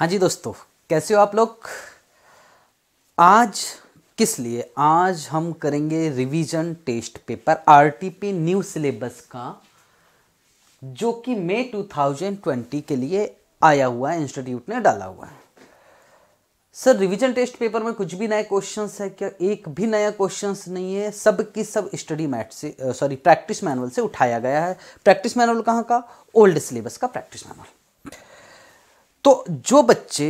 हाँ जी दोस्तों कैसे हो आप लोग आज किस लिए आज हम करेंगे revision test paper RTP new syllabus का जो कि मई 2020 के लिए आया हुआ है इंस्टीट्यूट ने डाला हुआ है सर रिवीजन टेस्ट पेपर में कुछ भी नए क्वेश्चंस है क्या एक भी नया क्वेश्चंस नहीं है सब की सब स्टडी मैट से सॉरी प्रैक्टिस मैनुअल से उठाया गया है प्रैक्टिस मैनुअल कहाँ का ओल्ड सिलेबस का प्रैक्टिस मैनुअल तो जो बच्चे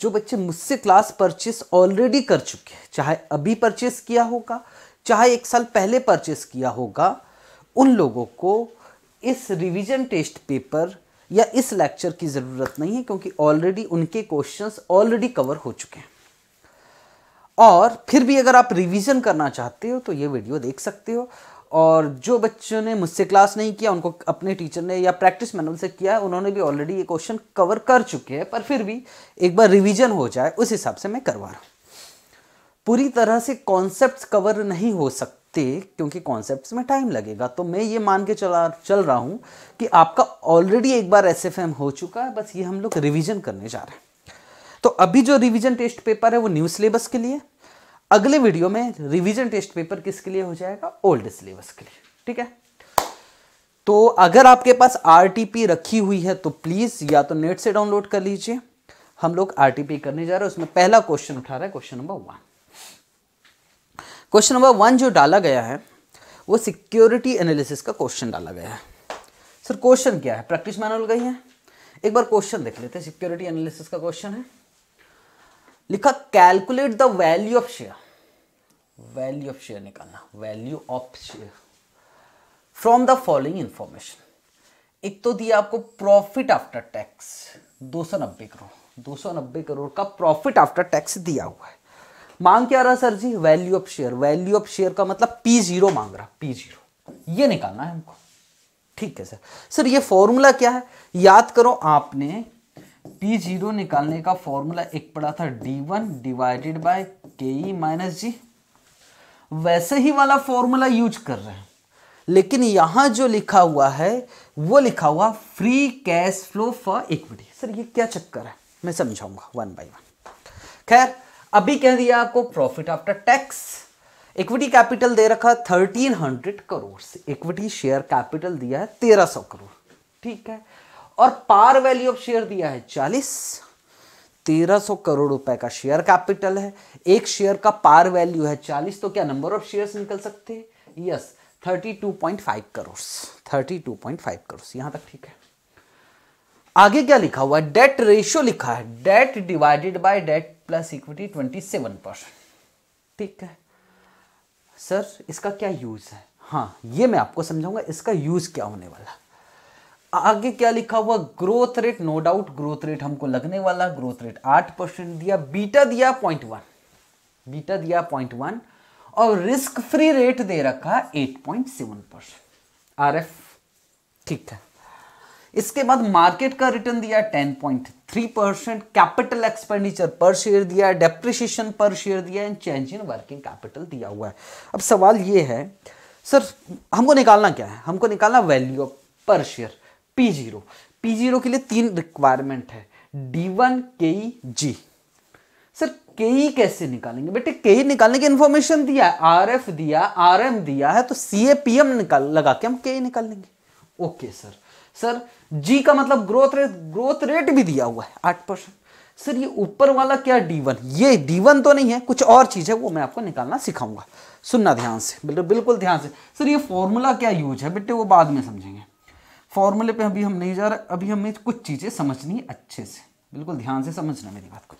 जो बच्चे मुझसे क्लास परचेस ऑलरेडी कर चुके हैं चाहे अभी परचेस किया होगा चाहे एक साल पहले परचेस किया होगा उन लोगों को इस रिवीजन टेस्ट पेपर या इस लेक्चर की ज़रूरत नहीं है क्योंकि ऑलरेडी उनके क्वेश्चंस ऑलरेडी कवर हो चुके हैं और फिर भी अगर आप रिवीजन करना चाहते हो तो ये वीडियो देख सकते हो और जो बच्चों ने मुझसे क्लास नहीं किया उनको अपने टीचर ने या प्रैक्टिस मैनुअल से किया है उन्होंने भी ऑलरेडी ये क्वेश्चन कवर कर चुके हैं पर फिर भी एक बार रिवीजन हो जाए उस हिसाब से मैं करवा रहा हूँ पूरी तरह से कॉन्सेप्ट कवर नहीं हो सकते क्योंकि कॉन्सेप्ट में टाइम लगेगा तो मैं ये मान के चला चल रहा हूँ कि आपका ऑलरेडी एक बार एस हो चुका है बस ये हम लोग रिविजन करने जा रहे हैं तो अभी जो रिविजन टेस्ट पेपर है वो न्यू सिलेबस के लिए अगले वीडियो में रिवीजन टेस्ट पेपर किसके लिए हो जाएगा ओल्ड सिलेबस के लिए ठीक है तो अगर आपके पास आरटीपी रखी हुई है तो प्लीज़ या तो नेट से डाउनलोड कर लीजिए हम लोग आरटीपी करने जा रहे हैं उसमें पहला क्वेश्चन उठा रहा है question number one question number one जो डाला गया है वो सिक्योरिटी एनालिसिस का क्वेश्चन डाला गया है सर क्वेश्चन क्या है प्रैक्टिस मैनुअल गई है एक बार क्वेश्चन देख लेते हैं सिक्योरिटी एनालिसिस का क्वेश्चन है लिखा calculate the value of share value of share निकालना value of share from the following information एक तो दिया आपको प्रॉफिट आफ्टर टैक्स दो सौ नब्बे करोड़ दो सौ नब्बे करोड़ का प्रॉफिट आफ्टर टैक्स दिया हुआ है मांग क्या रहा sir ji value of share value of share का मतलब पी जीरो मांग रहा पी जीरो ये निकालना है हमको ठीक है सर सर ये फॉर्मूला क्या है याद करो आपने टी जीरो निकालने का फॉर्मूला एक पड़ा था डी वन डिवाइडेड बाय के ई माइनस जी वैसे ही वाला फॉर्मूला यूज कर रहे हैं लेकिन यहां जो लिखा हुआ है वो लिखा हुआ free cash flow for equity sir ये क्या चक्कर है मैं समझाऊंगा वन बाई वन खैर अभी कह दिया आपको profit after tax equity capital दे रखा thirteen hundred crore equity share capital दिया है तेरह सौ करोड़ ठीक है और पार वैल्यू ऑफ शेयर दिया है चालीस तेरह सौ करोड़ रुपए का शेयर कैपिटल है एक शेयर का पार वैल्यू है चालीस तो क्या नंबर ऑफ शेयर्स निकल सकते हैं yes five crore thirty two point five crore यहां तक ठीक है आगे क्या लिखा हुआ है डेट रेशियो लिखा है debt divided by debt plus equity twenty seven percent ठीक है सर इसका क्या यूज है हाँ ये मैं आपको समझाऊंगा इसका यूज क्या होने वाला है आगे क्या लिखा हुआ growth rate no doubt growth rate हमको लगने वाला ग्रोथ रेट आठ परसेंट दिया बीटा दिया पॉइंट वन बीटा दिया पॉइंट वन और रिस्क फ्री रेट दे रखा eight point seven percent R F ठीक है इसके बाद मार्केट का रिटर्न दिया ten point three percent capital expenditure per share दिया डेप्रिशिएशन पर शेयर दिया and change in working capital दिया हुआ है अब सवाल ये है सर हमको निकालना क्या है हमको निकालना value of per share P zero P zero के लिए तीन रिक्वायरमेंट है डी वन के जी सर के ई कैसे निकालेंगे बेटे के ई e निकालने की इंफॉर्मेशन दिया है आर एफ दिया आर एम दिया है तो सी ए पी एम निकाल लगा के हम के ई e निकाल लेंगे ओके सर सर जी का मतलब ग्रोथ रेट ग्रोथ रेट भी दिया हुआ है आठ परसेंट सर ये ऊपर वाला क्या डी वन ये डी वन तो नहीं है कुछ और चीज़ है वो मैं आपको निकालना सिखाऊंगा सुनना ध्यान से बिल्कुल बिल्कुल ध्यान से सर ये फॉर्मूला क्या यूज है बेटे वो बाद में समझेंगे फॉर्मूले पे अभी हम नहीं जा रहे अभी हमें कुछ चीज़ें समझनी अच्छे से बिल्कुल ध्यान से समझना मेरी बात को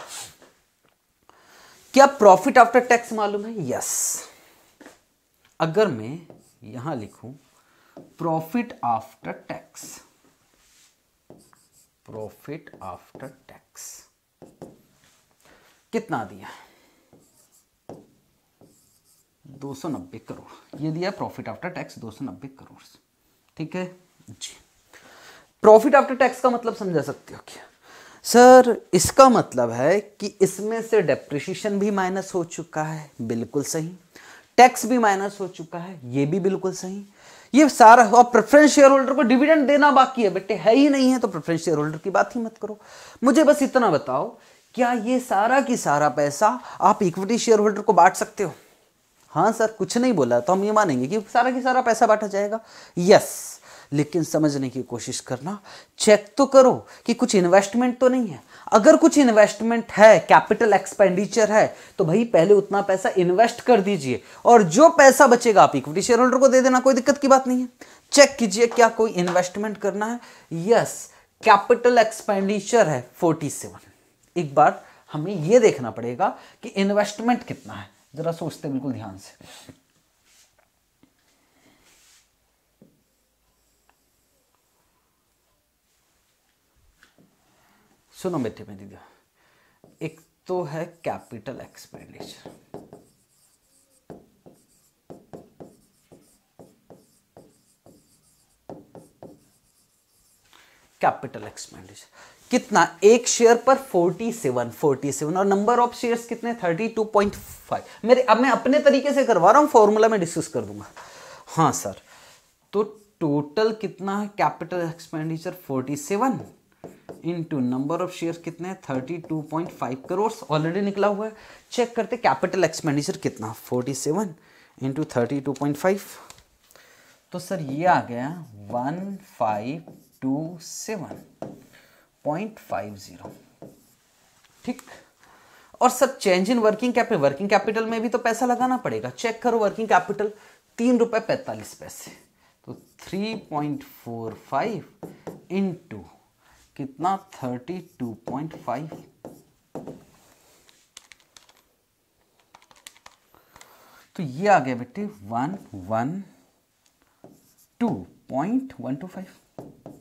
क्या प्रॉफिट आफ्टर टैक्स मालूम है यस अगर मैं यहां लिखूं profit after tax profit after tax कितना दिया दो सौ नब्बे करोड़ ये दिया प्रॉफिट आफ्टर टैक्स दो सौ नब्बे करोड़ ठीक है जी प्रॉफिट आफ्टर टैक्स का मतलब समझा सकते हो क्या सर इसका मतलब है कि इसमें से डेप्रिशिएशन भी माइनस हो चुका है बिल्कुल सही टैक्स भी माइनस हो चुका है ये भी बिल्कुल सही ये सारा और प्रेफरेंस शेयर होल्डर को डिविडेंड देना बाकी है बेटे है ही नहीं है तो प्रेफरेंस शेयर होल्डर की बात ही मत करो मुझे बस इतना बताओ क्या ये सारा की सारा पैसा आप इक्विटी शेयर होल्डर को बांट सकते हो हाँ सर कुछ नहीं बोला तो हम ये मानेंगे कि सारा की सारा पैसा बांटा जाएगा यस लेकिन समझने की कोशिश करना चेक तो करो कि कुछ इन्वेस्टमेंट तो नहीं है अगर कुछ इन्वेस्टमेंट है कैपिटल एक्सपेंडिचर है तो भाई पहले उतना पैसा इन्वेस्ट कर दीजिए और जो पैसा बचेगा आप इक्विटी शेयर होल्डर को दे देना कोई दिक्कत की बात नहीं है चेक कीजिए क्या कोई इन्वेस्टमेंट करना है यस कैपिटल एक्सपेंडिचर है फोर्टी सेवन एक बार हमें यह देखना पड़ेगा कि इन्वेस्टमेंट कितना है जरा सोचते बिल्कुल ध्यान से सुनो मित्र में दीदी एक तो है कैपिटल एक्सपेंडिचर कैपिटल एक्सपेंडिचर कितना एक शेयर पर फोर्टी सेवन फोर्टी सेवन और नंबर ऑफ शेयर्स कितने थर्टी टू पॉइंट फाइव मेरे अब मैं अपने तरीके से करवा रहा हूँ फॉर्मूला में डिस्कस कर दूंगा हाँ सर तो टोटल कितना है capital expenditure forty seven into number of shares कितने हैं thirty two point five crore already निकला हुआ है चेक करते कैपिटल एक्सपेंडिचर कितना forty seven into thirty two point five तो सर ये आ गया one five two seven point five zero ठीक और sir change in working capital working capital में भी तो पैसा लगाना पड़ेगा चेक करो वर्किंग कैपिटल तीन रुपए पैंतालीस पैसे तो three point four five into कितना थर्टी टू पॉइंट फाइव तो ये आ गया बेटे one one two point one two five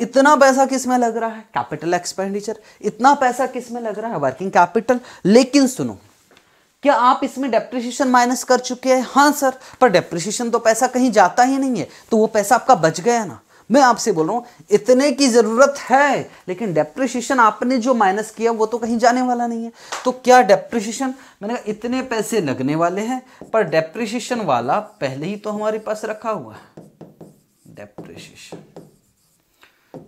इतना पैसा किसमें लग रहा है कैपिटल एक्सपेंडिचर इतना पैसा किसमें लग रहा है वर्किंग कैपिटल लेकिन सुनो क्या आप इसमें डेप्रिशिएशन माइनस कर चुके हैं हाँ सर पर डेप्रिशिएशन तो पैसा कहीं जाता ही नहीं है तो वो पैसा आपका बच गया ना मैं आपसे बोल रहा हूं इतने की ज़रूरत है लेकिन डेप्रिशिएशन आपने जो माइनस किया वो तो कहीं जाने वाला नहीं है तो क्या डेप्रिशिएशन मैंने कहा इतने पैसे लगने वाले हैं पर डेप्रिशिएशन वाला पहले ही तो हमारे पास रखा हुआ है डेप्रिशिएशन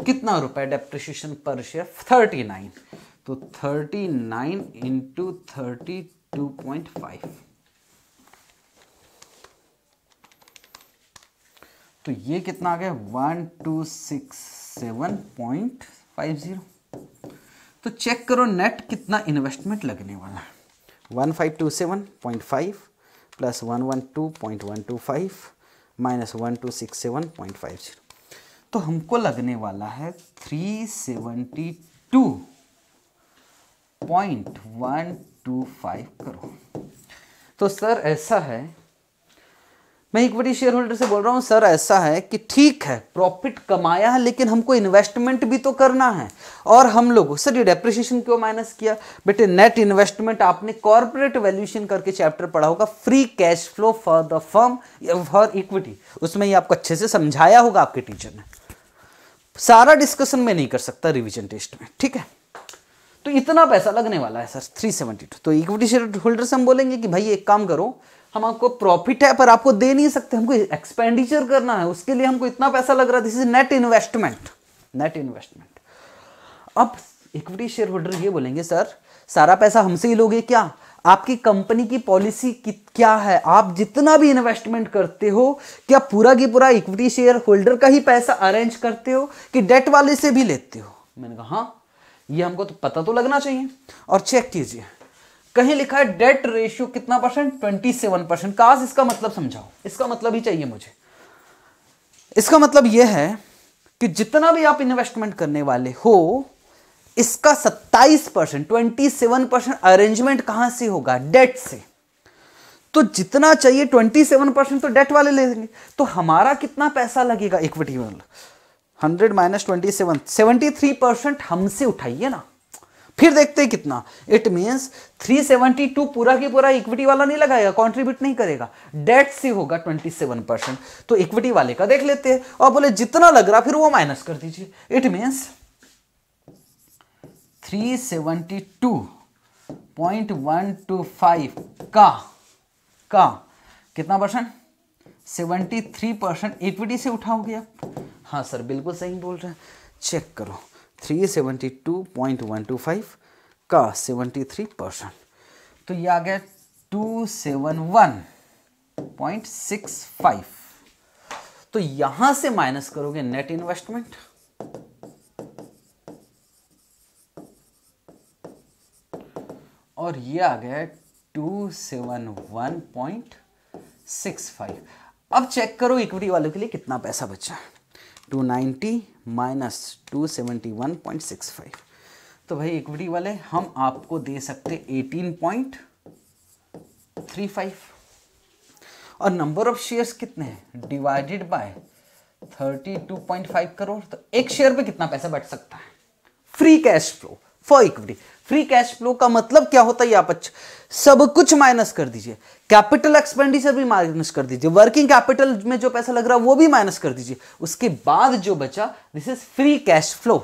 कितना रुपए डेप्रिशिएशन पर शेयर थर्टी नाइन तो thirty nine into thirty two point five तो ये कितना आ गया one two six seven point five zero तो चेक करो नेट कितना इन्वेस्टमेंट लगने वाला है one five two seven point five plus one one two point one two five minus one two six seven point five zero तो हमको लगने वाला है three seventy two point one two five करो तो सर ऐसा है मैं इक्विटी शेयर होल्डर से बोल रहा हूँ सर ऐसा है कि ठीक है प्रॉफिट कमाया है लेकिन हमको इन्वेस्टमेंट भी तो करना है और हम लोग सर ये डेप्रिसिएशन क्यों माइनस किया बेटे नेट इन्वेस्टमेंट आपने कॉर्पोरेट वैल्यूशन करके चैप्टर पढ़ा होगा free cash flow for the firm for equity उसमें ये आपको अच्छे से समझाया होगा आपके टीचर ने सारा डिस्कशन में नहीं कर सकता रिविजन टेस्ट में ठीक है तो इतना पैसा लगने वाला है सर थ्री सेवेंटी टू तो इक्विटी शेयर होल्डर से हम बोलेंगे कि भाई एक काम करो हम आपको प्रॉफिट है पर आपको दे नहीं सकते हमको एक्सपेंडिचर करना है उसके लिए हमको इतना पैसा लग रहा है this is net investment net investment अब इक्विटी शेयर होल्डर ये बोलेंगे सर सारा पैसा हमसे ही लोगे क्या आपकी कंपनी की पॉलिसी क्या है आप जितना भी इन्वेस्टमेंट करते हो क्या पूरा की पूरा इक्विटी शेयर होल्डर का ही पैसा अरेंज करते हो कि डेट वाले से भी लेते हो मैंने कहा हाँ ये हमको तो पता तो लगना चाहिए और चेक कीजिए कहीं लिखा है डेट रेशियो कितना परसेंट ट्वेंटी सेवन परसेंट काश इसका मतलब समझाओ इसका मतलब ही चाहिए मुझे इसका मतलब यह है कि जितना भी आप इन्वेस्टमेंट करने वाले हो इसका सत्ताईस percent twenty seven percent arrangement कहां से होगा डेट से तो जितना चाहिए ट्वेंटी सेवन परसेंट तो डेट वाले ले लेंगे तो हमारा कितना पैसा लगेगा इक्विटी में hundred minus twenty seven seventy three percent हमसे उठाइए ना फिर देखते हैं कितना इट मीन्स 372 पूरा की पूरा इक्विटी वाला नहीं लगाएगा कंट्रीब्यूट नहीं करेगा डेट से होगा 27 परसेंट तो इक्विटी वाले का देख लेते हैं और बोले जितना लग रहा फिर वो माइनस कर दीजिए इट मीन्स 372.125 का का कितना परसेंट 73 परसेंट इक्विटी से उठाओगे आप हाँ सर बिल्कुल सही बोल रहे हैं चेक करो 372.125 का 73 परसेंट तो ये आ गया 271.65 तो यहां से माइनस करोगे नेट इन्वेस्टमेंट और ये आ गया 271.65 अब चेक करो इक्विटी वालों के लिए कितना पैसा बचा है 290 माइनस 271.65 तो भाई इक्विटी वाले हम आपको दे सकते 18.35 और नंबर ऑफ शेयर्स कितने हैं डिवाइडेड बाय 32.5 करोड़ तो एक शेयर पे कितना पैसा बच सकता है free cash flow for equity free cash flow का मतलब क्या होता है आप अच्छा सब कुछ माइनस कर दीजिए कैपिटल एक्सपेंडिचर भी माइनस कर दीजिए वर्किंग कैपिटल में जो पैसा लग रहा है वो भी माइनस कर दीजिए उसके बाद जो बचा this is free cash flow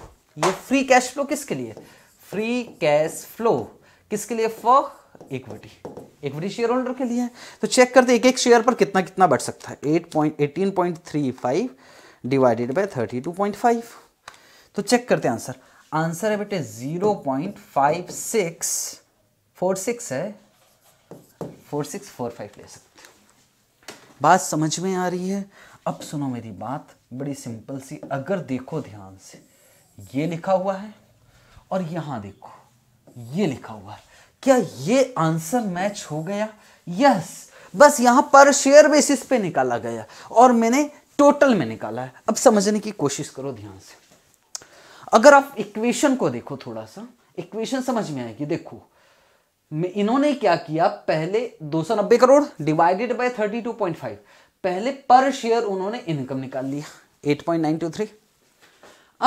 ये फ्री कैश फ्लो किसके लिए फ्री कैश फ्लो किसके लिए for equity equity shareholder के लिए तो चेक करते एक एक शेयर पर कितना कितना बढ़ सकता है eight point eighteen point three five divided by thirty two point five तो चेक करते आंसर आंसर है बेटे zero point five six four six है फोर सिक्स फोर फाइव ले सकते हो बात समझ में आ रही है अब सुनो मेरी बात बड़ी सिंपल सी अगर देखो ध्यान से ये लिखा हुआ है और यहां देखो ये लिखा हुआ है क्या ये आंसर मैच हो गया यस बस यहां पर शेयर बेसिस पे निकाला गया और मैंने टोटल में निकाला है अब समझने की कोशिश करो ध्यान से अगर आप इक्वेशन को देखो थोड़ा सा इक्वेशन समझ में आएगी देखो इन्होंने क्या किया पहले नब्बे करोड़ डिवाइडेड बाय 32.5 पहले पर शेयर उन्होंने इनकम निकाल लिया 8.923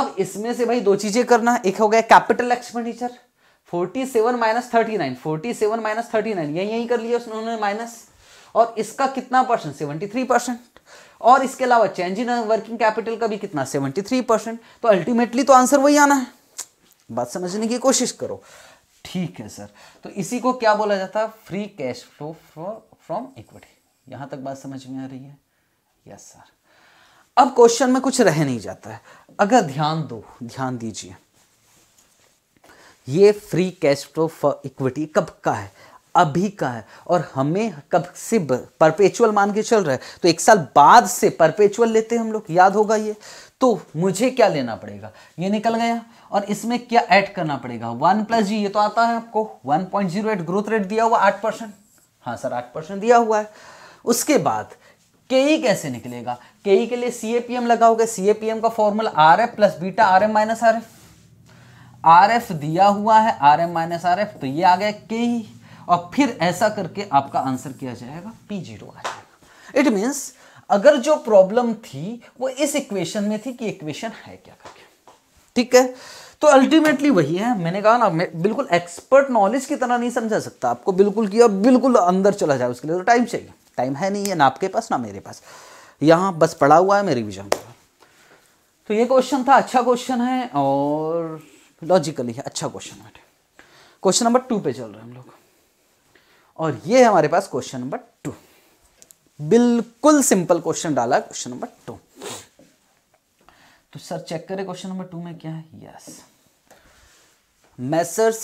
अब इसमें से भाई दो चीजें करना एक हो गया capital expenditure 47 minus forty seven minus thirty यही यही कर लिया उन्होंने माइनस और इसका कितना परसेंट थ्री परसेंट और इसके अलावा चेंज इन वर्किंग कैपिटल का भी कितना 73 परसेंट तो अल्टीमेटली तो आंसर वही आना है बात समझने की कोशिश करो ठीक है सर तो इसी को क्या बोला जाता है free cash flow from equity यहां तक बात समझ में आ रही है यस सर अब क्वेश्चन में कुछ रह नहीं जाता है अगर ध्यान दो ध्यान दीजिए ये free cash flow for equity कब का है अभी का है और हमें कब से परपेचुअल मान के चल रहा है तो एक साल बाद से परपेचुअल लेते हैं हम लोग याद होगा ये तो मुझे क्या लेना पड़ेगा ये निकल गया और इसमें क्या ऐड करना पड़ेगा वन प्लस जी ये तो आता है आपको one point zero eight growth rate दिया हुआ आठ परसेंट हाँ सर आठ परसेंट दिया हुआ है उसके बाद के ई e कैसे निकलेगा के ई e के लिए सी ए पी एम लगाओगे सी ए पी एम का formula R F plus beta R M minus R F R F दिया हुआ है R M minus R F तो ये आ गया के ई e। और फिर ऐसा करके आपका आंसर किया जाएगा पी जीरो आ जाएगा इट मीन्स अगर जो प्रॉब्लम थी वो इस इक्वेशन में थी कि इक्वेशन है क्या करके ठीक है तो अल्टीमेटली वही है मैंने कहा ना मैं बिल्कुल एक्सपर्ट नॉलेज की तरह नहीं समझा सकता आपको बिल्कुल किया बिल्कुल अंदर चला जाए उसके लिए तो टाइम चाहिए टाइम है नहीं है ना आपके पास ना मेरे पास यहाँ बस पड़ा हुआ है मैं रिविजन तो ये क्वेश्चन था अच्छा क्वेश्चन है और लॉजिकली है अच्छा क्वेश्चन है क्वेश्चन नंबर टू पे चल रहे हैं हम लोग और ये हमारे पास क्वेश्चन नंबर टू बिल्कुल सिंपल क्वेश्चन डाला क्वेश्चन नंबर टू तो सर चेक करें क्वेश्चन नंबर टू में क्या है यस yes. मैसर्स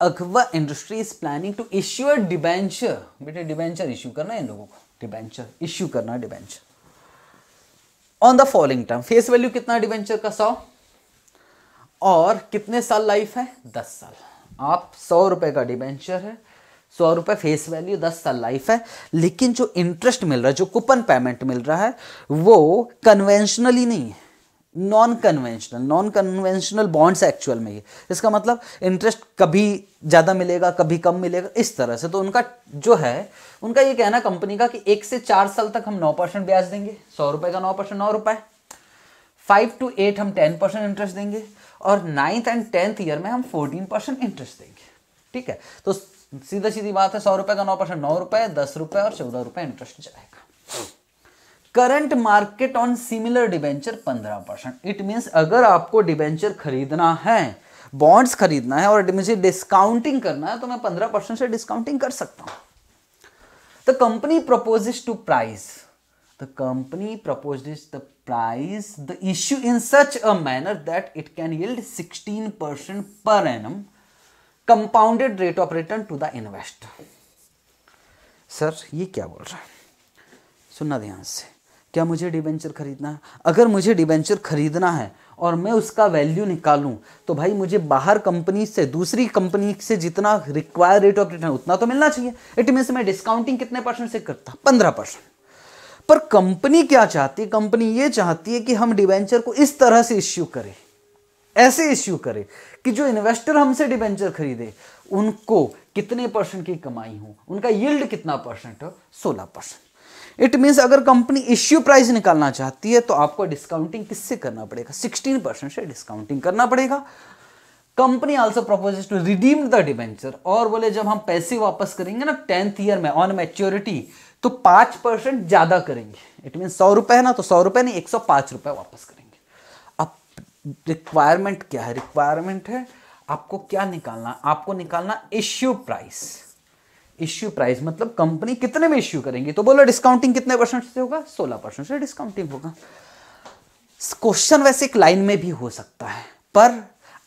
अखवा industries planning to issue debenture बेटे डिबेंचर इश्यू करना है इन लोगों को डिबेंचर इश्यू करना है debenture on the following term face value कितना डिबेंचर का सौ और कितने साल लाइफ है दस साल आप सौ रुपए का डिबेंचर है सौ रुपये फेस वैल्यू दस साल लाइफ है लेकिन जो इंटरेस्ट मिल रहा है जो कूपन पेमेंट मिल रहा है वो कन्वेंशनली नहीं है non conventional non conventional bonds actual में ये इसका मतलब इंटरेस्ट कभी ज़्यादा मिलेगा कभी कम मिलेगा इस तरह से तो उनका जो है उनका ये कहना कंपनी का कि एक से चार साल तक हम नौ परसेंट ब्याज देंगे सौ रुपये का नौ परसेंट नौ रुपये फाइव टू एट हम टेन परसेंट इंटरेस्ट देंगे और नाइन्थ एंड टेंथ ईयर में हम फोर्टीन परसेंट इंटरेस्ट देंगे ठीक है तो सीधा सीधी बात है सौ रुपए का नौ परसेंट नौ रुपए दस रुपए और चौदह रुपए इंटरेस्ट जाएगा current market on similar debenture पंद्रह परसेंट इट मीन अगर आपको डिबेंचर खरीदना है बॉन्ड्स खरीदना है और मुझे डिस्काउंटिंग करना है तो मैं पंद्रह परसेंट से डिस्काउंटिंग कर सकता हूं the company proposes to price the company proposes the price the issue in such a manner that it can yield sixteen percent per annum compounded rate of return to the investor sir ये क्या बोल रहा है सुनना ध्यान से क्या मुझे डिबेंचर खरीदना है अगर मुझे डिबेंचर खरीदना है और मैं उसका वैल्यू निकालूं तो भाई मुझे बाहर कंपनी से दूसरी कंपनी से जितना रिक्वायर रेट ऑफ रिटर्न उतना तो मिलना चाहिए इट मीन मैं डिस्काउंटिंग कितने परसेंट से करता पंद्रह परसेंट पर कंपनी क्या चाहती है कंपनी ये चाहती है कि हम डिबेंचर को इस तरह से इश्यू करें ऐसे इश्यू करें कि जो इन्वेस्टर हमसे डिबेंचर खरीदे उनको कितने परसेंट की कमाई हो उनका यील्ड कितना परसेंट हो सोलह परसेंट इट मीन्स अगर कंपनी इश्यू प्राइस निकालना चाहती है तो आपको डिस्काउंटिंग किससे करना पड़ेगा सिक्सटीन परसेंट से डिस्काउंटिंग करना पड़ेगा company also proposes to redeem the debenture और बोले जब हम पैसे वापस करेंगे ना टेंथ ईयर में ऑन मेच्योरिटी तो पांच परसेंट ज़्यादा करेंगे इट मीन सौ रुपए है ना तो सौ रुपए नहीं एक सौ पांच रुपए वापस करेंगे रिक्वायरमेंट क्या है रिक्वायरमेंट है आपको क्या निकालना आपको निकालना इश्यू प्राइस इश्यू प्राइस मतलब कंपनी कितने में इश्यू करेंगी तो बोलो डिस्काउंटिंग कितने परसेंट से होगा सोलह परसेंट से डिस्काउंटिंग होगा क्वेश्चन वैसे एक लाइन में भी हो सकता है पर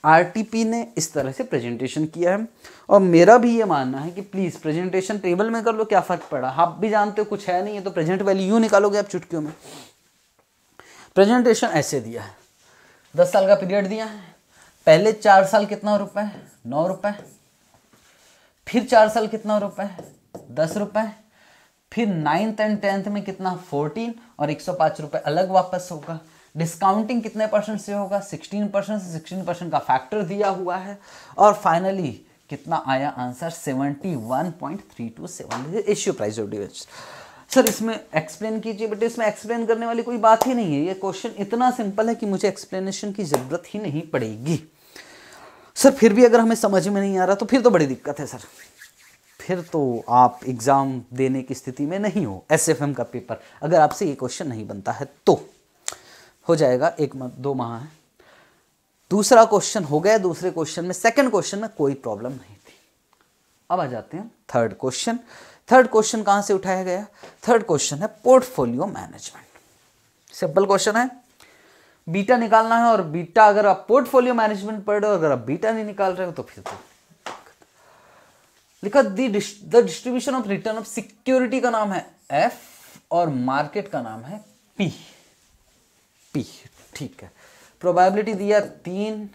आरटीपी ने इस तरह से प्रेजेंटेशन किया है और मेरा भी ये मानना है कि प्लीज़ प्रेजेंटेशन टेबल में कर लो क्या फ़र्क पड़ा आप भी जानते हो कुछ है नहीं है तो प्रेजेंट वैल्यू यू निकालोगे आप चुटकियों में प्रेजेंटेशन ऐसे दिया है दस साल का पीरियड दिया है पहले चार साल कितना रुपए नौ रुपए फिर चार साल कितना रुपए दस रुपए फिर नाइन्थ एंड टेंथ में कितना फोर्टीन और एक सौ पांच रुपए अलग वापस होगा डिस्काउंटिंग कितने परसेंट से होगा सिक्सटीन परसेंट से सिक्सटीन परसेंट का फैक्टर दिया हुआ है और फाइनली कितना आया answer seventy one point three two seven issue price of debenture sir इसमें एक्सप्लेन कीजिए बट इसमें एक्सप्लेन करने वाली कोई बात ही नहीं है ये क्वेश्चन इतना सिंपल है कि मुझे एक्सप्लेनेशन की ज़रूरत ही नहीं पड़ेगी सर फिर भी अगर हमें समझ में नहीं आ रहा तो फिर तो बड़ी दिक्कत है सर फिर तो आप एग्ज़ाम देने की स्थिति में नहीं हो एस का पेपर अगर आपसे ये क्वेश्चन नहीं बनता है तो हो जाएगा एक मत दो माह है दूसरा क्वेश्चन हो गया दूसरे क्वेश्चन में सेकंड क्वेश्चन में कोई प्रॉब्लम नहीं थी अब आ जाते हैं थर्ड क्वेश्चन थर्ड क्वेश्चन कहां से उठाया गया थर्ड क्वेश्चन है पोर्टफोलियो मैनेजमेंट सिंपल क्वेश्चन है बीटा निकालना है और बीटा अगर आप पोर्टफोलियो मैनेजमेंट पढ़ रहे हो अगर आप बीटा नहीं निकाल रहे हो तो फिर तो लिखा the distribution of return of security का नाम है एफ और मार्केट का नाम है पी पी ठीक है प्रोबेबिलिटी दिया तीन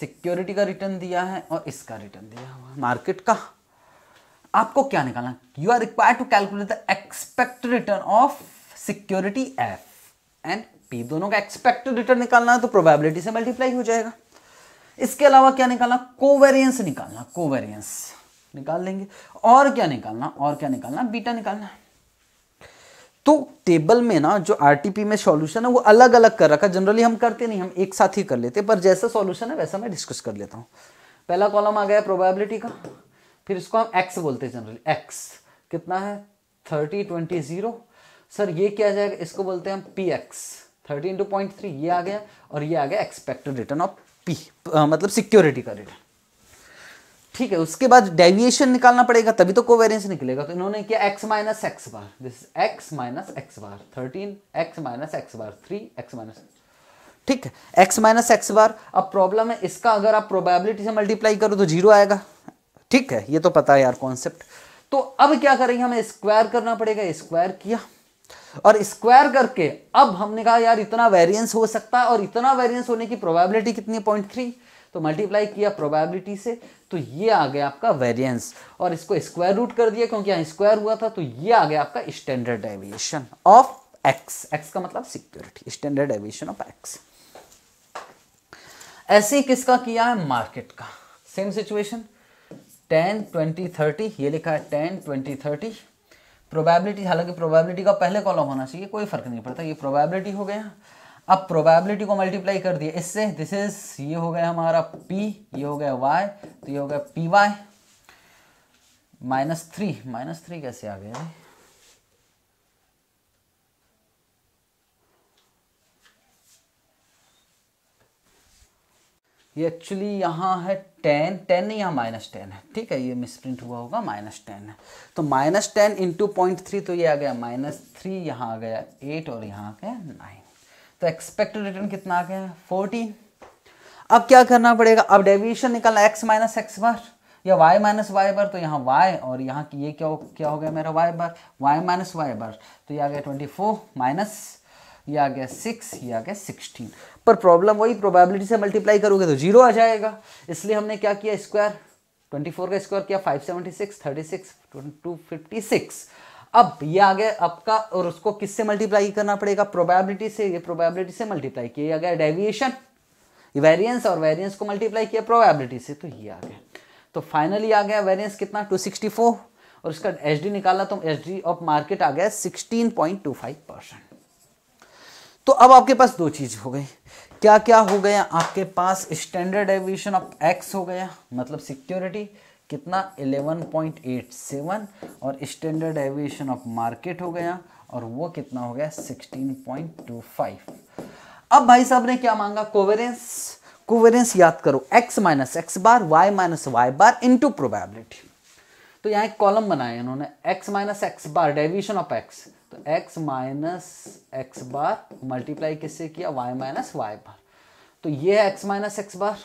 सिक्योरिटी का रिटर्न दिया है और इसका रिटर्न दिया हुआ मार्केट का आपको क्या निकालना you are required to calculate the expected return of security F and P दोनों का एक्सपेक्टेड रिटर्न निकालना है तो प्रोबेबिलिटी से मल्टीप्लाई हो जाएगा इसके अलावा क्या निकालना कोवेरियंस निकालना कोवेरियंस निकाल लेंगे और क्या निकालना और क्या निकालना बीटा निकालना तो टेबल में ना जो आरटीपी में सॉल्यूशन है वो अलग अलग कर रखा जनरली हम करते नहीं हम एक साथ ही कर लेते पर जैसा सॉल्यूशन है वैसा मैं डिस्कस कर लेता हूं पहला कॉलम आ गया प्रोबेबिलिटी का फिर इसको हम एक्स बोलते हैं जनरली एक्स कितना है थर्टी ट्वेंटी जीरो सर ये क्या जाएगा इसको बोलते हैं हम P X thirty into point three ये आ गया और ये आ गया एक्सपेक्टेड रिटर्न ऑफ पी मतलब सिक्योरिटी का रिटर्न ठीक है उसके बाद डेविएशन निकालना पड़ेगा तभी तो कोवेरियंस निकलेगा तो इन्होंने किया X minus X bar this X minus X bar thirteen X minus X bar three X minus ठीक है एक्स माइनस एक्स बार अब प्रॉब्लम है इसका अगर आप प्रोबेबिलिटी से मल्टीप्लाई करो तो जीरो आएगा ठीक है ये तो पता है यार कॉन्सेप्ट तो अब क्या करेंगे हमें स्क्वायर करना पड़ेगा स्क्वायर किया और स्क्वायर करके अब हमने कहा यार इतना वेरिएंस हो सकता है और इतना वेरिएंस होने की प्रोबेबिलिटी कितनी पॉइंट थ्री तो मल्टीप्लाई किया प्रोबेबिलिटी से तो ये आ गया आपका वेरिएंस और इसको स्क्वायर रूट कर दिया क्योंकि यहां स्क्वायर हुआ था तो ये आ गया आपका standard deviation of X X का मतलब security standard deviation of X ऐसे ही किसका किया है मार्केट का same situation ten twenty thirty ये लिखा है टेन ट्वेंटी थर्टी प्रोबेबिलिटी हालांकि प्रोबेबिलिटी का पहले कॉलम होना चाहिए कोई फर्क नहीं पड़ता ये प्रोबेबिलिटी हो गया अब प्रोबेबिलिटी को मल्टीप्लाई कर दिया इससे दिस इज ये हो गया हमारा पी ये हो गया वाई तो ये हो गया P Y minus three minus three कैसे आ गया भाई ये एक्चुअली यहां है टेन टेन या माइनस टेन है ठीक है ये मिसप्रिंट हुआ होगा माइनस टेन है तो minus ten into point three तो ये आ गया माइनस थ्री यहाँ आ गया एट और यहाँ आ गया नाइन तो एक्सपेक्टेड रिटर्न कितना आ गया फोर्टीन अब क्या करना पड़ेगा अब डेविएशन निकालना एक्स माइनस एक्स बार या वाई माइनस वाई बार तो यहाँ वाई और यहाँ ये क्या हो क्या हो गया मेरा Y bar Y minus Y bar तो ये आ गया ट्वेंटी फोर माइनस ये आ गया सिक्स ये आ गया सिक्सटीन पर प्रॉब्लम वही प्रोबेबिलिटी से मल्टीप्लाई करोगे तो जीरो आ जाएगा इसलिए हमने क्या किया स्क्वायर ट्वेंटी फोर का स्क्वायर किया five seventy six thirty six two fifty six अब ये आ गया आपका और उसको किससे मल्टीप्लाई करना पड़ेगा प्रोबेबिलिटी से ये प्रोबेबिलिटी से मल्टीप्लाई किया आ गया डेविएशन वेरियंस और वेरियंस को मल्टीप्लाई किया प्रोबेबिलिटी से तो ये आ गया तो फाइनली आ गया वेरियंस कितना टू सिक्सटी फोर और इसका एच डी निकाला तो एच डी ऑफ मार्केट आ गया sixteen point two five percent तो अब आपके पास दो चीज़ हो गई क्या क्या हो गया आपके पास स्टैंडर्ड एविएशन ऑफ एक्स हो गया मतलब सिक्योरिटी कितना 11.87 और स्टैंडर्ड एविएशन ऑफ मार्केट हो गया और वो कितना हो गया 16.25 अब भाई साहब ने क्या मांगा कोवेरेंस कोवेरेंस याद करो x minus X bar y minus Y bar into probability तो यहाँ एक कॉलम बनाया इन्होंने x minus X bar deviation of X तो x minus X bar multiply किससे किया y माइनस वाई बार तो ये है x माइनस एक्स बार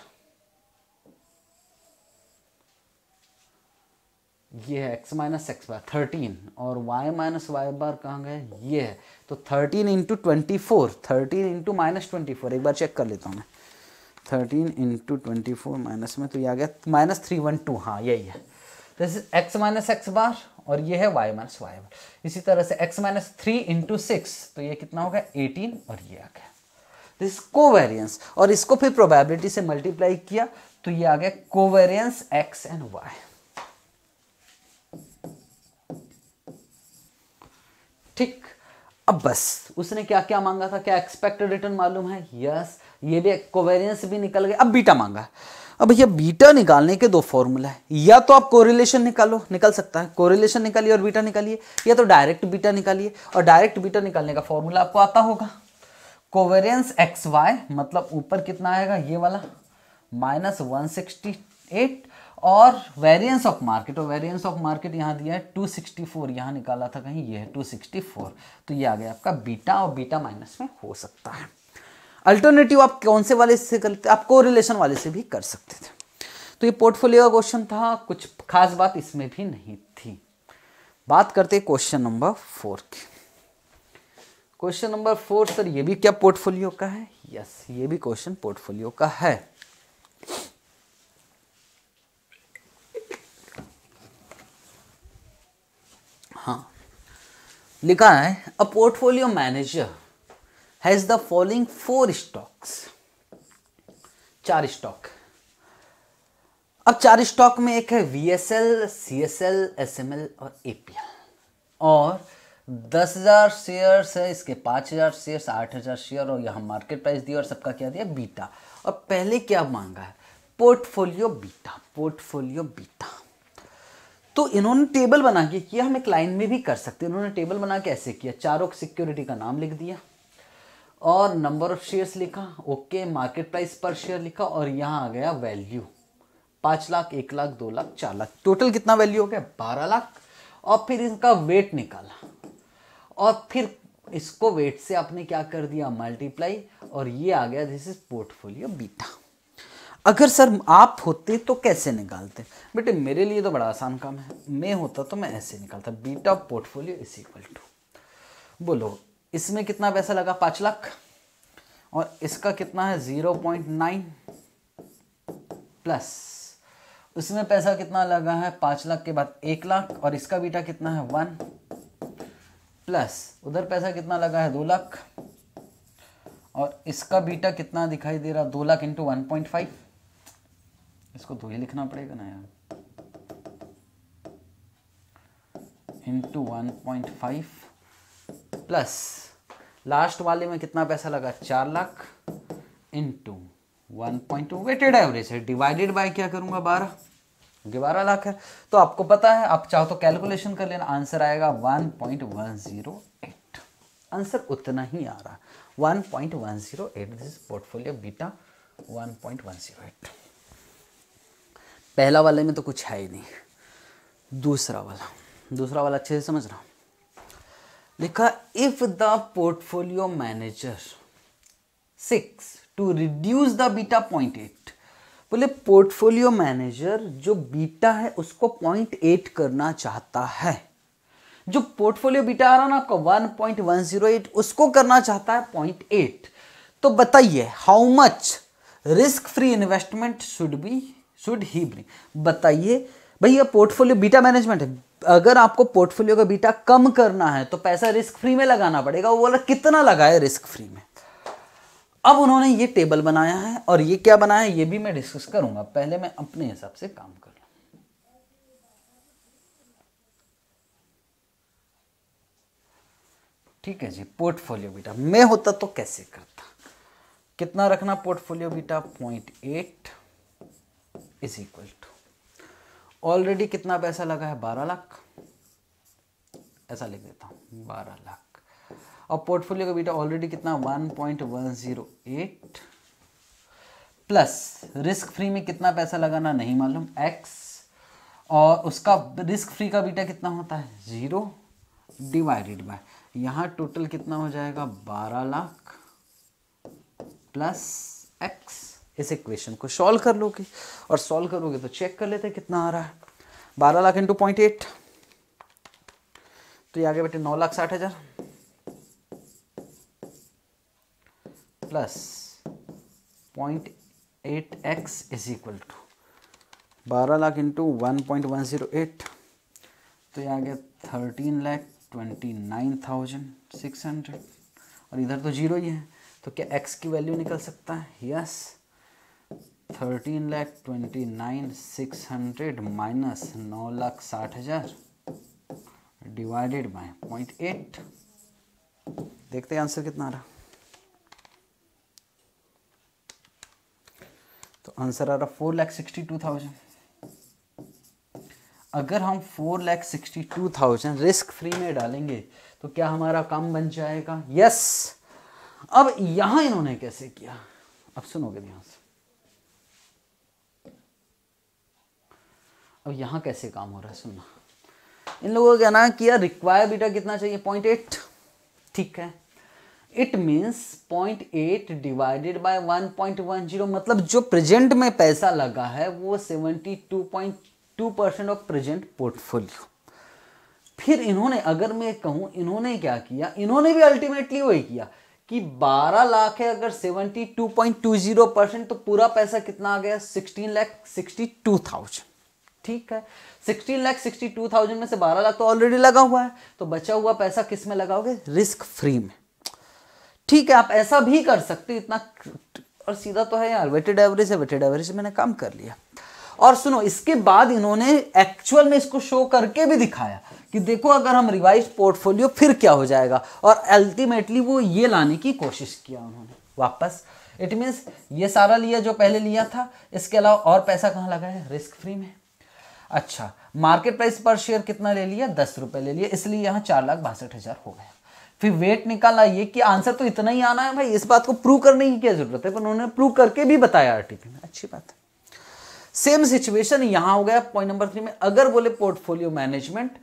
ये है x minus X bar thirteen और y माइनस वाई बार कहाँ गए ये है तो thirteen into twenty four thirteen into minus twenty four एक बार चेक कर लेता हूँ मैं thirteen into twenty four minus में तो ये आ गया माइनस थ्री वन टू हाँ यही है this is X minus X bar और ये है वाई माइनस वाई बार इसी तरह से X minus three into six तो ये कितना होगा एटीन और ये आ गया दिस तो कोवेरियंस और इसको फिर प्रोबेबिलिटी से मल्टीप्लाई किया तो ये आ गया कोवेरियंस एक्स एंड वाई ठीक अब बस उसने क्या क्या मांगा था क्या एक्सपेक्टेड रिटर्न मालूम है यस yes, ये भी कोवेरियंस भी निकल गया अब बीटा मांगा अब भैया बीटा निकालने के दो फॉर्मूला है या तो आप कोरिलेशन निकालो निकल सकता है कोरिलेशन निकालिए और बीटा निकालिए या तो डायरेक्ट बीटा निकालिए और डायरेक्ट बीटा निकालने का फॉर्मूला आपको आता होगा कोवेरियंस एक्स वाई मतलब ऊपर कितना आएगा ये वाला माइनस वन सिक्सटी एट और वेरियंस ऑफ मार्केट और वेरियंस ऑफ मार्केट यहाँ दिया है टू सिक्सटी फोर यहाँ निकाला था कहीं ये है टू सिक्सटी फोर तो ये आ गया आपका बीटा और बीटा माइनस में हो सकता है अल्टरनेटिव आप कौन से वाले से करते आप को रिलेशन वाले से भी कर सकते थे तो ये पोर्टफोलियो का क्वेश्चन था कुछ खास बात इसमें भी नहीं थी बात करते क्वेश्चन नंबर फोर की क्वेश्चन नंबर फोर सर ये भी क्या पोर्टफोलियो का है यस ये भी क्वेश्चन पोर्टफोलियो का है हाँ लिखा है a portfolio manager has the following four stocks चार स्टॉक अब चार स्टॉक में एक है V S L C S L S M L और ए पी एल और दस हज़ार शेयर्स है इसके पांच हज़ार शेयर्स आठ हज़ार शेयर और यहां मार्केट प्राइस दिया और सबका क्या दिया बीटा और पहले क्या मांगा है पोर्टफोलियो बीटा पोर्टफोलियो बीटा तो इन्होंने टेबल बना के किया हम एक लाइन में भी कर सकते हैं इन्होंने टेबल बना के ऐसे किया चारों सिक्योरिटी का नाम लिख दिया और नंबर ऑफ शेयर्स लिखा ओके मार्केट प्राइस पर शेयर लिखा और यहाँ आ गया वैल्यू पाँच लाख एक लाख दो लाख चार लाख टोटल कितना वैल्यू हो गया बारह लाख और फिर इनका वेट निकाला और फिर इसको वेट से आपने क्या कर दिया मल्टीप्लाई और ये आ गया दिस इज पोर्टफोलियो बीटा अगर सर आप होते तो कैसे निकालते बेटे मेरे लिए तो बड़ा आसान काम है मैं होता तो मैं ऐसे निकालता beta portfolio is equal to बोलो इसमें कितना पैसा लगा पांच लाख और इसका कितना है ज़ीरो पॉइंट नाइन प्लस उसमें पैसा कितना लगा है पांच लाख के बाद एक लाख और इसका बीटा कितना है वन प्लस उधर पैसा कितना लगा है दो लाख और इसका बीटा कितना दिखाई दे रहा दो lakh into one point five इसको दो ही लिखना पड़ेगा ना यार into one point five plus last वाले में कितना पैसा लगा चार lakh into one point two weighted average है डिवाइडेड बाय क्या करूंगा बारह बारह लाख है तो आपको पता है आप चाहो तो कैलकुलेशन कर लेना आंसर आएगा one point one zero eight answer उतना ही आ रहा one point one zero eight this portfolio beta one point one zero eight पहला वाले में तो कुछ है ही नहीं दूसरा वाला दूसरा वाला अच्छे से समझ रहा हूँ लिखा if the portfolio manager six to reduce the beta point eight बोले पोर्टफोलियो मैनेजर जो बीटा है उसको पॉइंट एट करना चाहता है जो पोर्टफोलियो बीटा आ रहा ना आपका one point one zero eight उसको करना चाहता है पॉइंट एट तो बताइए how much risk free investment should be should he bring बताइए भैया पोर्टफोलियो बीटा मैनेजमेंट है अगर आपको पोर्टफोलियो का बीटा कम करना है तो पैसा रिस्क फ्री में लगाना पड़ेगा वो बोला कितना लगाए रिस्क फ्री में अब उन्होंने ये टेबल बनाया है और ये क्या बनाया है ये भी मैं डिस्कस करूंगा पहले मैं अपने हिसाब से काम कर लू ठीक है जी पोर्टफोलियो बीटा मैं होता तो कैसे करता कितना रखना portfolio beta point eight is equal to already कितना पैसा लगा है बारह लाख ऐसा लिख देता हूँ बारह लाख और पोर्टफोलियो का बेटा ऑलरेडी कितना one point one zero eight plus risk free में कितना पैसा लगाना नहीं मालूम एक्स और उसका रिस्क फ्री का बीटा कितना होता है ज़ीरो डिवाइडेड बाय यहाँ टोटल कितना हो जाएगा बारह लाख प्लस एक्स इस इक्वेशन को सॉल्व कर लोगे और सॉल्व करोगे तो चेक कर लेते हैं कितना आ रहा है बारह लाख इंटू पॉइंट एट तो ये आगे बेटे नौ लाख साठ हजार plus point eight X is equal to बारह lakh into one point one zero eight तो ये आगे thirteen lakh twenty nine thousand six hundred और इधर तो जीरो ही है तो क्या एक्स की वैल्यू निकल सकता है yes yes. Thirteen lakh twenty nine six hundred minus नौ लाख साठ हज़ार डिवाइडेड बाय पॉइंट एट देखते हैं आंसर कितना आ रहा तो आंसर आ रहा four lakh sixty two thousand अगर हम four lakh sixty two thousand risk free में डालेंगे तो क्या हमारा काम बन जाएगा यस अब यहां इन्होंने कैसे किया अब सुनोगे ध्यान से अब यहाँ कैसे काम हो रहा है सुनना इन लोगों का कहना किया रिक्वायर बीटा कितना चाहिए पॉइंट एट ठीक है it means point eight divided by one point one zero मतलब जो प्रेजेंट में पैसा लगा है वो seventy two point two percent of present portfolio फिर इन्होंने अगर मैं कहूँ इन्होंने क्या किया इन्होंने भी अल्टीमेटली वही किया कि 12 लाख है अगर 72.20 परसेंट तो पूरा पैसा कितना आ गया 16 लाख 62 थाउजेंड ठीक है sixteen lakh sixty two thousand में से बारह लाख तो ऑलरेडी लगा हुआ है तो बचा हुआ पैसा किस में लगाओगे रिस्क फ्री में ठीक है आप ऐसा भी कर सकते इतना और सीधा तो है यार वेटेड एवरेज है वेटेड एवरेज मैंने काम कर लिया और सुनो इसके बाद इन्होंने एक्चुअल में इसको शो करके भी दिखाया कि देखो अगर हम रिवाइज पोर्टफोलियो फिर क्या हो जाएगा और अल्टीमेटली वो ये लाने की कोशिश किया उन्होंने वापस इट मीन्स ये सारा लिया जो पहले लिया था इसके अलावा और पैसा कहाँ लगा है रिस्क फ्री में अच्छा मार्केट प्राइस पर शेयर कितना ले लिया दस रुपए ले लिया इसलिए यहाँ चार लाख बासठ हज़ार हो गया फिर वेट निकाला ये कि आंसर तो इतना ही आना है भाई इस बात को प्रूव करने की क्या ज़रूरत है पर उन्होंने प्रूव करके भी बताया आर्टिकल में अच्छी बात है सेम सिचुएशन यहाँ हो गया पॉइंट नंबर थ्री में अगर बोले पोर्टफोलियो मैनेजमेंट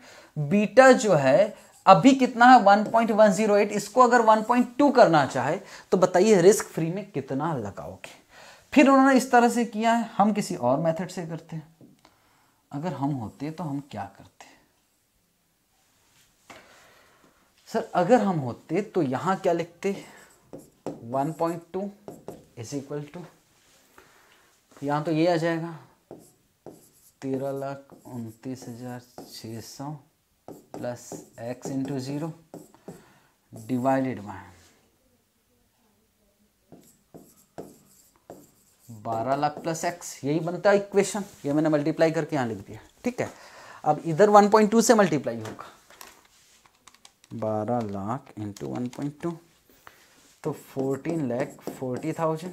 बीटा जो है अभी कितना है 1.108 इसको अगर 1.2 करना चाहे तो बताइए रिस्क फ्री में कितना लगाओगे फिर उन्होंने इस तरह से किया है हम किसी और मेथड से करते हैं अगर हम होते तो हम क्या करते सर अगर हम होते तो यहाँ क्या लिखते 1.2 point two is equal to यहाँ तो ये आ जाएगा तेरह लाख उनतीस हज़ार छ सौ plus X into zero divided by बारह लाख प्लस एक्स यही बनता है इक्वेशन ये मैंने मल्टीप्लाई करके यहाँ लिख दिया ठीक है अब इधर 1.2 से मल्टीप्लाई होगा बारह lakh into one point two तो fourteen lakh forty thousand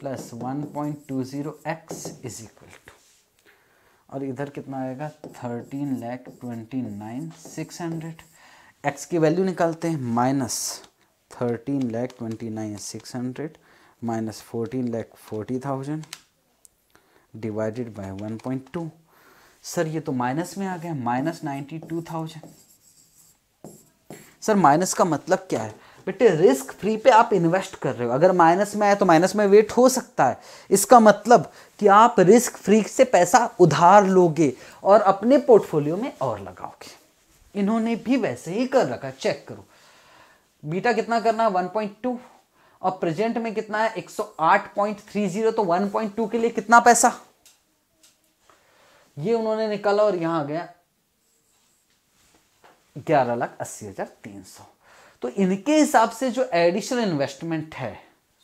plus one point two zero X is equal to और इधर कितना आएगा thirteen lakh twenty nine six hundred X की वैल्यू निकालते हैं minus thirteen lakh twenty nine six hundred minus fourteen lakh forty thousand divided by two sir ये तो minus में आ गया minus ninety two thousand sir minus का मतलब क्या है बेटे रिस्क फ्री पे आप इन्वेस्ट कर रहे हो अगर माइनस में आए तो माइनस में वेट हो सकता है इसका मतलब कि आप रिस्क फ्री से पैसा उधार लोगे और अपने पोर्टफोलियो में और लगाओगे इन्होंने भी वैसे ही कर रखा चेक करो बीटा कितना करना वन पॉइंट टू और प्रेजेंट में कितना है 108.30 तो 1.2 के लिए कितना पैसा ये उन्होंने निकाला और यहां गया ग्यारह लाख अस्सी हजार तीन सौ तो इनके हिसाब से जो एडिशनल इन्वेस्टमेंट है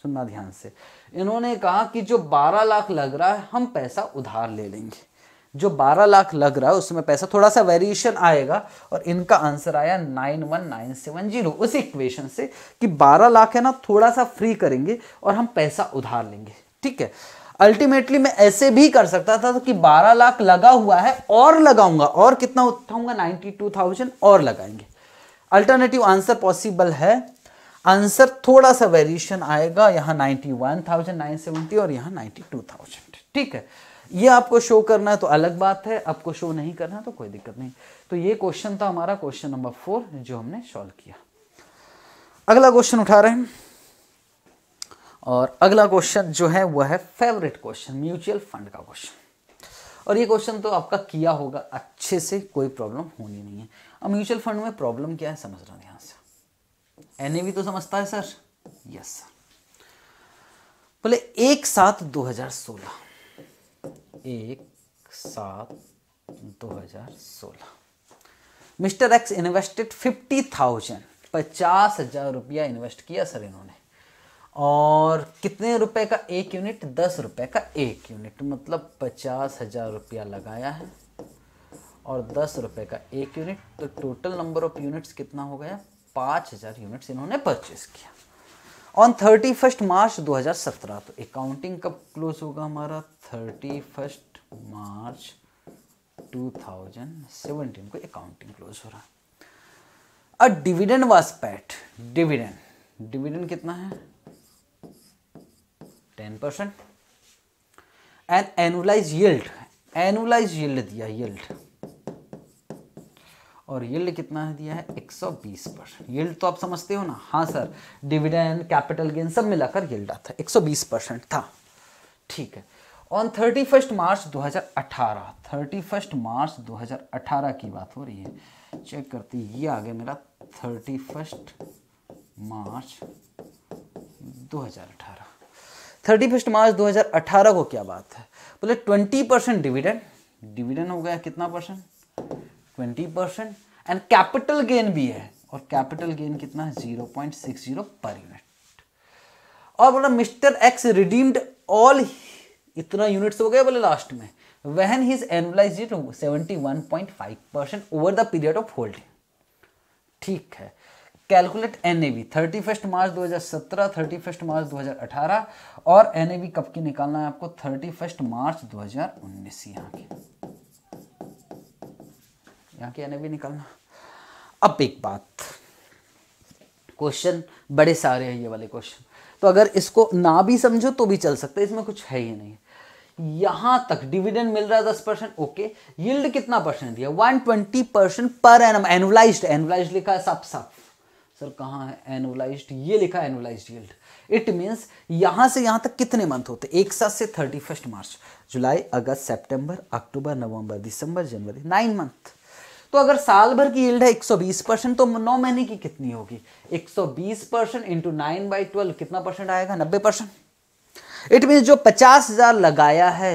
सुनना ध्यान से इन्होंने कहा कि जो बारह लाख लग रहा है हम पैसा उधार ले लेंगे जो 12 लाख लग रहा है उसमें पैसा थोड़ा सा वेरिएशन आएगा और इनका आंसर आया 91970 उस इक्वेशन से कि 12 लाख है ना थोड़ा सा फ्री करेंगे और हम पैसा उधार लेंगे ठीक है अल्टीमेटली मैं ऐसे भी कर सकता था तो कि 12 लाख लगा हुआ है और लगाऊंगा और कितना उठाऊंगा 92,000 और लगाएंगे अल्टरनेटिव आंसर पॉसिबल है आंसर थोड़ा सा वेरिएशन आएगा यहाँ 91,970 और यहाँ 92,000 ठीक है ये आपको शो करना है तो अलग बात है आपको शो नहीं करना तो कोई दिक्कत नहीं तो ये क्वेश्चन था हमारा क्वेश्चन नंबर फोर जो हमने सॉल्व किया अगला क्वेश्चन उठा रहे हैं और अगला क्वेश्चन जो है वह है फेवरेट क्वेश्चन म्यूचुअल फंड का क्वेश्चन और ये क्वेश्चन तो आपका किया होगा अच्छे से कोई प्रॉब्लम होनी नहीं है अब म्यूचुअल फंड में प्रॉब्लम क्या है समझ हूँ यहां से एन तो समझता है सर यस सर बोले एक सात दो हजार सोलह एक सात सोलह mister X invested fifty thousand पचास हजार रुपया इन्वेस्ट किया सर इन्होंने और कितने रुपए का एक यूनिट दस रुपए का एक यूनिट मतलब पचास हजार रुपया लगाया है और दस रुपए का एक यूनिट तो टोटल नंबर ऑफ यूनिट्स कितना हो गया पाँच हजार यूनिट्स इन्होंने परचेज किया ऑन थर्टी फर्स्ट मार्च 2017 तो अकाउंटिंग कब क्लोज होगा हमारा थर्टी फर्स्ट मार्च 2017 को अकाउंटिंग क्लोज हो रहा a dividend was paid dividend dividend कितना है ten percent and annualise yield annualise yield दिया यील्ड और यील्ड कितना है दिया है 120 परसेंट यील्ड तो आप समझते हो ना हाँ सर डिविडेंड कैपिटल गेन सब मिलाकर यील्ड आता है 120 परसेंट था ठीक है on thirty first March 2018 thirty March 2018 की बात हो रही है चेक करते ये आ गया मेरा thirty March 2018 thirty first March 2018 को क्या बात है बोले 20 परसेंट डिविडेंड डिविडेंड हो गया कितना percent 20 percent and capital gain भी है और कैपिटल गेन कितना है जीरो पॉइंट सिक्स जीरो पर यूनिट और बोला मिस्टर एक्स रिडीम्ड ऑल इतना यूनिट्स हो गए बोले लास्ट में when his annualise seventy one point five percent over the period of holding ठीक है calculate N A B thirty first March दो हज़ार सत्रह थर्टी फर्स्ट मार्च दो हज़ार अठारह और एन ए बी कब की निकालना है आपको थर्टी फर्स्ट मार्च दो हज़ार उन्नीस यहाँ की यहाँ के एन भी निकालना अब एक बात क्वेश्चन बड़े सारे हैं ये वाले क्वेश्चन तो अगर इसको ना भी समझो तो भी चल सकता है इसमें कुछ है ही नहीं यहां तक डिविडेंड मिल रहा है दस परसेंट ओके यील्ड कितना परसेंट दिया one twenty percent per annum annualise annualise लिखा है साफ साफ सर कहाँ है एनुलाइज ये लिखा है एनुलाइज यील्ड इट मीन्स यहां से यहां तक कितने मंथ होते एक साथ से थर्टी फर्स्ट मार्च जुलाई अगस्त सितंबर अक्टूबर नवंबर दिसंबर जनवरी नाइन मंथ तो अगर साल भर की यील्ड है 120 परसेंट तो नौ महीने की कितनी होगी 120 percent into nine by twelve कितना परसेंट आएगा 90 परसेंट इट मीन जो पचास हजार लगाया है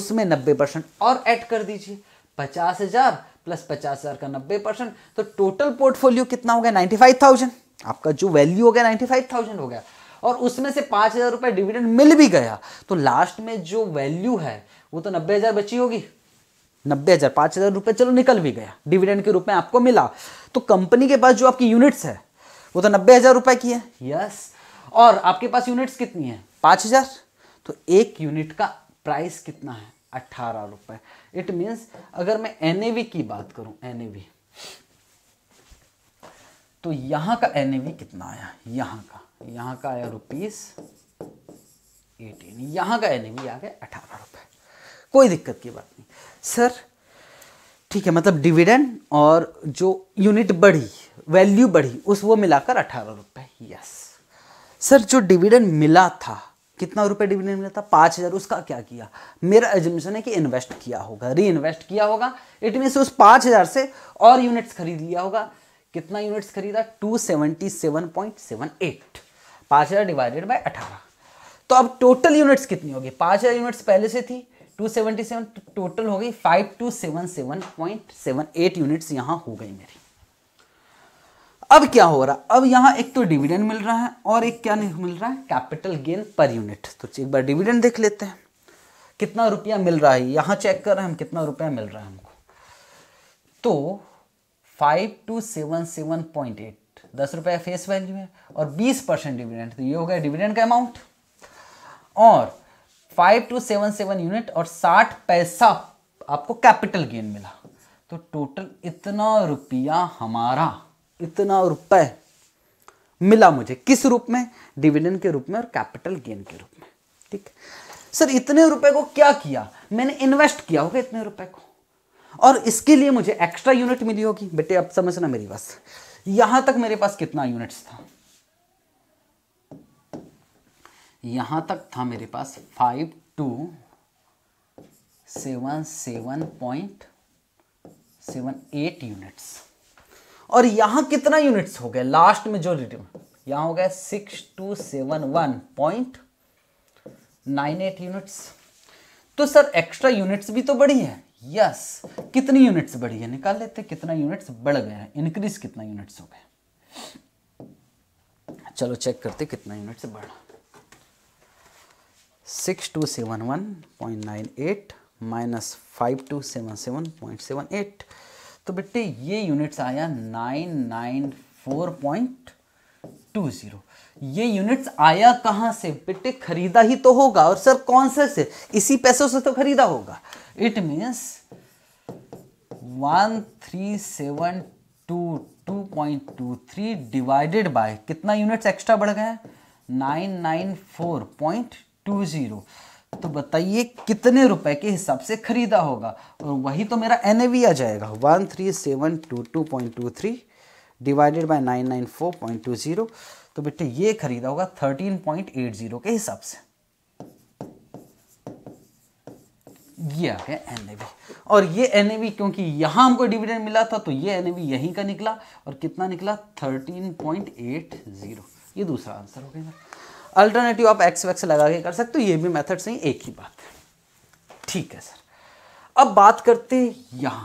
उसमें 90 परसेंट और ऐड कर दीजिए पचास हजार प्लस पचास हजार का 90 परसेंट तो टोटल पोर्टफोलियो कितना हो गया नाइन्टी आपका जो वैल्यू हो गया नाइन्टी हो गया और उसमें से पांच हजार रुपये डिविडेंड मिल भी गया तो लास्ट में जो वैल्यू है वो तो नब्बे हजार बची होगी नब्बे हज़ार पांच हज़ार रुपए चलो निकल भी गया डिविडेंड के रूप में आपको मिला तो कंपनी के पास जो आपकी यूनिट्स है वो तो नब्बे हज़ार रुपए की है यस और आपके पास यूनिट्स कितनी है पांच हज़ार तो एक यूनिट का प्राइस कितना है अट्ठारह रुपए इट मीन्स अगर मैं एन की बात करूं एनएवी तो यहां का एनएवी कितना आया यहां का यहां का आया रुपीस एटीन यहां का एन आ गया अठारह रुपए कोई दिक्कत की बात नहीं सर ठीक है मतलब डिविडेंड और जो यूनिट बढ़ी वैल्यू बढ़ी उस वो मिलाकर अठारह रुपये यस सर जो डिविडेंड मिला था कितना रुपए डिविडेंड मिला था पाँच हज़ार उसका क्या किया मेरा एजुमेशन है कि इन्वेस्ट किया होगा री इन्वेस्ट किया होगा इट मीन्स उस पाँच हज़ार से और यूनिट्स खरीद लिया होगा कितना यूनिट्स खरीदा two seventy seven point seven eight पाँच हज़ार डिवाइडेड बाई अठारह तो अब टोटल यूनिट्स कितनी होगी पाँच हज़ार यूनिट्स पहले से थी 277 टोटल हो गई 5277.78 यूनिट्स यहां हो गई मेरी अब क्या हो रहा अब यहां एक तो डिविडेंड मिल रहा है और एक क्या नहीं मिल रहा है कैपिटल गेन पर यूनिट तो एक बार डिविडेंड देख लेते हैं कितना रुपया मिल रहा है यहां चेक कर रहे हैं हम कितना रुपया मिल रहा है हमको तो five two seven seven point eight दस रुपया फेस वैल्यू है और बीस परसेंट डिविडेंड तो ये हो गया डिविडेंड का अमाउंट और five two seven seven unit और साठ पैसा आपको कैपिटल गेन मिला तो टोटल इतना रुपया हमारा इतना रुपए मिला मुझे किस रूप में डिविडेंड के रूप में और कैपिटल गेन के रूप में ठीक सर इतने रुपए को क्या किया मैंने इन्वेस्ट किया होगा इतने रुपए को और इसके लिए मुझे एक्स्ट्रा यूनिट मिली होगी बेटे अब समझना मेरी बात यहां तक मेरे पास कितना यूनिट्स था यहाँ तक था मेरे पास five two seven seven point seven eight units और यहाँ कितना यूनिट्स हो गया लास्ट में जो रिटर्न यहाँ हो गया six two seven one point nine eight units तो सर एक्स्ट्रा यूनिट्स भी तो बढ़ी है यस yes. कितनी यूनिट्स बढ़ी है निकाल लेते कितना यूनिट्स बढ़ गया है इंक्रीज कितना यूनिट्स हो गए चलो चेक करते कितना यूनिट्स बढ़ा six two seven one point nine eight minus five two seven seven point seven eight तो बेटे ये यूनिट्स आया nine nine four point two zero ये यूनिट्स आया कहाँ से बेटे खरीदा ही तो होगा और सर कौन से से इसी पैसों से तो खरीदा होगा it means one three seven two two point two three divided by कितना यूनिट्स एक्स्ट्रा बढ़ गए nine nine four point two zero तो बताइए कितने रुपए के हिसाब से खरीदा होगा और वही तो मेरा एन आ जाएगा one three seven two two point two three divided by nine nine four point two zero तो बेटे ये खरीदा होगा थर्टीन पॉइंट एट ज़ीरो के हिसाब से आ गया एन और ये एन क्योंकि यहां हमको डिविडेंड मिला था तो ये एन यहीं का निकला और कितना निकला थर्टीन पॉइंट एट ज़ीरो दूसरा आंसर हो गया अल्टरनेटिव आप एक्स वैक्स लगा के कर सकते हो ये भी मेथड से ही एक ही बात है ठीक है सर अब बात करते यहां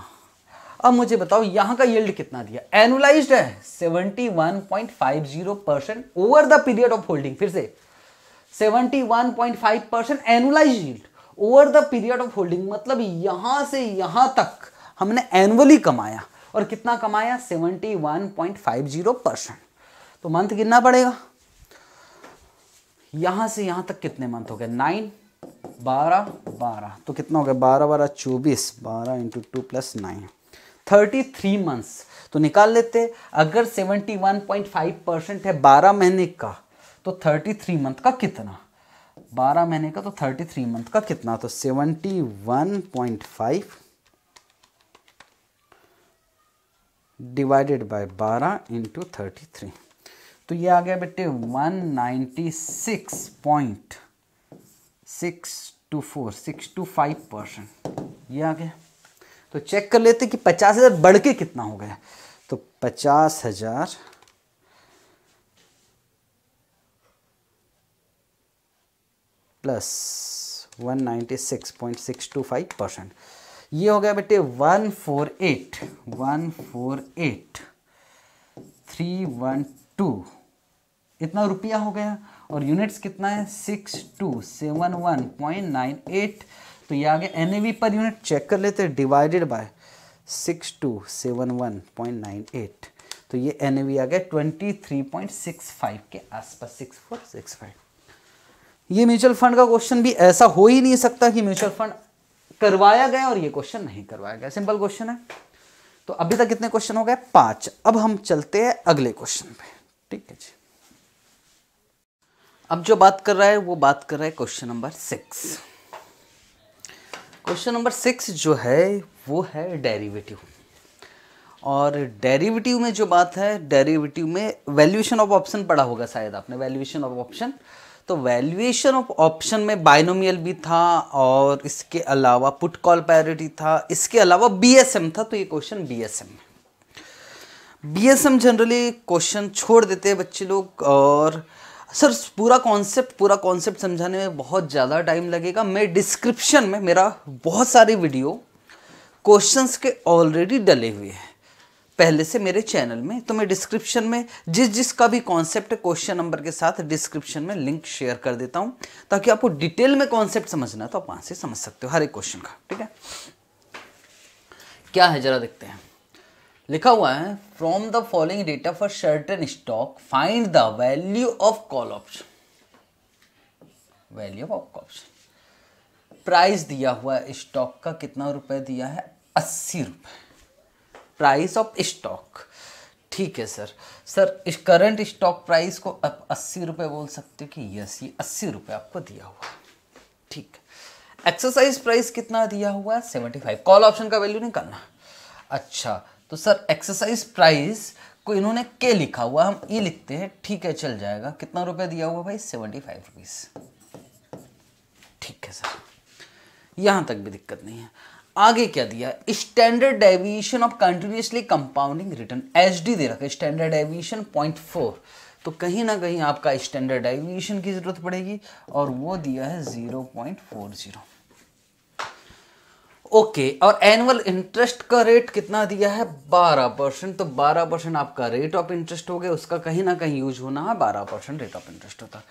अब मुझे बताओ यहां का यील्ड कितना दिया एनुलाइज है 71.50 percent over the period of holding फिर से 71.5 percent annualise yield over the period of holding मतलब यहां से यहां तक हमने एनुअली कमाया और कितना कमाया 71.50 परसेंट तो मंथ कितना पड़ेगा यहां से यहां तक कितने मंथ हो गए नाइन बारह बारह तो कितना हो गया बारह बारह चौबीस बारह into two plus nine thirty three months तो निकाल लेते अगर seventy one point five percent है बारह महीने का तो थर्टी थ्री मंथ का कितना बारह महीने का तो थर्टी थ्री मंथ का कितना तो seventy one point five divided by बारह इंटू थर्टी थ्री तो ये आ गया बेटे six point six two four six two five percent ये आ गया तो चेक कर लेते कि पचास हज़ार बढ़ के कितना हो गया तो पचास हज़ार प्लस 196.625 परसेंट ये हो गया बेटे 148 148 टू इतना रुपया हो गया और यूनिट्स कितना है six two seven one point nine eight तो ये आ गया एन पर यूनिट चेक कर लेते हैं divided by six two seven one point nine eight तो ये एन आ गया twenty three point six five के आसपास सिक्स फोर सिक्स फाइव ये म्यूचुअल फंड का क्वेश्चन भी ऐसा हो ही नहीं सकता कि म्यूचुअल फंड करवाया गया और ये क्वेश्चन नहीं करवाया गया सिंपल क्वेश्चन है तो अभी तक कितने क्वेश्चन हो गए पांच अब हम चलते हैं अगले क्वेश्चन पे ठीक है जी अब जो बात कर रहा है वो बात कर रहा है question number six question number six जो है वो है डेरिवेटिव और डेरिवेटिव में जो बात है डेरिवेटिव में वैल्यूएशन ऑफ ऑप्शन पढ़ा होगा शायद आपने वैल्यूएशन ऑफ ऑप्शन तो वैल्यूएशन ऑफ ऑप्शन में बाइनोमियल भी था और इसके अलावा पुट कॉल पैरिटी था इसके अलावा बीएसएम था तो ये question BSM S BSM generally question छोड़ देते हैं बच्चे लोग और सर पूरा कॉन्सेप्ट पूरा कॉन्सेप्ट समझाने में बहुत ज़्यादा टाइम लगेगा मैं डिस्क्रिप्शन में मेरा बहुत सारे वीडियो क्वेश्चंस के ऑलरेडी डले हुए हैं पहले से मेरे चैनल में तो मैं डिस्क्रिप्शन में जिस जिसका भी कॉन्सेप्ट क्वेश्चन नंबर के साथ डिस्क्रिप्शन में लिंक शेयर कर देता हूँ ताकि आपको डिटेल में कॉन्सेप्ट समझना है तो आप वहाँ से समझ सकते हो हर एक क्वेश्चन का ठीक है क्या है जरा देखते हैं लिखा हुआ है from the following data for certain stock find the value of call option value of call option price दिया हुआ है स्टॉक का कितना रुपए दिया है अस्सी रुपए प्राइस ऑफ स्टॉक ठीक है सर सर इस करंट स्टॉक प्राइस को आप अस्सी रुपए बोल सकते हो कि यस ये अस्सी रुपए आपको दिया हुआ ठीक एक्सरसाइज प्राइस कितना दिया हुआ है सेवेंटी फाइव कॉल ऑप्शन का वैल्यू निकालना अच्छा तो सर एक्सरसाइज प्राइस को इन्होंने के लिखा हुआ हम ई e लिखते हैं ठीक है चल जाएगा कितना रुपए दिया हुआ भाई सेवेंटी फाइव रुपीज ठीक है सर यहां तक भी दिक्कत नहीं है आगे क्या दिया standard deviation of continuously compounding return H दे रखा स्टैंडर्ड डेविएशन पॉइंट फोर तो कहीं ना कहीं आपका स्टैंडर्ड डेविएशन की जरूरत पड़ेगी और वो दिया है zero point four zero okay okay, और एनुअल इंटरेस्ट का रेट कितना दिया है बारह परसेंट तो बारह परसेंट आपका रेट ऑफ इंटरेस्ट हो गया उसका कहीं ना कहीं यूज होना है बारह परसेंट रेट ऑफ इंटरेस्ट होता है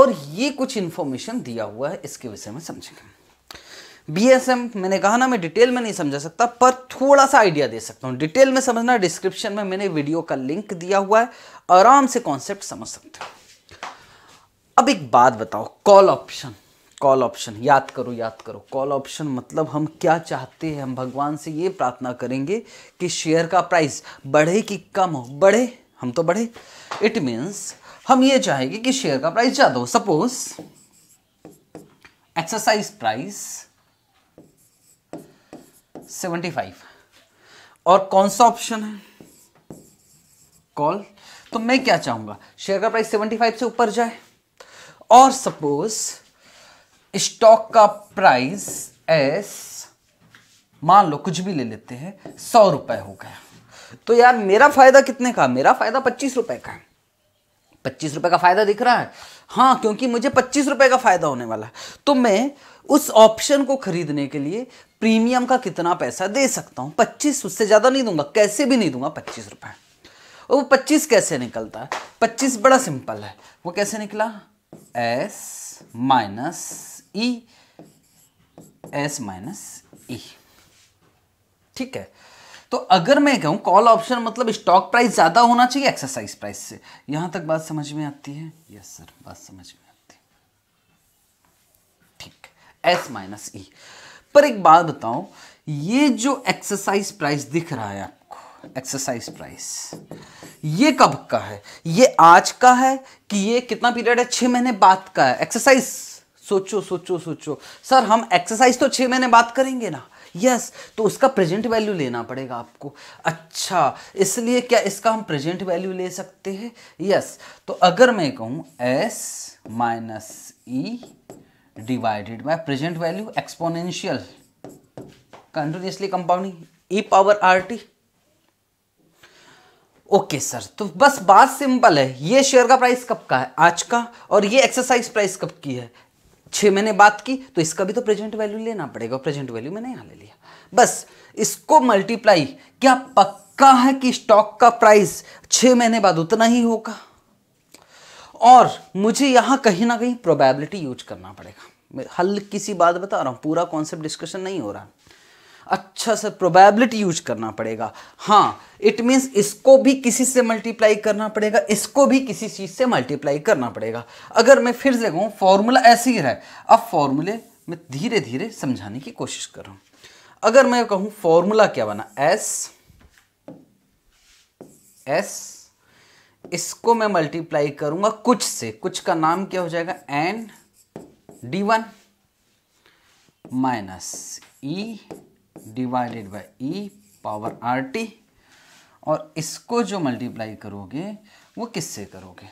और ये कुछ इन्फॉर्मेशन दिया हुआ है इसके विषय में समझेंगे बीएसएम मैंने कहा ना मैं डिटेल में नहीं समझा सकता पर थोड़ा सा आइडिया दे सकता हूँ डिटेल में समझना डिस्क्रिप्शन में मैंने वीडियो का लिंक दिया हुआ है आराम से कॉन्सेप्ट समझ सकते हो अब एक बात बताओ कॉल ऑप्शन कॉल ऑप्शन याद करो याद करो कॉल ऑप्शन मतलब हम क्या चाहते हैं हम भगवान से ये प्रार्थना करेंगे कि शेयर का प्राइस बढ़े कि कम हो बढ़े हम तो बढ़े इट मीन्स हम ये चाहेंगे कि शेयर का प्राइस ज़्यादा हो suppose exercise price seventy five और कौन सा ऑप्शन है कॉल तो मैं क्या चाहूंगा शेयर का प्राइस सेवेंटी फाइव से ऊपर जाए और सपोज़ स्टॉक का प्राइस एस मान लो कुछ भी ले लेते हैं सौ रुपए हो गया तो यार मेरा फायदा कितने का मेरा फायदा पच्चीस रुपए का है पच्चीस रुपए का फायदा दिख रहा है हाँ क्योंकि मुझे पच्चीस रुपए का फायदा होने वाला है तो मैं उस ऑप्शन को खरीदने के लिए प्रीमियम का कितना पैसा दे सकता हूं पच्चीस उससे ज़्यादा नहीं दूंगा कैसे भी नहीं दूंगा पच्चीस रुपए और वो पच्चीस कैसे निकलता है पच्चीस बड़ा सिंपल है वो कैसे निकला S minus E S minus E ठीक है तो अगर मैं कहूं कॉल ऑप्शन मतलब स्टॉक प्राइस ज़्यादा होना चाहिए एक्सरसाइज प्राइस से यहां तक बात समझ में आती है यस सर बात समझ में आती है ठीक एस माइनस ई पर एक बात बताऊं ये जो एक्सरसाइज प्राइस दिख रहा है आपको एक्सरसाइज प्राइस ये कब का है ये आज का है कि ये कितना पीरियड है छह महीने बाद का है एक्सरसाइज सोचो सोचो सोचो सर हम एक्सरसाइज तो छः महीने बात करेंगे ना यस yes, तो उसका प्रेजेंट वैल्यू लेना पड़ेगा आपको अच्छा इसलिए क्या इसका हम प्रेजेंट वैल्यू ले सकते हैं यस yes, तो अगर मैं कहूँ S minus E divided by present value exponential continuously compounding E power R T okay sir तो बस बात सिंपल है ये शेयर का प्राइस कब का है आज का और ये एक्सरसाइज प्राइस कब की है छः मैंने बात की तो इसका भी तो प्रेजेंट वैल्यू लेना पड़ेगा प्रेजेंट वैल्यू मैंने यहाँ ले लिया बस इसको मल्टीप्लाई क्या पक्का है कि स्टॉक का प्राइस छः महीने बाद उतना ही होगा और मुझे यहाँ कहीं ना कहीं प्रोबेबिलिटी यूज करना पड़ेगा हल्की सी बात बता रहा हूँ पूरा कॉन्सेप्ट डिस्कशन नहीं हो रहा अच्छा सा प्रोबेबिलिटी यूज करना पड़ेगा हाँ इट मीन्स इसको भी किसी से मल्टीप्लाई करना पड़ेगा इसको भी किसी चीज़ से मल्टीप्लाई करना पड़ेगा अगर मैं फिर से कहूँ फॉर्मूला ऐसे ही रहा है अब फॉर्मूले में धीरे धीरे समझाने की कोशिश कर रहा हूं अगर मैं कहूँ फॉर्मूला क्या बना एस एस इसको मैं मल्टीप्लाई करूंगा कुछ से कुछ का नाम क्या हो जाएगा N D one minus E divided by E power R T और इसको जो मल्टीप्लाई करोगे वो किससे करोगे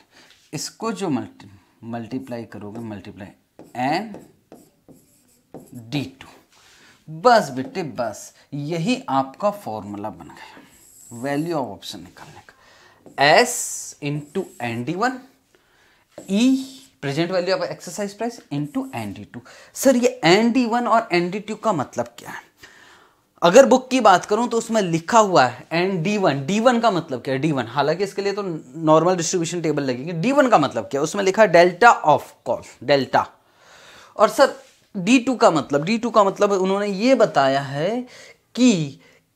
इसको जो मल्टी मल्टीप्लाई करोगे मल्टीप्लाई एन डी टू बस बेटे बस यही आपका फॉर्मूला बन गया वैल्यू ऑफ ऑप्शन निकालने का S into N D one E present value of exercise price into N D two sir ये एन डी वन और एन डी टू का मतलब क्या है अगर बुक की बात करूं तो उसमें लिखा हुआ है and D one D one का मतलब क्या है डी वन हालांकि इसके लिए तो नॉर्मल डिस्ट्रीब्यूशन टेबल लगेगी डी वन का मतलब क्या है उसमें लिखा है डेल्टा ऑफ कॉस डेल्टा और सर डी टू का मतलब डी टू का मतलब उन्होंने ये बताया है कि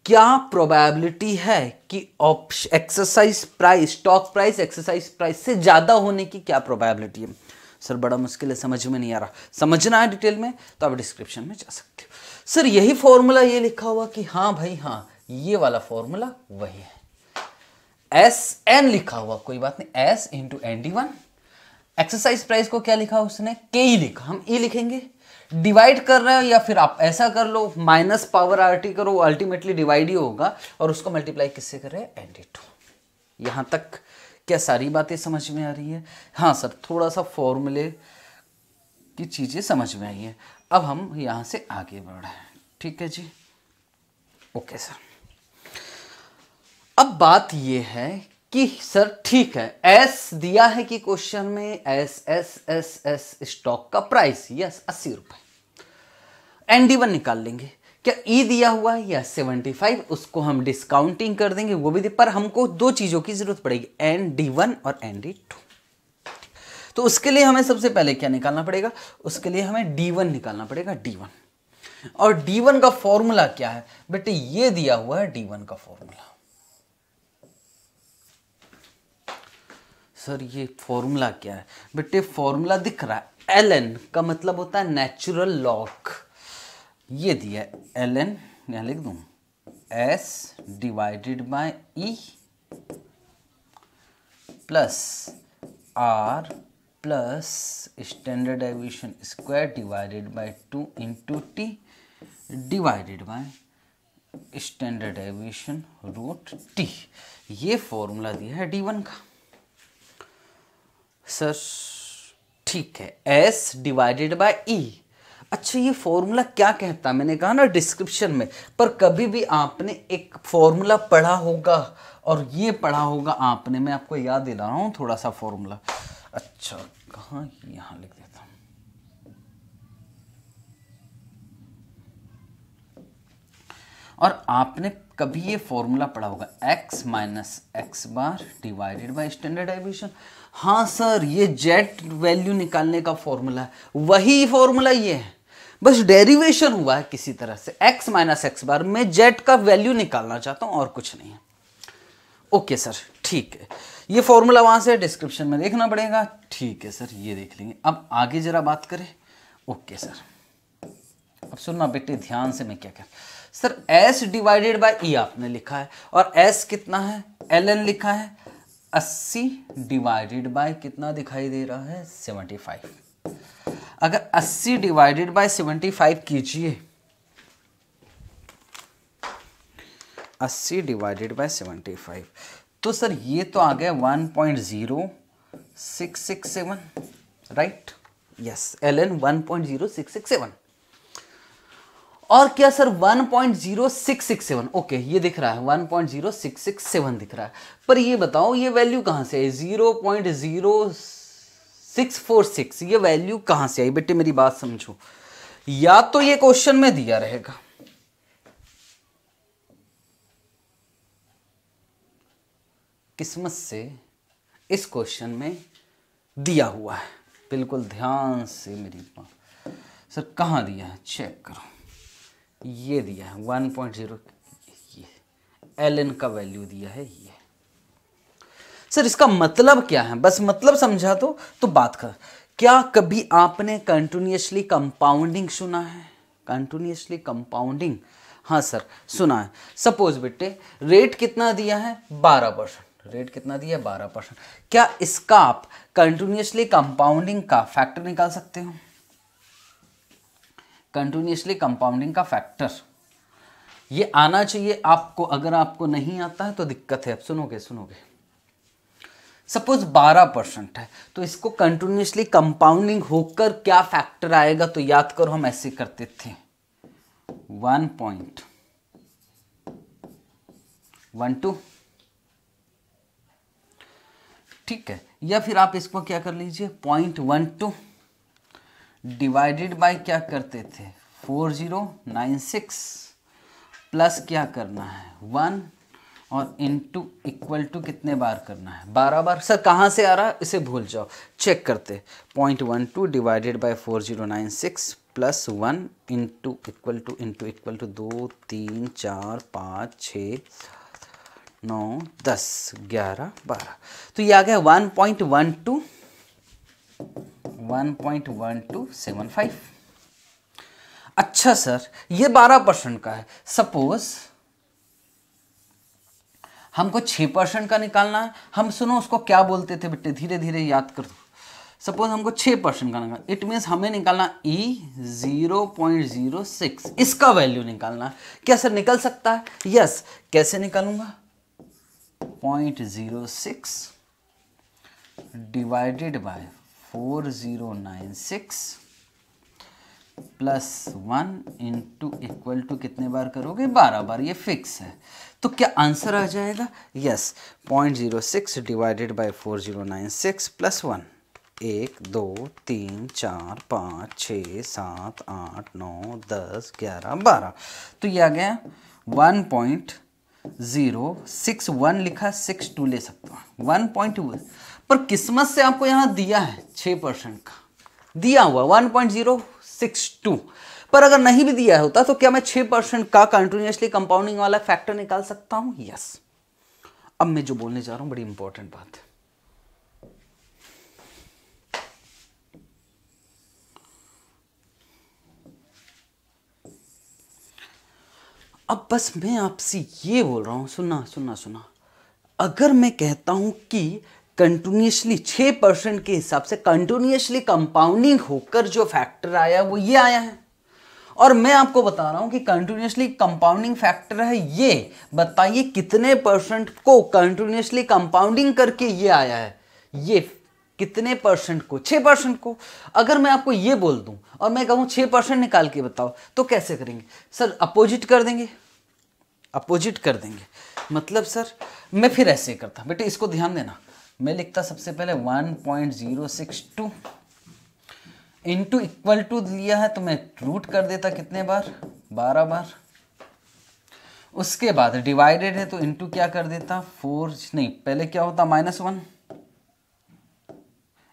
क्या प्रोबेबिलिटी है कि option exercise price stock price exercise price से ज़्यादा होने की क्या प्रोबेबिलिटी है सर बड़ा मुश्किल है समझ में नहीं आ रहा समझना है डिटेल में तो आप डिस्क्रिप्शन में जा सकते हो सर यही फॉर्मूला ये लिखा हुआ कि हाँ भाई हाँ ये वाला फॉर्मूला वही है एस एन लिखा हुआ कोई बात नहीं S into N D one exercise price को क्या लिखा उसने के ही लिखा हम ई e लिखेंगे डिवाइड कर रहे हो या फिर आप ऐसा कर लो माइनस पावर आर टी करो अल्टीमेटली डिवाइड ही होगा और उसको मल्टीप्लाई किससे कर रहे हैं एन टू यहां तक क्या सारी बातें समझ में आ रही है हाँ सर थोड़ा सा फॉर्मूले की चीज़ें समझ में आई है अब हम यहाँ से आगे बढ़ रहे हैं ठीक है जी ओके सर अब बात ये है कि सर ठीक है एस दिया है कि क्वेश्चन में S S S S stock का प्राइस यस अस्सी रुपए एनडी वन निकाल लेंगे क्या ई e दिया हुआ है या सेवेंटी फाइव उसको हम डिस्काउंटिंग कर देंगे वो भी पर हमको दो चीज़ों की ज़रूरत पड़ेगी एन डी वन और एन डी टू तो उसके लिए हमें सबसे पहले क्या निकालना पड़ेगा उसके लिए हमें डी वन निकालना पड़ेगा डी वन और डी वन का फॉर्मूला क्या है बेटे ये दिया हुआ है डी वन का फॉर्मूला सर ये फॉर्मूला क्या है बेटे फॉर्मूला दिख रहा है एल एन का मतलब होता है नेचुरल लॉक ये दिया है एल एन यहां लिख दू S divided by E plus R plus standard square divided divided two into T divided by standard deviation root T ये फॉर्मूला दिया है डी वन का सर ठीक है एस डिवाइडेड बाय ई अच्छा ये फॉर्मूला क्या कहता मैंने कहा ना डिस्क्रिप्शन में पर कभी भी आपने एक फॉर्मूला पढ़ा होगा और ये पढ़ा होगा आपने मैं आपको याद दिला रहा हूँ थोड़ा सा फॉर्मूला अच्छा कहाँ यहाँ लिख देता हूँ और आपने कभी ये फॉर्मूला पढ़ा होगा x minus X bar divided by standard deviation हाँ सर ये जेट वैल्यू निकालने का फॉर्मूला है वही फॉर्मूला ये है बस डेरिवेशन हुआ है किसी तरह से x माइनस एक्स बार मैं जेट का वैल्यू निकालना चाहता हूँ और कुछ नहीं है ओके सर ठीक है ये फॉर्मूला वहां से डिस्क्रिप्शन में देखना पड़ेगा ठीक है सर ये देख लेंगे अब आगे ज़रा बात करें ओके सर अब सुनना बेटे ध्यान से मैं क्या कर sir S divided by E आपने लिखा है और एस कितना है एल एन लिखा है अस्सी डिवाइडेड बाय कितना दिखाई दे रहा है सेवेंटी फाइव अगर अस्सी डिवाइडेड बाय सेवेंटी फाइव कीजिए अस्सी डिवाइडेड बाय सेवेंटी फाइव तो सर ये तो आ गया one point zero six six seven right yes L N one point zero six six seven और क्या सर 1.0667 ओके ये दिख रहा है 1.0667 दिख रहा है पर ये बताओ ये वैल्यू कहां से आई 0.0646 ये वैल्यू कहां से आई बेटे मेरी बात समझो या तो ये क्वेश्चन में दिया रहेगा किस्मत से इस क्वेश्चन में दिया हुआ है बिल्कुल ध्यान से मेरी बात सर कहाँ दिया है चेक करो ये दिया है one point zero L N का वैल्यू दिया है ये सर इसका मतलब क्या है बस मतलब समझा दो तो, तो बात कर क्या कभी आपने कंटिन्यूसली कंपाउंडिंग सुना है कंटिन्यूसली कंपाउंडिंग हाँ सर सुना है सपोज बेटे रेट कितना दिया है बारह परसेंट रेट कितना दिया बारह परसेंट क्या इसका आप कंटिन्यूसली कंपाउंडिंग का फैक्टर निकाल सकते हो कंटिन्यूसली कंपाउंडिंग का फैक्टर ये आना चाहिए आपको अगर आपको नहीं आता है तो दिक्कत है अब सुनोगे सुनोगे सपोज बारह परसेंट है तो इसको कंटिन्यूसली कंपाउंडिंग होकर क्या फैक्टर आएगा तो याद करो हम ऐसे करते थे वन पॉइंट वन टू ठीक है या फिर आप इसको क्या कर लीजिए point one two divided by क्या करते थे four zero nine six plus क्या करना है वन और इनटू इक्वल टू कितने बार करना है बारह बार सर कहाँ से आ रहा है इसे भूल जाओ चेक करते point one two divided by four zero nine six plus one into equal to into equal to दो तीन चार पाँच छः नौ दस ग्यारह बारह तो ये आ गया one point one two one point one two seven five अच्छा सर ये बारह परसेंट का है सपोज हमको छह परसेंट का निकालना है हम सुनो उसको क्या बोलते थे बेटे धीरे धीरे याद कर दो सपोज हमको छह परसेंट का निकालना इट मीन्स हमें निकालना E zero point zero six इसका वैल्यू निकालना क्या सर निकल सकता है यस yes. कैसे निकालूंगा point zero six divided four zero nine six plus one into equal to कितने बार करोगे बारह बार ये फिक्स है तो क्या आंसर आ जाएगा yes point zero six divided by four zero nine six plus one एक दो तीन चार पाँच छ सात आठ नौ दस ग्यारह बारह तो ये आ गया one point zero six one लिखा सिक्स टू ले सकता हूँ वन पॉइंट पर किस्मत से आपको यहाँ दिया है छः परसेंट का दिया हुआ one point zero six two पर अगर नहीं भी दिया होता तो क्या मैं छः परसेंट का कंटिन्यूसली कंपाउंडिंग वाला फैक्टर निकाल सकता हूँ यस अब मैं जो बोलने जा रहा हूँ बड़ी इंपॉर्टेंट बात है अब बस मैं आपसे ये बोल रहा हूँ सुना सुना सुना अगर मैं कहता हूँ कि कंटिन्यूसली छः परसेंट के हिसाब से कंटिन्यूसली कंपाउंडिंग होकर जो फैक्टर आया वो ये आया है और मैं आपको बता रहा हूँ कि कंटिन्यूसली कंपाउंडिंग फैक्टर है ये बताइए कितने परसेंट को कंटिन्यूसली कंपाउंडिंग करके ये आया है ये कितने परसेंट को छः परसेंट को अगर मैं आपको ये बोल दूं और मैं कहूँ छः परसेंट निकाल के बताओ तो कैसे करेंगे सर अपोजिट कर देंगे अपोजिट कर देंगे मतलब सर मैं फिर ऐसे करता बेटे इसको ध्यान देना मैं लिखता सबसे पहले one point zero six two into equal to लिया है तो मैं रूट कर देता कितने बार बारह बार उसके बाद डिवाइडेड है तो इंटू क्या कर देता फोर नहीं पहले क्या होता माइनस वन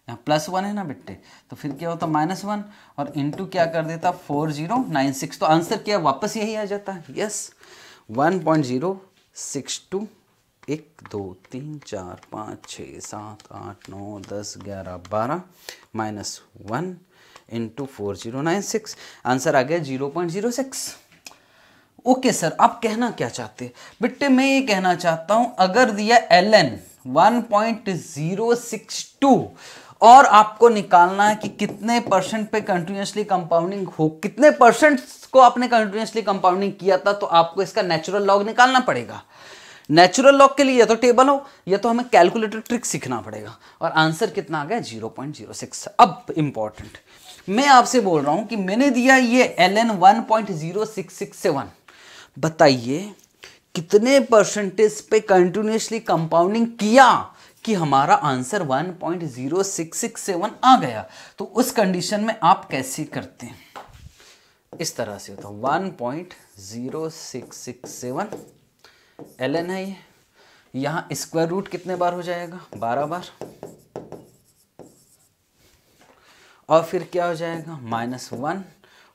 यहाँ प्लस वन है ना बेटे तो फिर क्या होता माइनस वन और इंटू क्या कर देता फोर जीरो नाइन सिक्स तो आंसर क्या वापस यही आ जाता है yes one point zero six two एक दो तीन चार पाँच छः सात आठ नौ दस ग्यारह बारह minus one into four zero nine six answer आ गया zero point zero six okay sir आप कहना क्या चाहते बेटे मैं ये कहना चाहता हूँ अगर दिया L N one point zero six two और आपको निकालना है कि कितने परसेंट पे कंटिन्यूसली कंपाउंडिंग हो कितने परसेंट को आपने कंटिन्यूसली कंपाउंडिंग किया था तो आपको इसका नेचुरल लॉग निकालना पड़ेगा नेचुरल लॉग के लिए या तो टेबल हो या तो हमें कैलकुलेटर ट्रिक सीखना पड़ेगा और आंसर कितना आ गया जीरो पॉइंट जीरो सिक्स अब इंपॉर्टेंट मैं आपसे बोल रहा हूं कि मैंने दिया ये L N one point zero six six seven बताइए कितने परसेंटेज पे कंटिन्यूसली कंपाउंडिंग किया कि हमारा आंसर 1.0667 आ गया तो उस कंडीशन में आप कैसे करते हैं इस तरह से होता वन पॉइंट एल एन है ये यहाँ स्क्वायर रूट कितने बार हो जाएगा बारह बार और फिर क्या हो जाएगा माइनस वन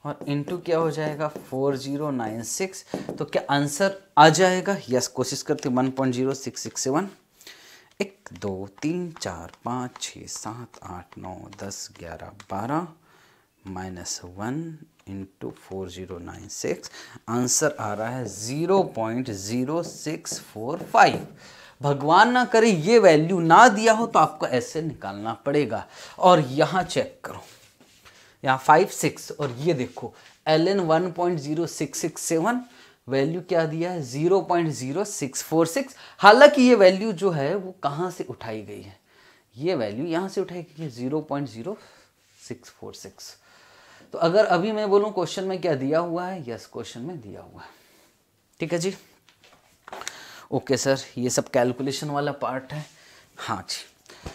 और इनटू क्या हो जाएगा फोर जीरो नाइन सिक्स तो क्या आंसर आ जाएगा यस कोशिश करते one point zero six six seven दो तीन चार पाँच छः सात आठ नौ दस ग्यारह बारह minus one into four zero nine six answer आ रहा है zero point zero six four five भगवान ना करे ये वैल्यू ना दिया हो तो आपको ऐसे निकालना पड़ेगा और यहाँ चेक करो यहाँ फाइव सिक्स और ये देखो L N one point zero six six seven value क्या दिया है zero point zero six four six हालांकि ये वैल्यू जो है वो कहाँ से उठाई गई है ये वैल्यू यहाँ से उठाई गई है zero point zero six four six तो अगर अभी मैं बोलूँ क्वेश्चन में क्या दिया हुआ है यस क्वेश्चन में दिया हुआ है ठीक है जी ओके सर ये सब कैलकुलेशन वाला पार्ट है हाँ जी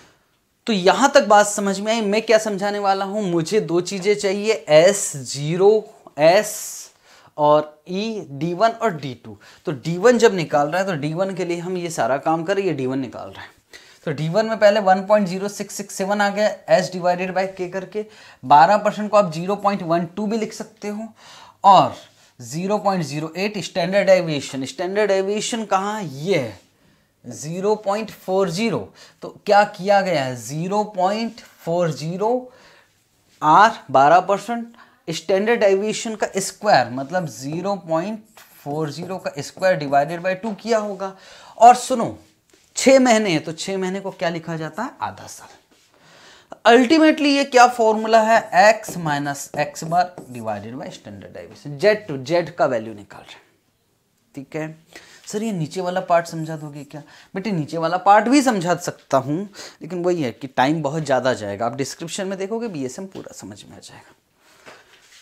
तो यहाँ तक बात समझ में आई मैं क्या समझाने वाला हूँ मुझे दो चीज़ें चाहिए एस जीरो एस और ई डी वन और डी टू तो डी वन जब निकाल रहा है तो डी वन के लिए हम ये सारा काम करें ये डी वन निकाल रहा है तो डी वन में पहले 1.0667 आ गया एस डिवाइडेड बाई के करके बारह परसेंट को आप जीरो पॉइंट वन टू भी लिख सकते हो और zero point 0.08 standard deviation standard deviation कहाँ ये है जीरो तो क्या किया गया है जीरो आर बारह परसेंट स्टैंडर्ड डेविएशन का स्क्वायर मतलब 0.40 का स्क्वायर डिवाइडेड बाय टू किया होगा और सुनो छ महीने तो छह महीने को क्या लिखा जाता है आधा साल अल्टीमेटली ये क्या फॉर्मूला है x minus X bar divided by standard deviation Z to Z का वैल्यू निकाल रहे ठीक है सर ये नीचे वाला पार्ट समझा दोगे क्या बेटे नीचे वाला पार्ट भी समझा सकता हूँ लेकिन वही है कि टाइम बहुत ज़्यादा जाएगा आप डिस्क्रिप्शन में देखोगे बी पूरा समझ में आ जाएगा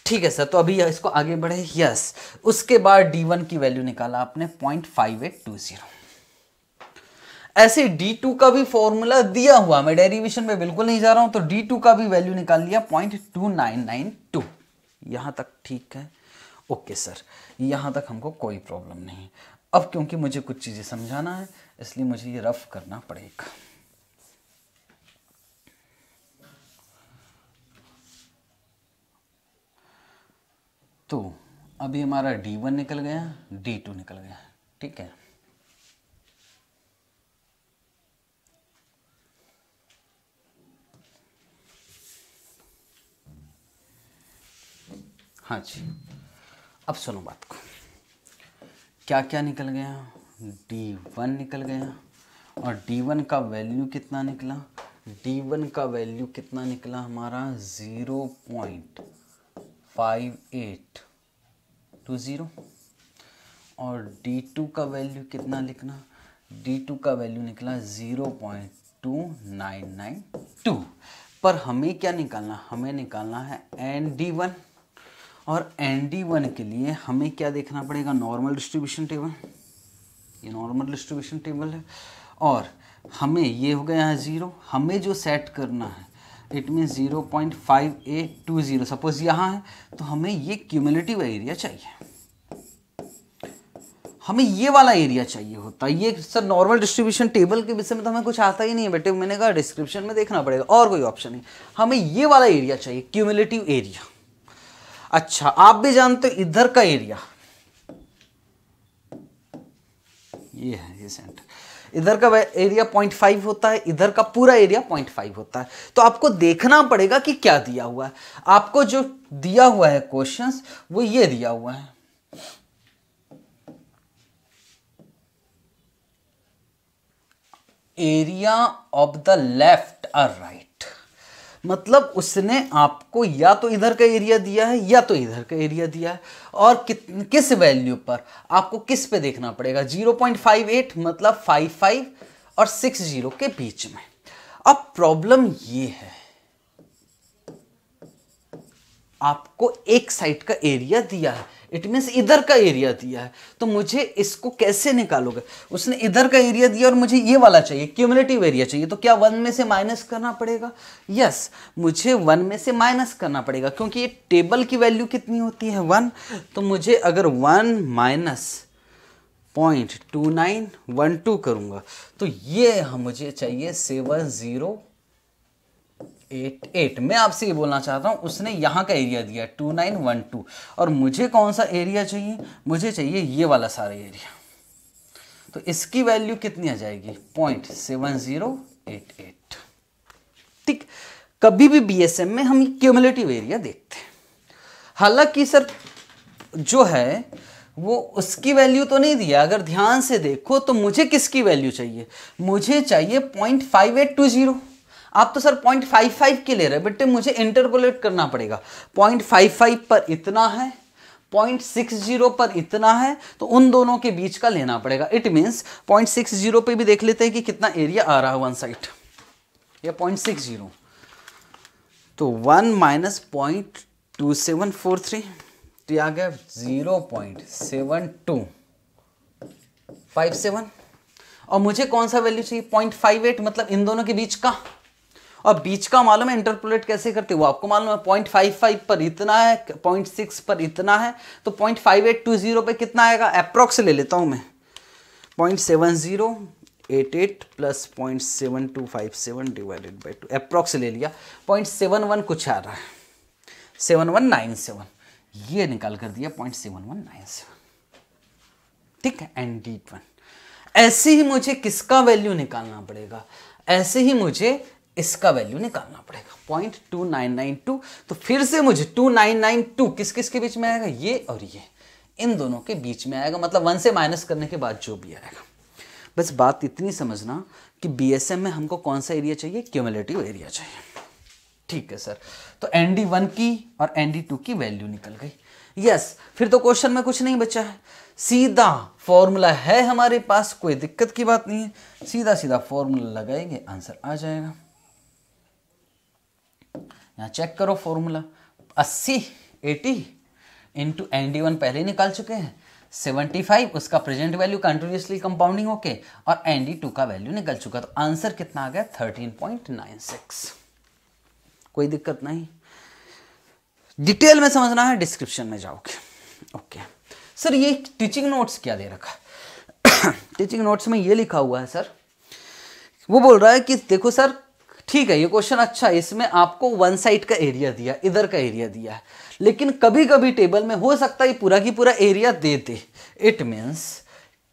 ठीक है सर तो अभी इसको आगे बढ़े यस उसके बाद डी वन की वैल्यू निकाला आपने point five eight two zero ऐसे D2 का भी फॉर्मूला दिया हुआ मैं डेरिवेशन में बिल्कुल नहीं जा रहा हूं तो D2 का भी वैल्यू निकाल लिया point two nine nine two यहां तक ठीक है ओके सर यहां तक हमको कोई प्रॉब्लम नहीं अब क्योंकि मुझे कुछ चीज़ें समझाना है इसलिए मुझे ये रफ करना पड़ेगा तो अभी हमारा D1 निकल गया D2 निकल गया ठीक है हाँ जी अब सुनो बात को क्या क्या निकल गया D1 निकल गया और D1 का वैल्यू कितना निकला D1 का वैल्यू कितना निकला हमारा zero point five eight two zero और डी टू का वैल्यू कितना लिखना डी टू का वैल्यू निकला zero point two nine nine two पर हमें क्या निकालना हमें निकालना है एन डी वन और एन डी वन के लिए हमें क्या देखना पड़ेगा नॉर्मल डिस्ट्रीब्यूशन टेबल ये नॉर्मल डिस्ट्रीब्यूशन टेबल है और हमें ये हो गया है ज़ीरो हमें जो सेट करना है it mean zero point five eight two zero suppose यहां है तो हमें ये क्यूमुलेटिव एरिया चाहिए हमें ये वाला एरिया चाहिए होता है ये सर नॉर्मल डिस्ट्रीब्यूशन टेबल के विषय में तो हमें कुछ आता ही नहीं है बेटे मैंने कहा डिस्क्रिप्शन में देखना पड़ेगा और कोई ऑप्शन नहीं हमें ये वाला एरिया चाहिए क्यूमुलेटिव एरिया अच्छा आप भी जानते हो इधर का एरिया ये है ये सेंटर इधर का एरिया पॉइंट फाइव होता है इधर का पूरा एरिया पॉइंट फाइव होता है तो आपको देखना पड़ेगा कि क्या दिया हुआ है आपको जो दिया हुआ है क्वेश्चन वो ये दिया हुआ है एरिया ऑफ द लेफ्ट और राइट मतलब उसने आपको या तो इधर का एरिया दिया है या तो इधर का एरिया दिया है और कि, किस वैल्यू पर आपको किस पे देखना पड़ेगा 0.58 मतलब 55 और 60 के बीच में अब प्रॉब्लम ये है आपको एक साइड का एरिया दिया है इट मीन्स इधर का एरिया दिया है तो मुझे इसको कैसे निकालोगे उसने इधर का एरिया दिया और मुझे ये वाला चाहिए क्यूमलेटिव एरिया चाहिए तो क्या वन में से माइनस करना पड़ेगा यस yes, मुझे वन में से माइनस करना पड़ेगा क्योंकि ये टेबल की वैल्यू कितनी होती है वन तो मुझे अगर one minus point two nine one two करूँगा तो ये मुझे चाहिए सेवन ज़ीरो एट एट मैं आपसे ये बोलना चाहता हूँ उसने यहाँ का एरिया दिया टू नाइन वन टू और मुझे कौन सा एरिया चाहिए मुझे चाहिए ये वाला सारा एरिया तो इसकी वैल्यू कितनी आ जाएगी point seven zero eight eight ठीक कभी भी एम में हम क्यूमुलेटिव एरिया देखते हैं हालांकि सर जो है वो उसकी वैल्यू तो नहीं दिया अगर ध्यान से देखो तो मुझे किसकी वैल्यू चाहिए मुझे चाहिए point five eight two zero आप तो सर पॉइंट फाइव फाइव के ले रहे बेटे मुझे इंटरपोलेट करना पड़ेगा पॉइंट फाइव फाइव पर इतना है पॉइंट सिक्स जीरो पर इतना है तो उन दोनों के बीच का लेना पड़ेगा it means point six zero पर भी देख लेते हैं कि कितना एरिया आ रहा है वन साइड या पॉइंट सिक्स जीरो तो one minus point two seven four three तो आ गया zero point seven two five seven और मुझे कौन सा वैल्यू चाहिए पॉइंट फाइव एट मतलब इन दोनों के बीच का और बीच का मालूम है इंटरपोलेट कैसे करते हो आपको मालूम है पॉइंट फाइव फाइव पर इतना है पॉइंट सिक्स पर इतना है तो point five eight two zero पर कितना आएगा अप्रोक्स ले लेता हूँ मैं point seven zero eight eight plus point seven two five seven divided by two approx ले लिया पॉइंट सेवन वन कुछ आ रहा है सेवन वन नाइन सेवन ये निकाल कर दिया point seven one nine seven ठीक है एन डी वन ऐसे ही मुझे किसका वैल्यू निकालना पड़ेगा ऐसे ही मुझे इसका वैल्यू निकालना पड़ेगा point two nine nine two तो फिर से मुझे टू नाइन नाइन टू किस किस के बीच में आएगा ये और ये इन दोनों के बीच में आएगा मतलब वन से माइनस करने के बाद जो भी आएगा बस बात इतनी समझना कि एम में हमको कौन सा एरिया चाहिए क्यूमुलेटिव एरिया चाहिए ठीक है सर तो एन डी वन की और एन डी टू की वैल्यू निकल गई यस फिर तो क्वेश्चन में कुछ नहीं बचा है सीधा फॉर्मूला है हमारे पास कोई दिक्कत की बात नहीं है सीधा सीधा फॉर्मूला लगाएंगे आंसर आ जाएगा यहाँ चेक करो फॉर्मूला अस्सी eighty into N D one पहले निकाल चुके हैं सेवेंटी फाइव उसका प्रेजेंट वैल्यू कंटिन्यूसली कंपाउंडिंग होके और एन डी टू का वैल्यू निकल चुका तो आंसर कितना आ गया थर्टीन पॉइंट नाइन सिक्स कोई दिक्कत नहीं डिटेल में समझना है डिस्क्रिप्शन में जाओगे ओके सर ये टीचिंग नोट्स क्या दे रखा टीचिंग नोट्स में ये लिखा हुआ है सर वो बोल रहा है कि देखो सर ठीक है ये क्वेश्चन अच्छा है इसमें आपको वन साइड का एरिया दिया इधर का एरिया दिया है लेकिन कभी कभी टेबल में हो सकता है पूरा की पूरा एरिया दे दे इट मीन्स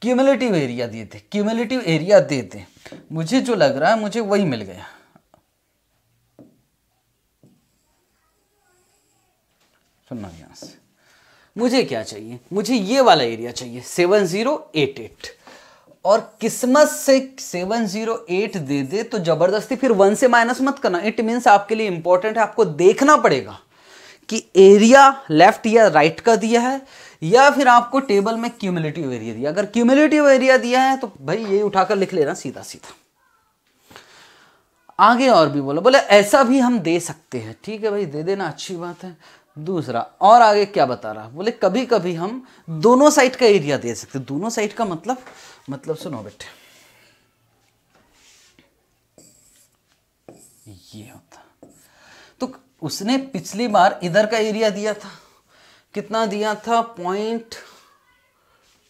क्यूमुलेटिव एरिया दे दे क्यूमुलेटिव एरिया दे दे मुझे जो लग रहा है मुझे वही मिल गया सुनना यहां से मुझे क्या चाहिए मुझे ये वाला एरिया चाहिए सेवन जीरो एट एट और किस्मत से सेवन जीरो एट दे दे तो जबरदस्ती फिर वन से माइनस मत करना इट मीन्स आपके लिए इंपॉर्टेंट है आपको देखना पड़ेगा कि एरिया लेफ्ट या राइट का दिया है या फिर आपको टेबल में क्यूमिलेटिव एरिया दिया अगर क्यूमिलेटिव एरिया दिया है तो भाई ये उठाकर लिख लेना सीधा सीधा आगे और भी बोला बोले ऐसा भी हम दे सकते हैं ठीक है भाई दे देना अच्छी बात है दूसरा और आगे क्या बता रहा बोले कभी कभी हम दोनों साइड का एरिया दे सकते दोनों साइड का मतलब मतलब सुनो बेटे ये होता तो उसने पिछली बार इधर का एरिया दिया था कितना दिया था पॉइंट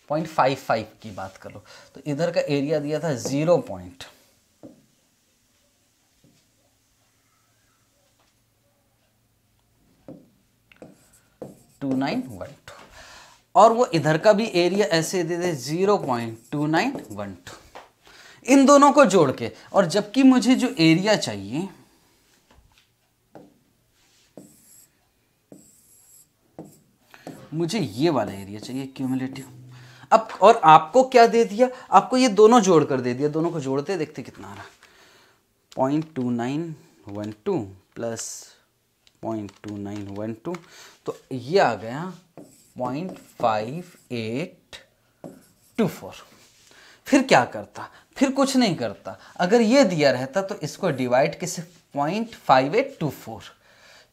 पॉइंट फाइव फाइव की बात करो तो इधर का एरिया दिया था zero point two nine one और वो इधर का भी एरिया ऐसे दे दे zero point two nine one two इन दोनों को जोड़ के और जबकि मुझे जो एरिया चाहिए मुझे ये वाला एरिया चाहिए क्यूमुलेटिव अब और आपको क्या दे दिया आपको ये दोनों जोड़ कर दे दिया दोनों को जोड़ते देखते कितना आ रहा point two nine one two plus point two nine one two तो ये आ गया point five eight two four फिर क्या करता फिर कुछ नहीं करता अगर ये दिया रहता तो इसको डिवाइड किस point five eight two four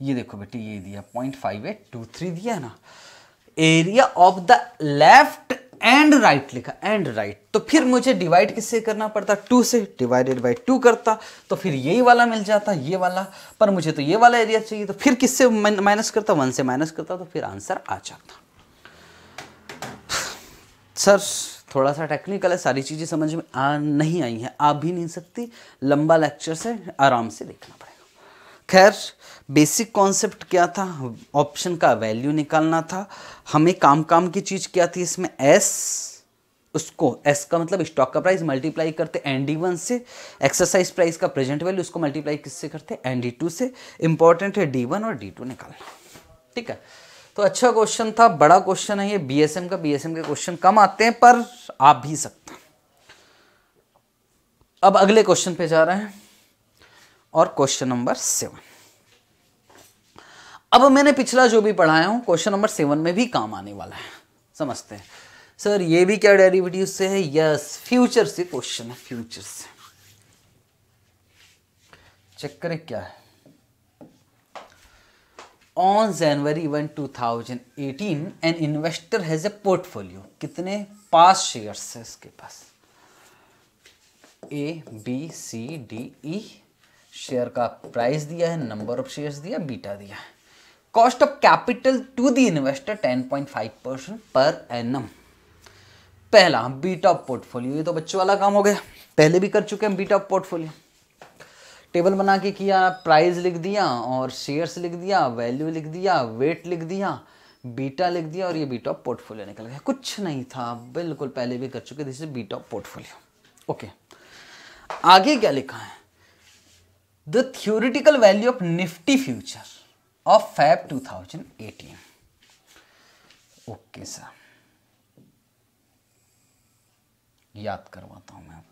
ये देखो बेटी ये दिया point five eight two three दिया ना area of the left and right लिखा एंड राइट तो फिर मुझे डिवाइड किससे करना पड़ता टू से डिवाइडेड बाई टू करता तो फिर यही वाला मिल जाता ये वाला पर मुझे तो ये वाला एरिया चाहिए तो फिर किससे माइनस करता वन से माइनस करता तो फिर आंसर आ जाता सर थोड़ा सा टेक्निकल है सारी चीज़ें समझ में आ नहीं आई हैं आ भी नहीं सकती लंबा लेक्चर से आराम से देखना पड़ेगा खैर बेसिक कॉन्सेप्ट क्या था ऑप्शन का वैल्यू निकालना था हमें काम काम की चीज़ क्या थी इसमें एस उसको एस का मतलब स्टॉक का प्राइस मल्टीप्लाई करते एन डी वन से एक्सरसाइज प्राइस का प्रेजेंट वैल्यू उसको मल्टीप्लाई किससे करते एन डी टू से इंपॉर्टेंट है डी वन और डी टू निकालना ठीक है तो अच्छा क्वेश्चन था बड़ा क्वेश्चन है ये बीएसएम का बीएसएम के क्वेश्चन कम आते हैं पर आप भी सकते हैं अब अगले क्वेश्चन पे जा रहे हैं और क्वेश्चन नंबर सेवन अब मैंने पिछला जो भी पढ़ाया हूं क्वेश्चन नंबर सेवन में भी काम आने वाला है समझते हैं सर ये भी क्या डेरिवेटिव से है यस फ्यूचर से क्वेश्चन है फ्यूचर से चेक करें क्या है on January one two thousand eighteen an investor has a portfolio कितने पास शेयर्स है इसके पास A B C D E share का प्राइस दिया है नंबर ऑफ शेयर्स दिया बीटा दिया है cost of capital to the investor ten point five percent पर एम पहला बीटा पोर्टफोलियो ये तो बच्चों वाला काम हो गया पहले भी कर चुके हैं बीटा पोर्टफोलियो टेबल बना के किया प्राइस लिख दिया और शेयर्स लिख दिया वैल्यू लिख दिया वेट लिख दिया बीटा लिख दिया और ये बीटा पोर्टफोलियो निकल गया कुछ नहीं था बिल्कुल पहले भी कर चुके this is beta portfolio okay आगे क्या लिखा है the theoretical value of Nifty future of Feb 2018 okay sir याद करवाता हूं मैं आपको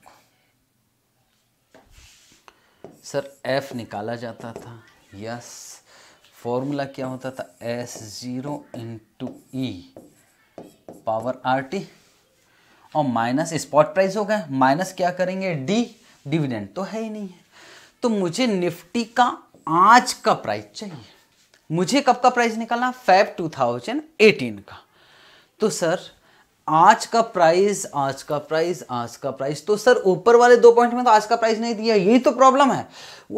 सर एफ निकाला जाता था यस फॉर्मूला क्या होता था S zero into E power R T और माइनस स्पॉट प्राइस हो गया माइनस क्या करेंगे डी डिविडेंड तो है ही नहीं है तो मुझे निफ्टी का आज का प्राइस चाहिए मुझे कब का प्राइस निकालना फेब 2018 का तो सर आज का प्राइस आज का प्राइस आज का प्राइस तो सर ऊपर वाले दो पॉइंट में तो आज का प्राइस नहीं दिया यही तो प्रॉब्लम है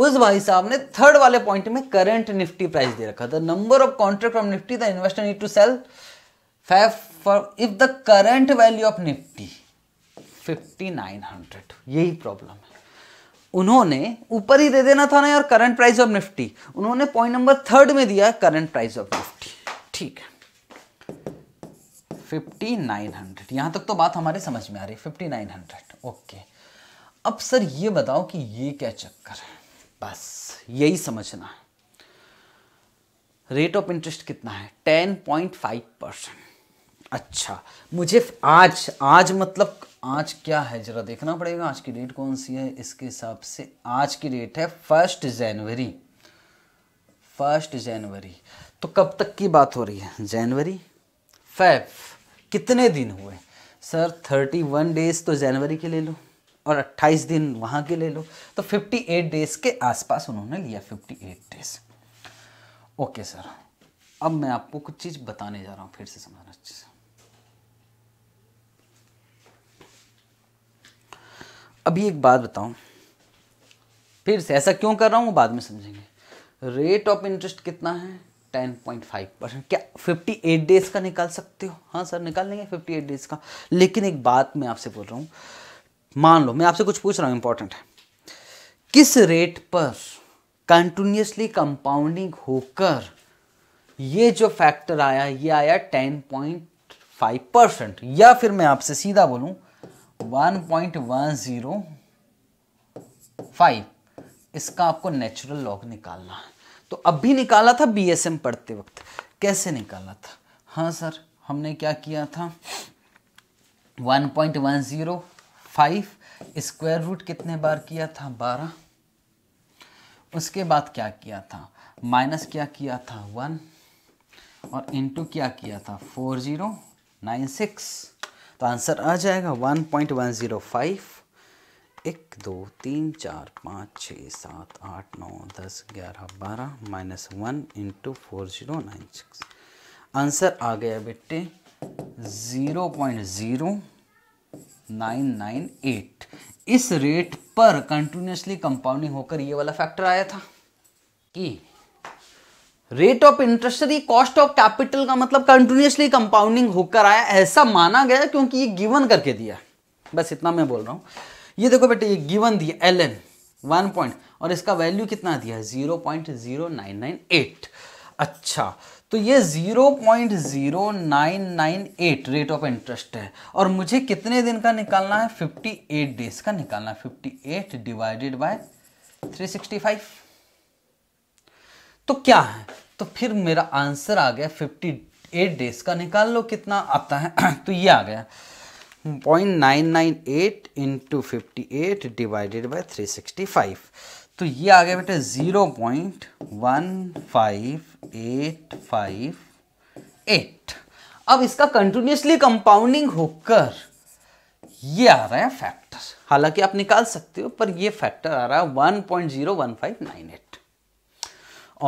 उस भाई साहब ने थर्ड वाले पॉइंट में करंट निफ्टी प्राइस दे रखा था number of contract from Nifty the investor need to sell five for if the current value of Nifty fifty nine hundred यही प्रॉब्लम है उन्होंने ऊपर ही दे देना था ना यार करंट प्राइस ऑफ निफ्टी उन्होंने पॉइंट नंबर थर्ड में दिया करंट प्राइस ऑफ निफ्टी ठीक है फिफ्टी नाइन हंड्रेड यहाँ तक तो बात हमारे समझ में आ रही है फिफ्टी नाइन हंड्रेड ओके अब सर ये बताओ कि ये क्या चक्कर है बस यही समझना है रेट ऑफ इंटरेस्ट कितना है टेन पॉइंट फाइव परसेंट अच्छा मुझे आज आज मतलब आज क्या है जरा देखना पड़ेगा आज की डेट कौन सी है इसके हिसाब से आज की डेट है फर्स्ट जनवरी फर्स्ट जनवरी तो कब तक की बात हो रही है जनवरी फेब कितने दिन हुए सर थर्टी वन डेज़ तो जनवरी के ले लो और अट्ठाईस दिन वहाँ के ले लो तो फिफ्टी एट डेज़ के आसपास उन्होंने लिया fifty eight days okay sir अब मैं आपको कुछ चीज़ बताने जा रहा हूँ फिर से समझना अच्छे से अभी एक बात बताऊँ फिर से ऐसा क्यों कर रहा हूँ वो बाद में समझेंगे रेट ऑफ इंटरेस्ट कितना है टेन पॉइंट फाइव परसेंट क्या फिफ्टी एट डेज का निकाल सकते हो हाँ सर निकाल लेंगे फिफ्टी एट डेज का लेकिन एक बात मैं आपसे बोल रहा हूँ मान लो मैं आपसे कुछ पूछ रहा हूँ इंपॉर्टेंट है किस रेट पर कंटिन्यूसली कंपाउंडिंग होकर ये जो फैक्टर आया ये आया टेन पॉइंट फाइव परसेंट या फिर मैं आपसे सीधा बोलूं one point one zero five इसका आपको नेचुरल लॉग निकालना है तो अभी निकाला था बीएसएम पढ़ते वक्त कैसे निकाला था हाँ सर हमने क्या किया था 1.105 स्क्वायर रूट कितने बार किया था 12 उसके बाद क्या किया था माइनस क्या किया था 1 और इनटू क्या किया था 4096 तो आंसर आ जाएगा 1.105 एक दो तीन चार पाँच छः सात आठ नौ दस ग्यारह बारह minus one into four zero nine six answer आ गया बेटे zero point zero nine nine eight इस रेट पर कंटिन्यूसली कंपाउंडिंग होकर ये वाला फैक्टर आया था कि rate of interest cost of capital का मतलब कंटिन्यूसली कंपाउंडिंग होकर आया ऐसा माना गया क्योंकि ये गिवन करके दिया बस इतना मैं बोल रहा हूँ ये देखो बेटे ये गिवन दिया एल एन वन पॉइंट और इसका वैल्यू कितना दिया है zero point zero nine nine eight अच्छा तो ये zero zero point nine nine eight rate of interest है और मुझे कितने दिन का निकालना है फिफ्टी एट डेज का निकालना है eight divided by three sixty five तो क्या है तो फिर मेरा आंसर आ गया फिफ्टी एट डेज का निकाल लो कितना आता है तो ये आ गया point nine nine eight into fifty eight divided by three sixty five तो ये आ गया बेटा zero point one five eight five eight अब इसका कंटिन्यूसली कंपाउंडिंग होकर ये आ रहा है फैक्टर हालांकि आप निकाल सकते हो पर ये फैक्टर आ रहा है one point zero one five nine eight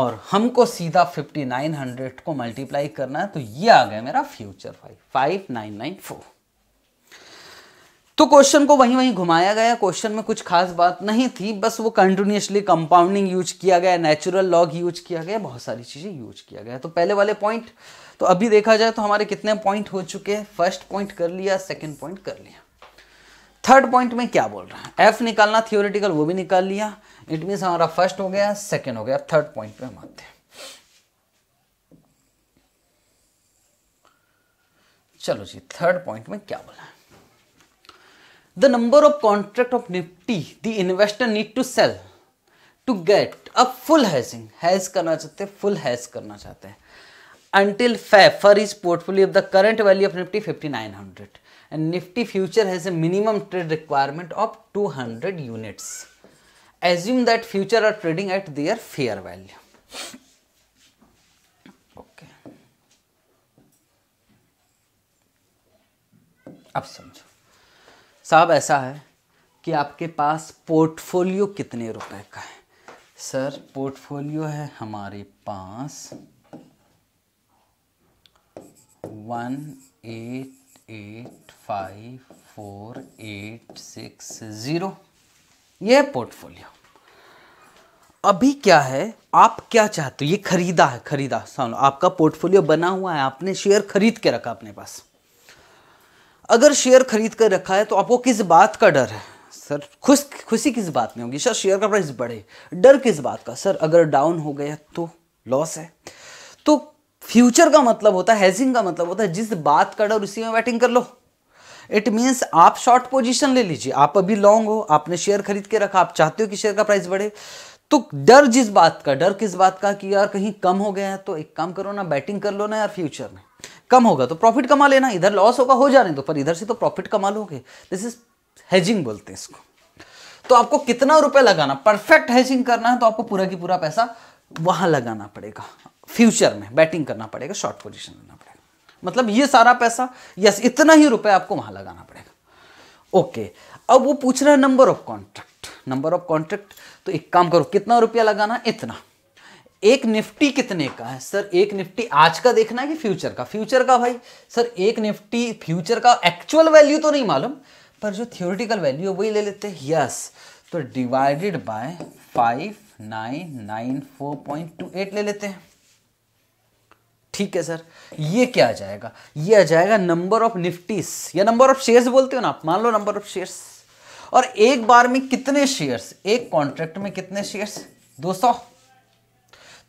और हमको सीधा फिफ्टी नाइन हंड्रेड को मल्टीप्लाई करना है तो ये आ गया मेरा future five five nine nine four तो क्वेश्चन को वहीं वहीं घुमाया गया क्वेश्चन में कुछ खास बात नहीं थी बस वो कंटिन्यूसली कंपाउंडिंग यूज किया गया नेचुरल लॉग यूज किया गया बहुत सारी चीज़ें यूज किया गया तो पहले वाले पॉइंट तो अभी देखा जाए तो हमारे कितने पॉइंट हो चुके हैं फर्स्ट पॉइंट कर लिया सेकेंड पॉइंट कर लिया थर्ड पॉइंट में क्या बोल रहा है एफ निकालना थियोरिटिकल वो भी निकाल लिया इट मीन्स हमारा फर्स्ट हो गया सेकेंड हो गया थर्ड पॉइंट पे मानते हैं चलो जी थर्ड पॉइंट में क्या बोला the number of contract of Nifty the investor need to sell to get a full hedging hedge करना चाहते full hedge करना चाहते until fair for his portfolio of the current value of Nifty 5900 and Nifty future has a minimum trade requirement of 200 units. Assume that future are trading at their fair value. Okay. अब समझो साहब ऐसा है कि आपके पास portfolio कितने रुपए का है सर पोर्टफोलियो है हमारे पास one eight eight five four eight six zero ये पोर्टफोलियो अभी क्या है आप क्या चाहते हो ये खरीदा है खरीदा सामने आपका पोर्टफोलियो बना हुआ है आपने शेयर खरीद के रखा अपने पास अगर शेयर खरीद कर रखा है तो आपको किस बात का डर है सर खुश खुशी किस बात में होगी सर शेयर का प्राइस बढ़े डर किस बात का सर अगर डाउन हो गया तो लॉस है तो फ्यूचर का मतलब होता है हेजिंग का मतलब होता है जिस बात का डर उसी में बैटिंग कर लो इट मीन्स आप शॉर्ट पोजीशन ले लीजिए आप अभी लॉन्ग हो आपने शेयर खरीद के रखा आप चाहते हो कि शेयर का प्राइस बढ़े तो डर जिस बात का डर किस बात का कि यार कहीं कम हो गया है तो एक काम करो ना बैटिंग कर लो ना यार फ्यूचर में कम होगा तो प्रॉफिट कमा लेना इधर लॉस होगा हो जाने दो तो, पर इधर से तो प्रॉफिट कमा लोगे दिस इज हेजिंग बोलते हैं इसको तो आपको कितना रुपए लगाना परफेक्ट हेजिंग करना है तो आपको पूरा की पूरा पैसा वहां लगाना पड़ेगा फ्यूचर में बैटिंग करना पड़ेगा शॉर्ट पोजिशन लेना पड़ेगा मतलब ये सारा पैसा यस इतना ही रुपए आपको वहां लगाना पड़ेगा ओके अब वो पूछ रहा है number of contract number of contract तो एक काम करो कितना रुपया लगाना इतना एक निफ्टी कितने का है सर एक निफ्टी आज का देखना है कि फ्यूचर का फ्यूचर का भाई सर एक निफ्टी फ्यूचर का एक्चुअल वैल्यू तो नहीं मालूम पर जो थियोरिटिकल वैल्यू है वही ले लेते हैं यस तो divided by five nine nine four point two eight ले लेते हैं ठीक है सर ये क्या आ जाएगा ये आ जाएगा नंबर ऑफ निफ्टीज या नंबर ऑफ शेयर्स बोलते हो ना आप मान लो नंबर ऑफ शेयर्स और एक बार में कितने शेयर्स एक कॉन्ट्रैक्ट में कितने शेयर्स 200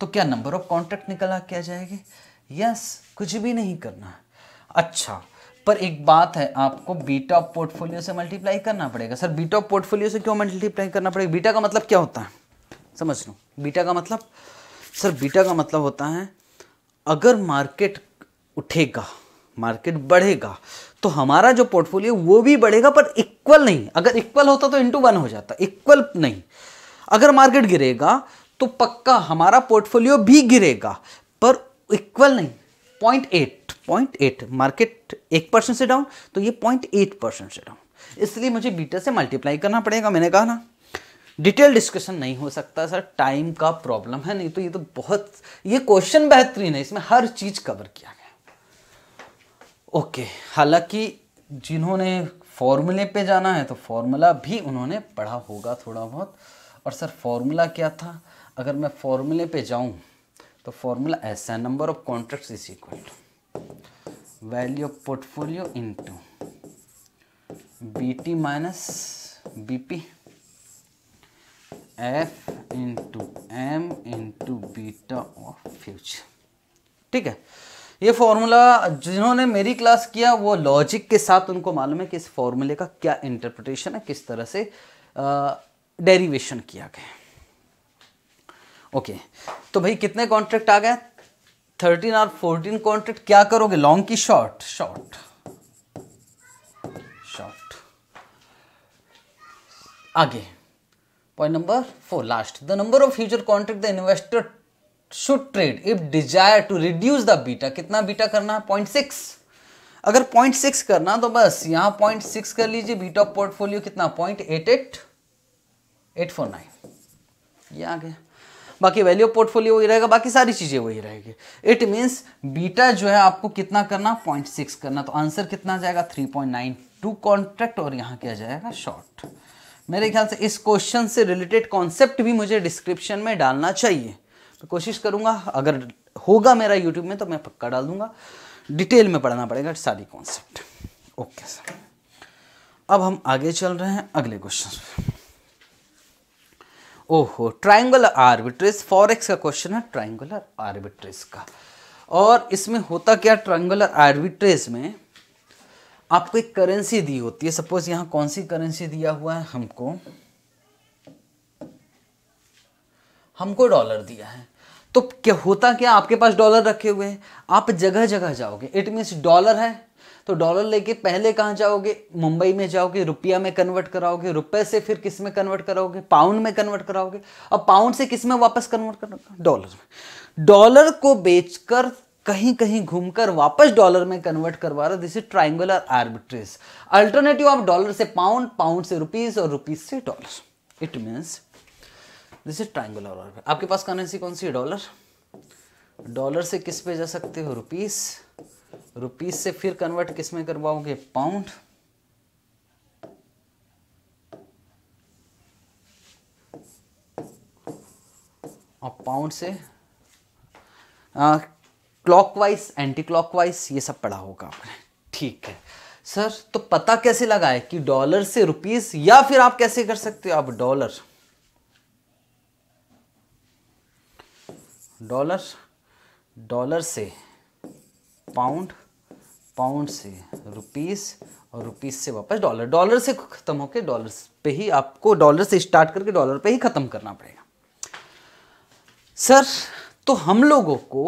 तो क्या नंबर ऑफ कॉन्ट्रैक्ट निकला क्या जाएगी यस कुछ भी नहीं करना अच्छा पर एक बात है आपको बीटा ऑफ पोर्टफोलियो से मल्टीप्लाई करना पड़ेगा सर बीटा ऑफ पोर्टफोलियो से क्यों मल्टीप्लाई करना पड़ेगा बीटा का मतलब क्या होता है समझ लो बीटा का मतलब सर बीटा का मतलब होता है अगर मार्केट उठेगा मार्केट बढ़ेगा तो हमारा जो पोर्टफोलियो वो भी बढ़ेगा पर इक्वल नहीं अगर इक्वल होता तो इंटू वन हो जाता इक्वल नहीं अगर मार्केट गिरेगा तो पक्का हमारा पोर्टफोलियो भी गिरेगा पर इक्वल नहीं point eight point eight market एक परसेंट से डाउन तो ये पॉइंट एट परसेंट से डाउन इसलिए मुझे बीटा से मल्टीप्लाई करना पड़ेगा मैंने कहा ना डिटेल डिस्कशन नहीं हो सकता सर टाइम का प्रॉब्लम है नहीं तो ये तो बहुत ये क्वेश्चन बेहतरीन है इसमें हर चीज़ कवर किया गया ओके हालांकि जिन्होंने फॉर्मूले पे जाना है तो फॉर्मूला भी उन्होंने पढ़ा होगा थोड़ा बहुत और सर फॉर्मूला क्या था अगर मैं फॉर्मूले पे जाऊं तो फॉर्मूला ऐसा है number of contract is equal to value of portfolio into BT minus BP F into M into beta of future ठीक है ये फॉर्मूला जिन्होंने मेरी क्लास किया वो लॉजिक के साथ उनको मालूम है कि इस फॉर्मूले का क्या इंटरप्रिटेशन है किस तरह से डेरिवेशन किया गया है ओके तो भाई कितने कॉन्ट्रैक्ट आ गए थर्टीन और फोर्टीन कॉन्ट्रैक्ट क्या करोगे लॉन्ग की शॉर्ट शॉर्ट शॉर्ट आगे point number four last the number of future contract the investor should trade if desire to reduce the beta कितना बीटा करना है पॉइंट सिक्स अगर पॉइंट सिक्स करना तो बस यहां पॉइंट सिक्स कर लीजिए बीटा पोर्टफोलियो कितना point eight eight eight four nine ये आ गया बाकी वैल्यू पोर्टफोलियो वही रहेगा बाकी सारी चीज़ें वही रहेगी इट मीन्स बीटा जो है आपको कितना करना पॉइंट सिक्स करना तो आंसर कितना जाएगा three point nine two contract और यहाँ किया जाएगा शॉर्ट मेरे ख्याल से इस क्वेश्चन से रिलेटेड कॉन्सेप्ट भी मुझे डिस्क्रिप्शन में डालना चाहिए तो कोशिश करूंगा अगर होगा मेरा यूट्यूब में तो मैं पक्का डाल दूंगा डिटेल में पढ़ना पड़ेगा सारी कॉन्सेप्ट ओके सर अब हम आगे चल रहे हैं अगले क्वेश्चन ओहो आर्बिट्रेस फॉर फॉरेक्स का क्वेश्चन है ट्राइंगुलर आर्बिट्रेस का और इसमें होता क्या ट्राइंगुलर आर्बिट्रेस में आपको एक करेंसी दी होती है सपोज यहाँ कौन सी करेंसी दिया हुआ है हमको हमको डॉलर दिया है तो क्या होता क्या आपके पास डॉलर रखे हुए हैं आप जगह जगह जाओगे इट मीन्स डॉलर है तो डॉलर लेके पहले कहाँ जाओगे मुंबई में जाओगे रुपया में कन्वर्ट कराओगे रुपए से फिर किस में कन्वर्ट कराओगे पाउंड में कन्वर्ट कराओगे और पाउंड से किस में वापस कन्वर्ट कराओगे डॉलर में डॉलर को बेचकर कहीं कहीं घूमकर वापस डॉलर में कन्वर्ट करवा रहा this is triangular arbitrage alternative आप डॉलर से पाउंड पाउंड से रुपीज और रुपीज से dollar it means this is triangular arbitrage आपके पास करेंसी कौन सी है डॉलर डॉलर से किस पे जा सकते हो रुपीस रुपीज से फिर कन्वर्ट किस में करवाओगे पाउंड और पाउंड से क्लॉकवाइज एंटी क्लॉकवाइज ये सब पढ़ा होगा आपने ठीक है सर तो पता कैसे लगाए कि डॉलर से रुपीस या फिर आप कैसे कर सकते हो आप डॉलर डॉलर डॉलर से पाउंड पाउंड से रुपीस और रुपीस से वापस डॉलर डॉलर से ख़त्म होकर डॉलर पे ही आपको डॉलर से स्टार्ट करके डॉलर पे ही ख़त्म करना पड़ेगा सर तो हम लोगों को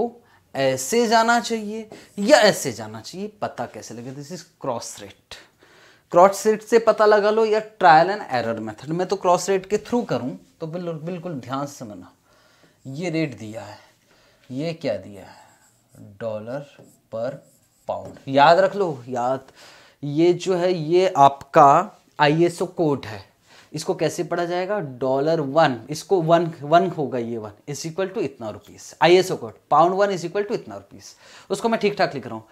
ऐसे जाना चाहिए या ऐसे जाना चाहिए पता कैसे लगे this is cross rate cross rate से पता लगा लो या ट्रायल एंड एरर मेथड मैं तो क्रॉस रेट के थ्रू करूं तो बिल्कुल बिल्कुल ध्यान से समझना ये रेट दिया है ये क्या दिया है डॉलर पर पाउंड याद रख लो याद ये जो है ये आपका आईएसओ कोड है इसको कैसे पढ़ा जाएगा डॉलर वन इसको वन वन होगा ये वन इज इक्वल टू इतना rupees ISO code pound one is equal to इतना रुपीस उसको मैं ठीक ठाक लिख रहा हूं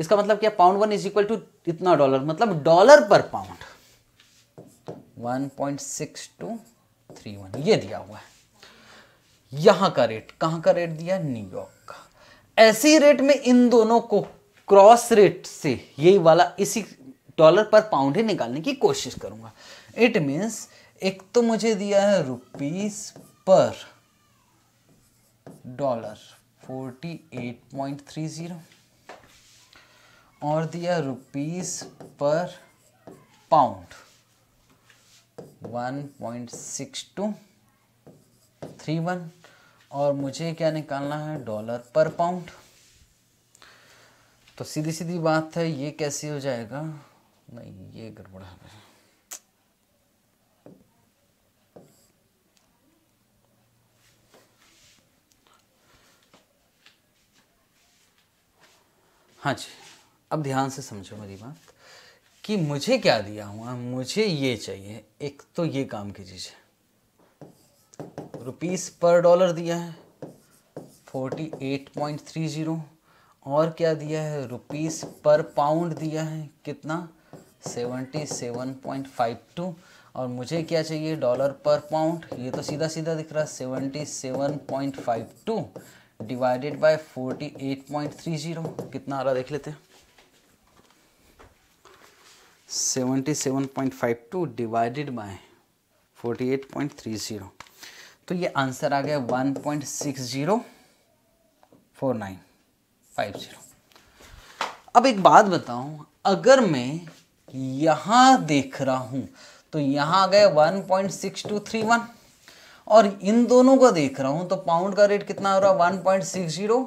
इसका मतलब क्या pound one is equal to इतना डॉलर मतलब डॉलर पर पाउंड 1.6231 ये दिया हुआ है यहां का रेट कहां का रेट दिया न्यूयॉर्क ऐसी रेट में इन दोनों को क्रॉस रेट से यही वाला इसी डॉलर पर पाउंड ही निकालने की कोशिश करूंगा इट मीन्स एक तो मुझे दिया है रुपीस पर डॉलर 48.30 और दिया रुपीस पर पाउंड 1.6231 और मुझे क्या निकालना है डॉलर पर पाउंड तो सीधी सीधी बात है ये कैसे हो जाएगा नहीं ये गड़बड़ा है हाँ जी अब ध्यान से समझो मेरी बात कि मुझे क्या दिया हुआ मुझे ये चाहिए एक तो ये काम की चीज़ है रुपीस पर डॉलर दिया है forty eight point three zero और क्या दिया है रुपीस पर पाउंड दिया है कितना seventy seven point five two और मुझे क्या चाहिए डॉलर पर पाउंड ये तो सीधा सीधा दिख रहा है seventy seven point five two divided by forty eight point three zero कितना आ रहा देख लेते हैं seventy seven point five two divided by forty eight point three zero तो ये आंसर आ गया one point six zero four nine five zero अब एक बात बताऊं अगर मैं यहां देख रहा हूं तो यहां आ गया one point six two three one और इन दोनों को देख रहा हूं तो पाउंड का रेट कितना हो रहा है one point six zero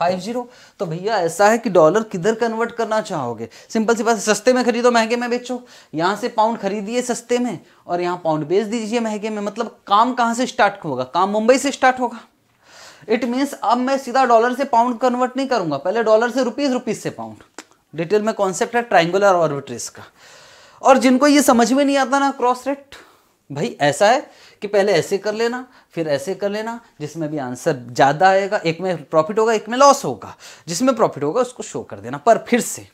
five zero तो भैया ऐसा है कि डॉलर किधर कन्वर्ट करना चाहोगे सिंपल सी बात सस्ते में खरीदो महंगे में बेचो यहाँ से पाउंड खरीदिए सस्ते में और यहाँ पाउंड बेच दीजिए महंगे में मतलब काम कहाँ से स्टार्ट होगा काम मुंबई से स्टार्ट होगा इट मीन्स अब मैं सीधा डॉलर से पाउंड कन्वर्ट नहीं करूंगा पहले डॉलर से रुपीज रुपीज से पाउंड डिटेल में कॉन्सेप्ट है ट्राइंगुलर ऑर्बिट्रेस का और जिनको ये समझ में नहीं आता ना क्रॉस रेट भाई ऐसा है कि पहले ऐसे कर लेना फिर ऐसे कर लेना जिसमें भी आंसर ज़्यादा आएगा एक में प्रॉफिट होगा एक में लॉस होगा जिसमें प्रॉफिट होगा उसको शो कर देना पर फिर से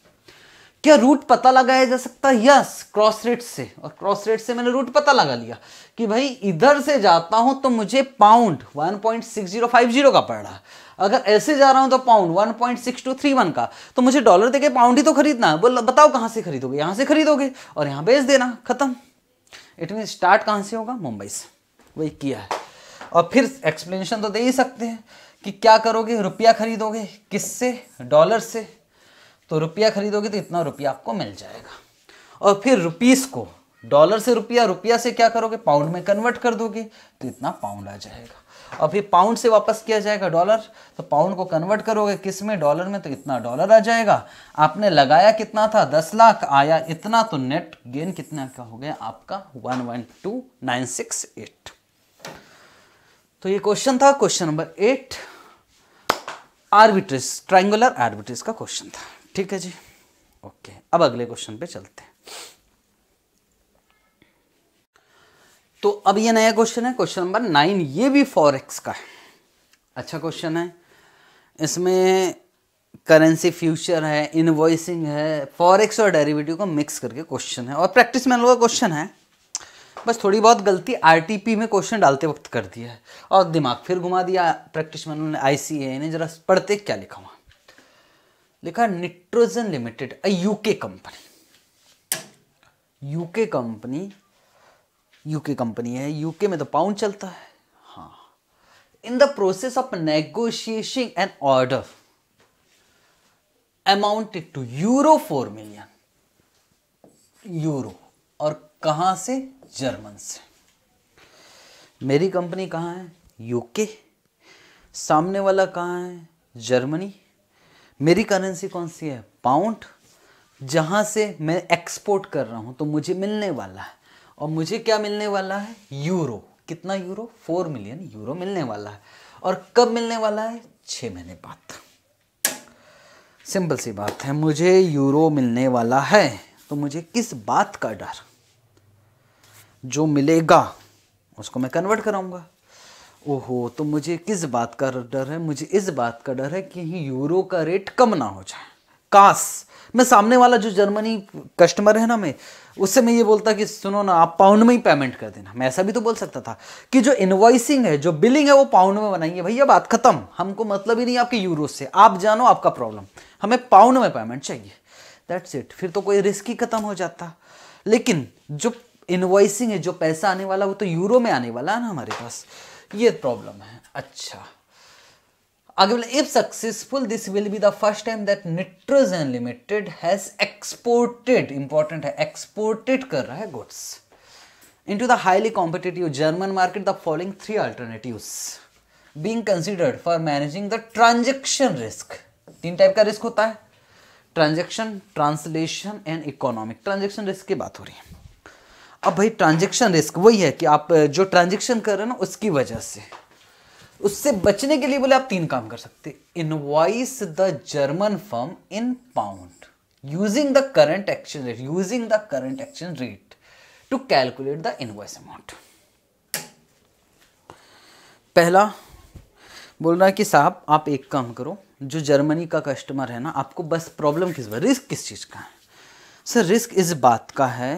क्या रूट पता लगाया जा सकता है यस क्रॉस रेट से और क्रॉस रेट से मैंने रूट पता लगा लिया कि भाई इधर से जाता हूं तो मुझे पाउंड 1.6050 का पड़ रहा अगर ऐसे जा रहा हूं तो पाउंड 1.6231 का तो मुझे डॉलर देके पाउंड ही तो खरीदना है बोल बताओ कहां से खरीदोगे यहां से खरीदोगे और यहां बेच देना खत्म इट मीन स्टार्ट कहां से होगा मुंबई से वही किया है और फिर एक्सप्लेनेशन तो दे ही सकते हैं कि क्या करोगे रुपया खरीदोगे किससे डॉलर से तो रुपया खरीदोगे तो इतना रुपया आपको मिल जाएगा और फिर रुपीस को डॉलर से रुपया रुपया से क्या करोगे पाउंड में कन्वर्ट कर दोगे तो इतना पाउंड आ जाएगा और फिर पाउंड से वापस किया जाएगा डॉलर तो पाउंड को कन्वर्ट करोगे किस में डॉलर में तो इतना डॉलर आ जाएगा आपने लगाया कितना था दस लाख आया इतना तो नेट गेन कितना का हो गया आपका one one two nine six eight तो ये क्वेश्चन था question number eight arbitrage triangular arbitrage का क्वेश्चन था ठीक है जी ओके अब अगले क्वेश्चन पे चलते हैं तो अब ये नया क्वेश्चन है क्वेश्चन नंबर नाइन ये भी फॉरेक्स का है अच्छा क्वेश्चन है इसमें करेंसी फ्यूचर है इनवॉइसिंग है फॉरेक्स और डेरिवेटिव को मिक्स करके क्वेश्चन है और प्रैक्टिस में का क्वेश्चन है बस थोड़ी बहुत गलती आरटीपी में क्वेश्चन डालते वक्त कर दिया है और दिमाग फिर घुमा दिया प्रैक्टिस में उन्होंने आई ने जरा पढ़ते क्या लिखा हुआ लिखा Nitrogen limited a UK company UK company UK company है यूके में तो पाउंड चलता है हाँ in the process of negotiation an order amounted to euro four million euro और कहां से जर्मन से मेरी कंपनी कहाँ है यूके सामने वाला कहाँ है जर्मनी मेरी करेंसी कौन सी है पाउंड जहाँ से मैं एक्सपोर्ट कर रहा हूँ तो मुझे मिलने वाला है और मुझे क्या मिलने वाला है यूरो कितना यूरो फोर मिलियन यूरो मिलने वाला है और कब मिलने वाला है छः महीने बाद सिंपल सी बात है मुझे यूरो मिलने वाला है तो मुझे किस बात का डर जो मिलेगा उसको मैं कन्वर्ट कराऊंगा ओहो तो मुझे किस बात का डर है मुझे इस बात का डर है कि ही यूरो का रेट कम ना हो जाए काश मैं सामने वाला जो जर्मनी कस्टमर है ना मैं उससे मैं ये बोलता कि सुनो ना आप पाउंड में ही पेमेंट कर देना मैं ऐसा भी तो बोल सकता था कि जो इनवाइसिंग है जो बिलिंग है वो पाउंड में बनाइए भैया बात खत्म हमको मतलब ही नहीं आपके यूरो से आप जानो आपका प्रॉब्लम हमें पाउंड में पेमेंट चाहिए दैट्स इट फिर तो कोई रिस्क ही खत्म हो जाता लेकिन जो इनवाइसिंग है जो पैसा आने वाला वो तो यूरो में आने वाला है ना हमारे पास ये प्रॉब्लम है अच्छा आगे बोले if successful this will be the first time that Nitrogen limited has exported important है एक्सपोर्टेड कर रहा है goods to the highly competitive German market the following three alternative being considered for managing the transaction risk तीन type का risk होता है transaction translation and economic transaction risk की बात हो रही है अब भाई ट्रांजेक्शन रिस्क वही है कि आप जो ट्रांजेक्शन कर रहे हो ना उसकी वजह से उससे बचने के लिए बोले आप तीन काम कर सकते invoice the German firm in pound using the current exchange rate using the current exchange rate to calculate the invoice amount पहला बोल रहा है कि साहब आप एक काम करो जो जर्मनी का कस्टमर है ना आपको बस प्रॉब्लम किस रिस्क किस चीज़ का है सर रिस्क इस बात का है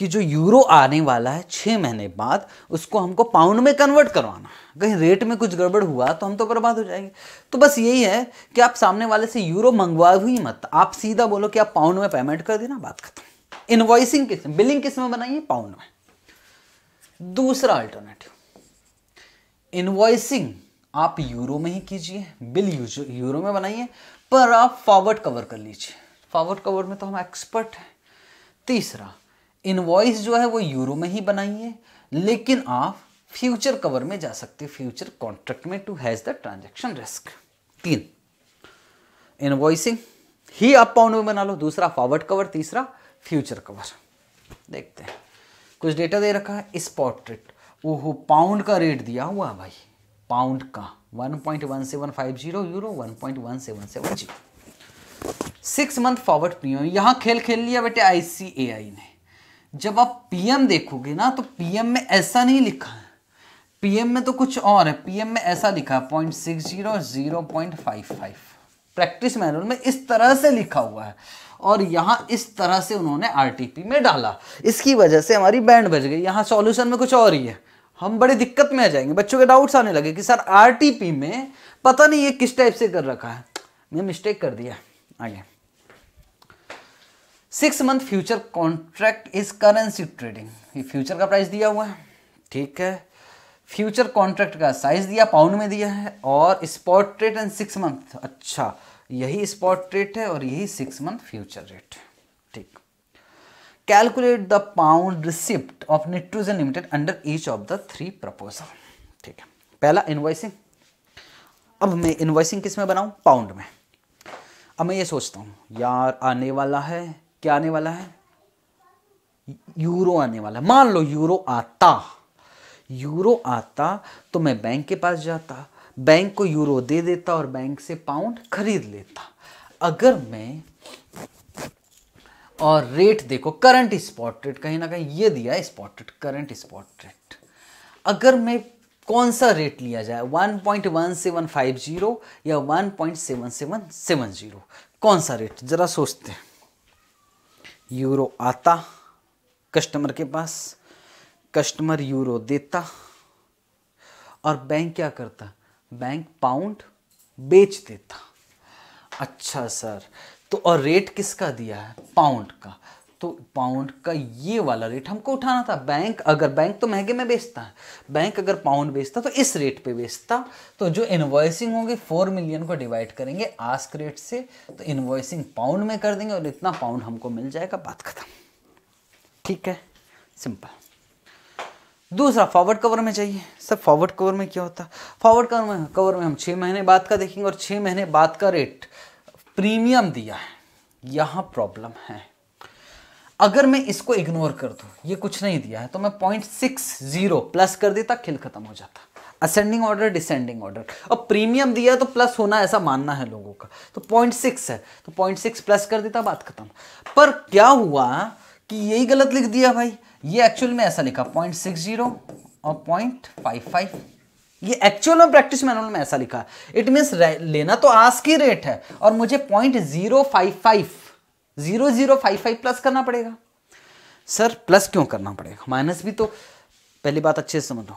कि जो यूरो आने वाला है छः महीने बाद उसको हमको पाउंड में कन्वर्ट करवाना कहीं रेट में कुछ गड़बड़ हुआ तो हम तो बर्बाद हो जाएंगे तो बस यही है कि आप सामने वाले से यूरो मंगवा ही मत आप सीधा बोलो कि आप पाउंड में पेमेंट कर देना बात खत्म इनवॉइसिंग किस बिलिंग किस में बनाइए पाउंड में दूसरा अल्टरनेटिव इनवॉइसिंग आप यूरो में ही कीजिए बिल यूरो में बनाइए पर आप फॉरवर्ड कवर कर लीजिए फॉरवर्ड कवर में तो हम एक्सपर्ट हैं तीसरा इनवॉइस जो है वो यूरो में ही बनाइए लेकिन आप फ्यूचर कवर में जा सकते फ्यूचर कॉन्ट्रैक्ट में to hedge the transaction risk तीन इनवॉइसिंग ही आप पाउंड में बना लो दूसरा फॉरवर्ड कवर तीसरा फ्यूचर कवर देखते हैं कुछ डेटा दे रखा है स्पॉट रेट ओहो पाउंड का रेट दिया हुआ भाई पाउंड का 1.1750 euro 1.1770 six month forward premium यहां खेल खेल लिया बेटे आईसीएआई ने जब आप पीएम देखोगे ना तो पीएम में ऐसा नहीं लिखा है पीएम में तो कुछ और है पीएम में ऐसा लिखा है point six zero zero point five five practice manual में इस तरह से लिखा हुआ है और यहाँ इस तरह से उन्होंने आरटीपी में डाला इसकी वजह से हमारी बैंड बज गई यहाँ सॉल्यूशन में कुछ और ही है हम बड़ी दिक्कत में आ जाएंगे बच्चों के डाउट्स आने लगे कि सर आरटीपी में पता नहीं ये किस टाइप से कर रखा है मैं मिस्टेक कर दिया आगे six month future contract is currency trading ये फ्यूचर का प्राइस दिया हुआ है ठीक है फ्यूचर कॉन्ट्रैक्ट का साइज दिया पाउंड में दिया है और spot rate and six month अच्छा यही स्पॉट रेट है और यही सिक्स मंथ फ्यूचर रेट ठीक calculate the pound receipt of Nitrogen limited under each of the three proposal ठीक है पहला इन्वाइसिंग अब मैं इन्वाइसिंग किस में बनाऊं पाउंड में अब मैं ये सोचता हूँ यार आने वाला है क्या आने वाला है यूरो आने वाला मान लो यूरो आता यूरो आता तो मैं बैंक के पास जाता बैंक को यूरो दे देता और बैंक से पाउंड खरीद लेता अगर मैं और रेट देखो करंट स्पॉट रेट कहीं ना कहीं ये दिया है spot rate current spot rate अगर मैं कौन सा रेट लिया जाए 1.1750 या 1.7770 कौन सा रेट जरा सोचते हैं यूरो आता कस्टमर के पास कस्टमर यूरो देता और बैंक क्या करता बैंक पाउंड बेच देता अच्छा सर तो और रेट किसका दिया है पाउंड का तो पाउंड का ये वाला रेट हमको उठाना था बैंक अगर बैंक तो महंगे में बेचता है बैंक अगर पाउंड बेचता तो इस रेट पे बेचता तो जो इन्वॉइसिंग होगी फोर मिलियन को डिवाइड करेंगे आस्क रेट से तो इन्वॉइसिंग पाउंड में कर देंगे और इतना पाउंड हमको मिल जाएगा बात खत्म ठीक है सिंपल दूसरा फॉरवर्ड कवर में चाहिए सर फॉरवर्ड कवर में क्या होता है फॉरवर्ड कवर में कवर में हम छः महीने बाद का देखेंगे और छः महीने बाद का रेट प्रीमियम दिया है यहाँ प्रॉब्लम है अगर मैं इसको इग्नोर कर दू ये कुछ नहीं दिया है तो मैं पॉइंट सिक्स जीरो प्लस कर देता खिल खत्म हो जाता असेंडिंग ऑर्डर डिसेंडिंग ऑर्डर और प्रीमियम दिया तो प्लस होना ऐसा मानना है लोगों का तो पॉइंट सिक्स है तो पॉइंट सिक्स प्लस कर देता बात खत्म पर क्या हुआ कि यही गलत लिख दिया भाई ये एक्चुअल में ऐसा लिखा पॉइंट सिक्स जीरो और पॉइंट फाइव फाइव ये एक्चुअल में प्रैक्टिस मैनुअल में ऐसा लिखा इट मीन्स लेना तो आज की रेट है और मुझे point zero five five zero zero five five plus करना पड़ेगा सर प्लस क्यों करना पड़ेगा माइनस भी तो पहली बात अच्छे से समझ लो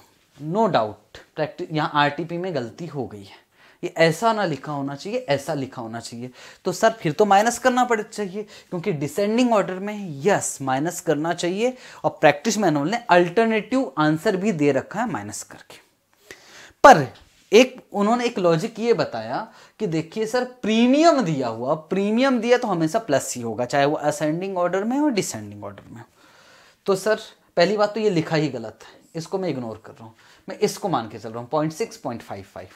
नो डाउट प्रैक्टिस यहाँ आर में गलती हो गई है ये ऐसा ना लिखा होना चाहिए ऐसा लिखा होना चाहिए तो सर फिर तो माइनस करना पड़ चाहिए क्योंकि डिसेंडिंग ऑर्डर में यस माइनस करना चाहिए और प्रैक्टिस मैनुअल ने अल्टरनेटिव आंसर भी दे रखा है माइनस करके पर एक उन्होंने एक लॉजिक ये बताया कि देखिए सर प्रीमियम दिया हुआ प्रीमियम दिया तो हमेशा प्लस ही होगा चाहे वो असेंडिंग ऑर्डर में हो डिसेंडिंग ऑर्डर में हो तो सर पहली बात तो ये लिखा ही गलत है इसको मैं इग्नोर कर रहा हूँ मैं इसको मान के चल रहा हूँ point six point five five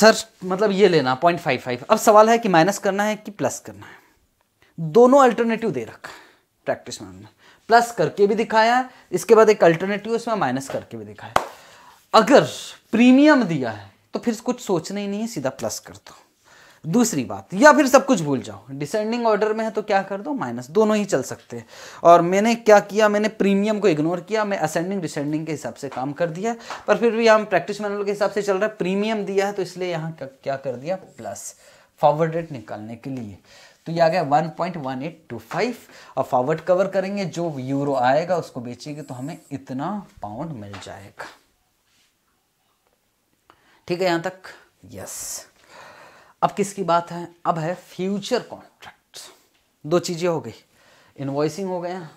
sir मतलब ये लेना पॉइंट फाइव फाइव अब सवाल है कि माइनस करना है कि प्लस करना है दोनों अल्टरनेटिव दे रखा है प्रैक्टिस में हमने प्लस करके भी दिखाया है इसके बाद एक अल्टरनेटिव इसमें माइनस करके भी दिखाया अगर प्रीमियम दिया है तो फिर कुछ सोचना ही नहीं है सीधा प्लस कर दो दूसरी बात या फिर सब कुछ भूल जाओ डिसेंडिंग ऑर्डर में है तो क्या कर दो माइनस दोनों ही चल सकते हैं और मैंने क्या किया मैंने प्रीमियम को इग्नोर किया मैं असेंडिंग डिसेंडिंग के हिसाब से काम कर दिया पर फिर भी हम प्रैक्टिस मैनुअल के हिसाब से चल रहा है प्रीमियम दिया है तो इसलिए यहाँ क्या कर दिया प्लस फॉरवर्ड रेट निकालने के लिए तो ये आ गया one one point eight two five और फॉरवर्ड कवर करेंगे जो यूरो आएगा उसको बेचेंगे तो हमें इतना पाउंड मिल जाएगा ठीक है यहां तक यस अब किसकी बात है अब है फ्यूचर कॉन्ट्रैक्ट दो चीज़ें हो गई इनवॉइसिंग हो गया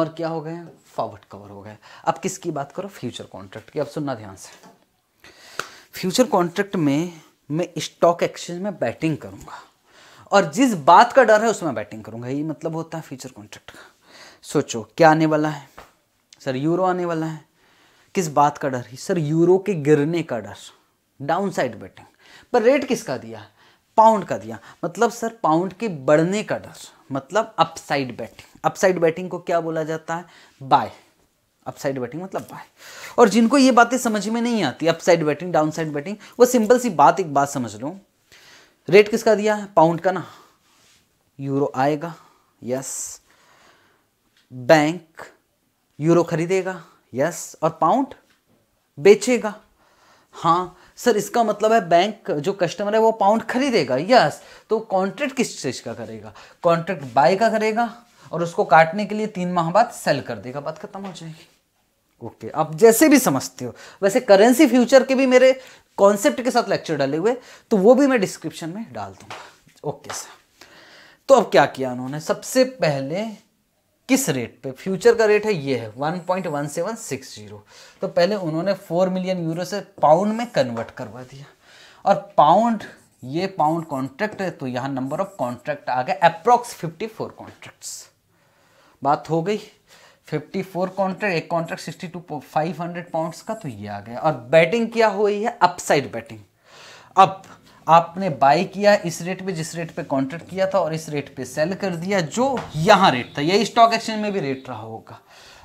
और क्या हो गया फॉरवर्ड कवर हो गया अब किसकी बात करो फ्यूचर कॉन्ट्रैक्ट की अब सुनना ध्यान से फ्यूचर कॉन्ट्रैक्ट में मैं स्टॉक एक्सचेंज में बैटिंग करूंगा और जिस बात का डर है उसमें बैटिंग करूंगा ये मतलब होता है फ्यूचर कॉन्ट्रैक्ट का सोचो क्या आने वाला है सर यूरो आने वाला है किस बात का डर है सर यूरो के गिरने का डर डाउन साइड बेटिंग पर रेट किसका दिया पाउंड का दिया मतलब सर पाउंड के बढ़ने का डर मतलब अपसाइड बैटिंग अपसाइड बैटिंग को क्या बोला जाता है बाय अपसाइड बैटिंग मतलब बाय और जिनको ये बातें समझ में नहीं आती upside batting downside batting वो सिंपल सी बात एक बात समझ लो रेट किसका दिया है पाउंड का ना यूरो आएगा यस बैंक यूरो खरीदेगा यस और पाउंड बेचेगा हाँ सर इसका मतलब है बैंक जो कस्टमर है वो पाउंड खरीदेगा यस तो कॉन्ट्रैक्ट किस चीज़ का करेगा कॉन्ट्रैक्ट बाय का करेगा और उसको काटने के लिए तीन माह बाद सेल कर देगा बात खत्म हो जाएगी ओके okay, आप जैसे भी समझते हो वैसे करेंसी फ्यूचर के भी मेरे कॉन्सेप्ट के साथ लेक्चर डाले हुए तो वो भी मैं डिस्क्रिप्शन में डाल दूंगा ओके okay, सर तो अब क्या किया उन्होंने सबसे पहले किस रेट पे फ्यूचर का रेट है ये है वन वन पॉइंट जीरो तो पहले उन्होंने फोर मिलियन यूरो से पाउंड में कन्वर्ट करवा दिया और पाउंड ये पाउंड कॉन्ट्रैक्ट है तो यहाँ नंबर ऑफ कॉन्ट्रैक्ट आ गया अप्रॉक्स फोर कॉन्ट्रैक्ट्स बात हो गई फिफ्टी फोर कॉन्ट्रैक्ट एक contract sixty two five hundred pound का तो ये आ गया और बैटिंग क्या हुई है अपसाइड बैटिंग अब आपने बाई किया इस रेट पे जिस रेट पे कॉन्ट्रैक्ट किया था और इस रेट पे सेल कर दिया जो यहाँ रेट था यही स्टॉक एक्सचेंज में भी रेट रहा होगा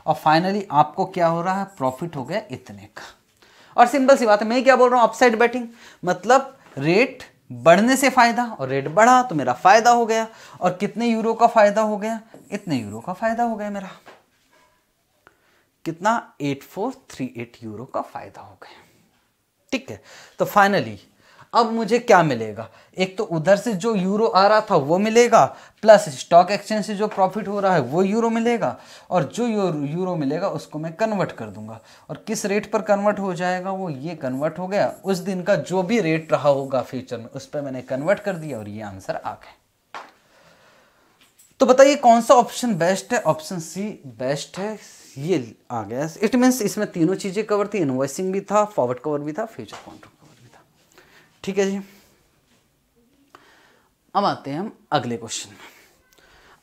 और फाइनली आपको क्या हो रहा है प्रॉफिट हो गया इतने का और सिंपल सी बात है मैं क्या बोल रहा हूँ अपसाइड बैटिंग मतलब रेट बढ़ने से फ़ायदा और रेट बढ़ा तो मेरा फ़ायदा हो गया और कितने यूरो का फ़ायदा हो गया इतने यूरो का फ़ायदा हो गया मेरा कितना eight four three eight euro का फ़ायदा हो गया ठीक है तो फाइनली अब मुझे क्या मिलेगा एक तो उधर से जो यूरो आ रहा था वो मिलेगा प्लस स्टॉक एक्सचेंज से जो प्रॉफिट हो रहा है वो यूरो मिलेगा और जो यूरो, यूरो मिलेगा उसको मैं कन्वर्ट कर दूंगा और किस रेट पर कन्वर्ट हो जाएगा वो ये कन्वर्ट हो गया उस दिन का जो भी रेट रहा होगा फ्यूचर में उस पर मैंने कन्वर्ट कर दिया और ये आंसर आ गया तो बताइए कौन सा ऑप्शन बेस्ट है ऑप्शन सी बेस्ट है ये आ गया इट मीन्स इसमें तीनों चीज़ें कवर थी इन्वॉइसिंग भी था फॉरवर्ड कवर भी था फ्यूचर कॉन्ट्रैक्ट ठीक है जी अब आते हैं हम अगले क्वेश्चन में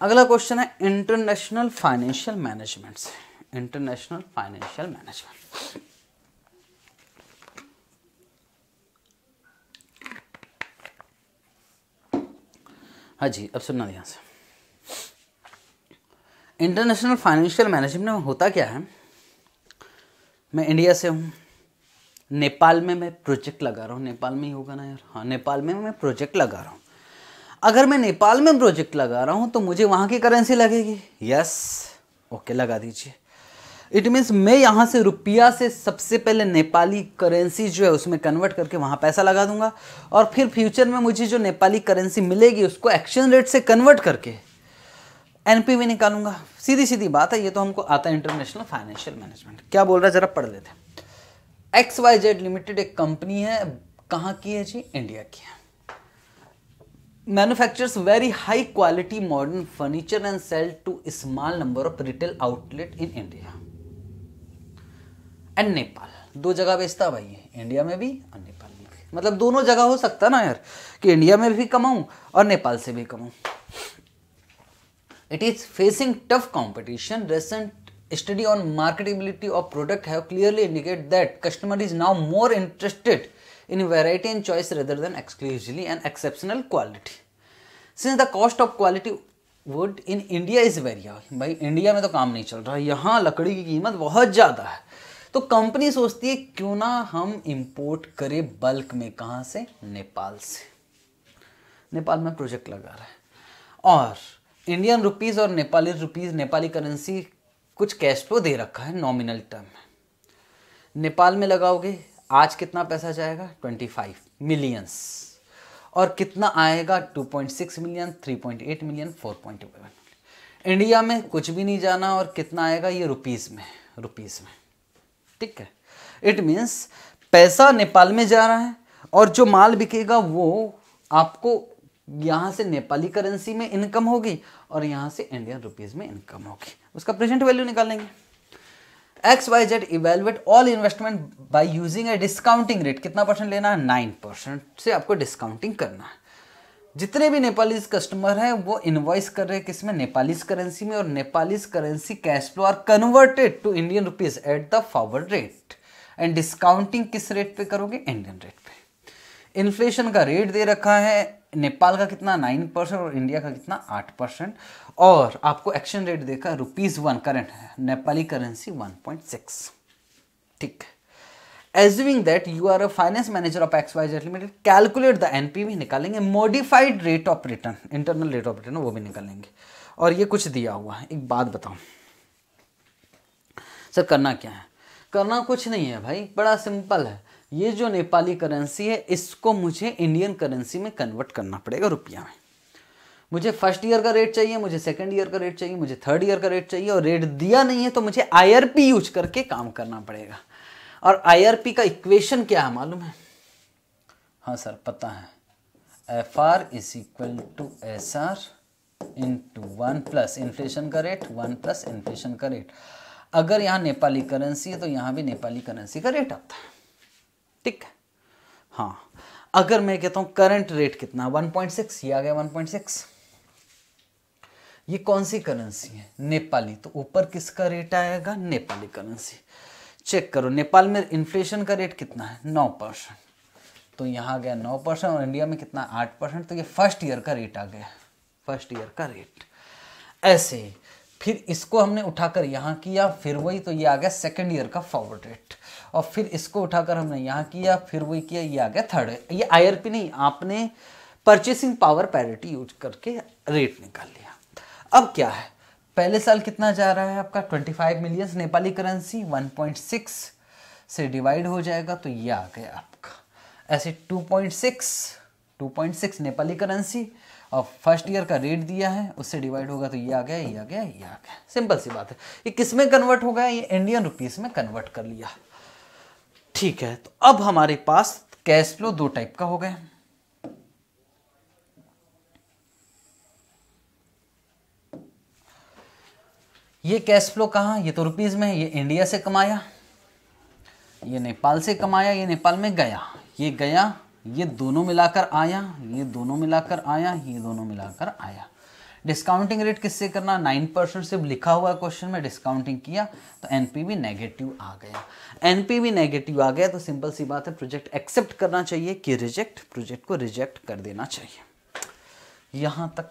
अगला क्वेश्चन है इंटरनेशनल फाइनेंशियल मैनेजमेंट से इंटरनेशनल फाइनेंशियल मैनेजमेंट हाँ जी अब सुनना ध्यान से इंटरनेशनल फाइनेंशियल मैनेजमेंट में होता क्या है मैं इंडिया से हूँ नेपाल में मैं प्रोजेक्ट लगा रहा हूँ नेपाल में ही होगा ना यार हाँ नेपाल में मैं प्रोजेक्ट लगा रहा हूँ अगर मैं नेपाल में प्रोजेक्ट लगा रहा हूँ तो मुझे वहाँ की करेंसी लगेगी यस ओके लगा दीजिए इट मीन्स मैं यहाँ से रुपया से सबसे पहले नेपाली करेंसी जो है उसमें कन्वर्ट करके वहाँ पैसा लगा दूंगा और फिर फ्यूचर में मुझे जो नेपाली करेंसी मिलेगी उसको एक्सचेंज रेट से कन्वर्ट करके एन में निकालूंगा सीधी सीधी बात है ये तो हमको आता है इंटरनेशनल फाइनेंशियल मैनेजमेंट क्या बोल रहा है ज़रा पढ़ लेते हैं एक्स वाई जेड लिमिटेड एक कंपनी है कहाँ की है जी इंडिया की है manufactures very high quality modern furniture and sell to small number of retail outlet in India and Nepal दो जगह बेचता भाई है इंडिया में भी और नेपाल में भी मतलब दोनों जगह हो सकता ना यार कि इंडिया में भी कमाऊं और नेपाल से भी कमाऊं it is facing tough competition recent study on marketability of product have clearly indicate that customer is now more interested in variety and choice rather than exclusively and exceptional quality since the cost of quality wood in India is very high भाई India में तो काम नहीं चल रहा है यहाँ लकड़ी की कीमत बहुत ज़्यादा है तो कंपनी सोचती है क्यों ना हम इम्पोर्ट करें बल्क में कहाँ से नेपाल से नेपाल में प्रोजेक्ट लगा रहा है और इंडियन रुपीज़ और नेपाली रुपीज़ नेपाली करेंसी कुछ कैश फ्लो दे रखा है नॉमिनल टर्म में नेपाल में लगाओगे आज कितना पैसा जाएगा 25 मिलियंस और कितना आएगा 2.6 मिलियन 3.8 मिलियन 4.1 मिलियन इंडिया में कुछ भी नहीं जाना और कितना आएगा ये रुपीस में रुपीस में ठीक है इट मीन्स पैसा नेपाल में जा रहा है और जो माल बिकेगा वो आपको यहां से नेपाली करेंसी में इनकम होगी और यहां से इंडियन रुपीज़ में इनकम होगी उसका प्रेजेंट वैल्यू निकालेंगे X Y Z evaluate all investment by using a discounting rate कितना परसेंट लेना है नाइन परसेंट से आपको डिस्काउंटिंग करना है जितने भी नेपालीज कस्टमर हैं वो इन्वॉइस कर रहे हैं किसमें नेपालीज करेंसी में और Nepalese currency cash flow are converted to Indian rupees at the forward rate and discounting किस रेट पे करोगे इंडियन रेट पे इन्फ्लेशन का रेट दे रखा है नेपाल का कितना नाइन परसेंट और इंडिया का कितना आठ परसेंट और आपको एक्शन रेट देखा रुपीज़ वन करेंट है Nepali currency one point six ठीक assuming that you are a finance manager of X Y Z limited calculate the NPV निकालेंगे modified rate of return internal rate of return वो भी निकालेंगे और ये कुछ दिया हुआ है एक बात बताओ सर करना क्या है करना कुछ नहीं है भाई बड़ा सिंपल है ये जो नेपाली करेंसी है इसको मुझे इंडियन करेंसी में कन्वर्ट करना पड़ेगा रुपया में मुझे फर्स्ट ईयर का रेट चाहिए मुझे सेकंड ईयर का रेट चाहिए मुझे थर्ड ईयर का रेट चाहिए और रेट दिया नहीं है तो मुझे आईआरपी यूज करके काम करना पड़ेगा और आईआरपी का इक्वेशन क्या है मालूम है हाँ सर पता है F R is equal to S R into one plus inflation का रेट वन प्लस इन्फ्लेशन का रेट अगर यहाँ नेपाली करेंसी है तो यहाँ भी नेपाली करेंसी का रेट आता है ठीक है हाँ अगर मैं कहता हूं करंट रेट कितना 1.6 ये आ गया 1.6 ये कौन सी करेंसी है नेपाली तो ऊपर किसका रेट आएगा नेपाली करेंसी चेक करो नेपाल में इन्फ्लेशन का रेट कितना है नौ परसेंट तो यहाँ गया नौ परसेंट और इंडिया में कितना आठ परसेंट तो ये फर्स्ट ईयर का रेट आ गया फर्स्ट ईयर का रेट ऐसे फिर इसको हमने उठाकर यहाँ किया फिर वही तो ये आ गया सेकेंड ईयर का फॉरवर्ड रेट और फिर इसको उठाकर हमने यहाँ किया फिर वही किया ये आ गया थर्ड ये आई नहीं आपने परचेसिंग पावर पैरिटी यूज करके रेट निकाल लिया अब क्या है पहले साल कितना जा रहा है आपका 25 मिलियन नेपाली करेंसी 1.6 से डिवाइड हो जाएगा तो ये आ गया आपका ऐसे 2.6 2.6 नेपाली करेंसी और फर्स्ट ईयर का रेट दिया है उससे डिवाइड होगा तो ये आ गया ये आ गया ये आ गया सिंपल सी बात है ये किस में कन्वर्ट हो गया ये इंडियन रुपीस में कन्वर्ट कर लिया ठीक है तो अब हमारे पास कैश फ्लो दो टाइप का हो गया ये कैश फ्लो कहा ये तो रुपीज़ में है ये इंडिया से कमाया ये नेपाल से कमाया ये नेपाल में गया ये गया ये दोनों मिलाकर आया ये दोनों मिलाकर आया ये दोनों मिलाकर आया डिस्काउंटिंग रेट किससे करना नाइन परसेंट सिर्फ लिखा हुआ क्वेश्चन में डिस्काउंटिंग किया तो एनपीवी नेगेटिव आ गया एनपीवी नेगेटिव आ गया तो सिंपल सी बात है प्रोजेक्ट एक्सेप्ट करना चाहिए कि रिजेक्ट प्रोजेक्ट को रिजेक्ट कर देना चाहिए यहां तक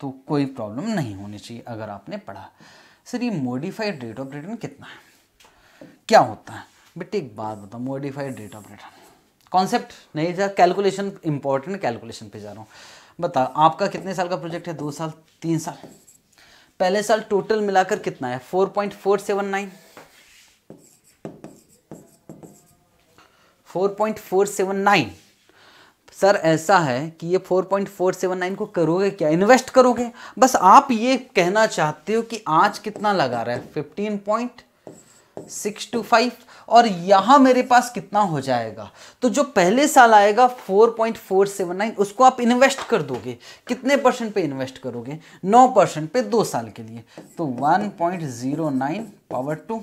तो कोई प्रॉब्लम नहीं होनी चाहिए अगर आपने पढ़ा सर ये मॉडिफाइड रेट ऑफ रिटर्न कितना है क्या होता है बेटे एक बात बताओ modified rate of return concept नहीं जा कैलकुलेशन इंपॉर्टेंट कैलकुलेशन पे जा रहा हूँ बता आपका कितने साल का प्रोजेक्ट है दो साल तीन साल पहले साल टोटल मिलाकर कितना है four point four seven nine 4.479 sir ऐसा है कि ये 4.479 को करोगे क्या इन्वेस्ट करोगे बस आप ये कहना चाहते हो कि आज कितना लगा रहा है fifteen point six two five और यहां मेरे पास कितना हो जाएगा तो जो पहले साल आएगा 4.479 उसको आप इन्वेस्ट कर दोगे कितने परसेंट पे इन्वेस्ट करोगे 9 परसेंट पे दो साल के लिए तो 1.09 पावर टू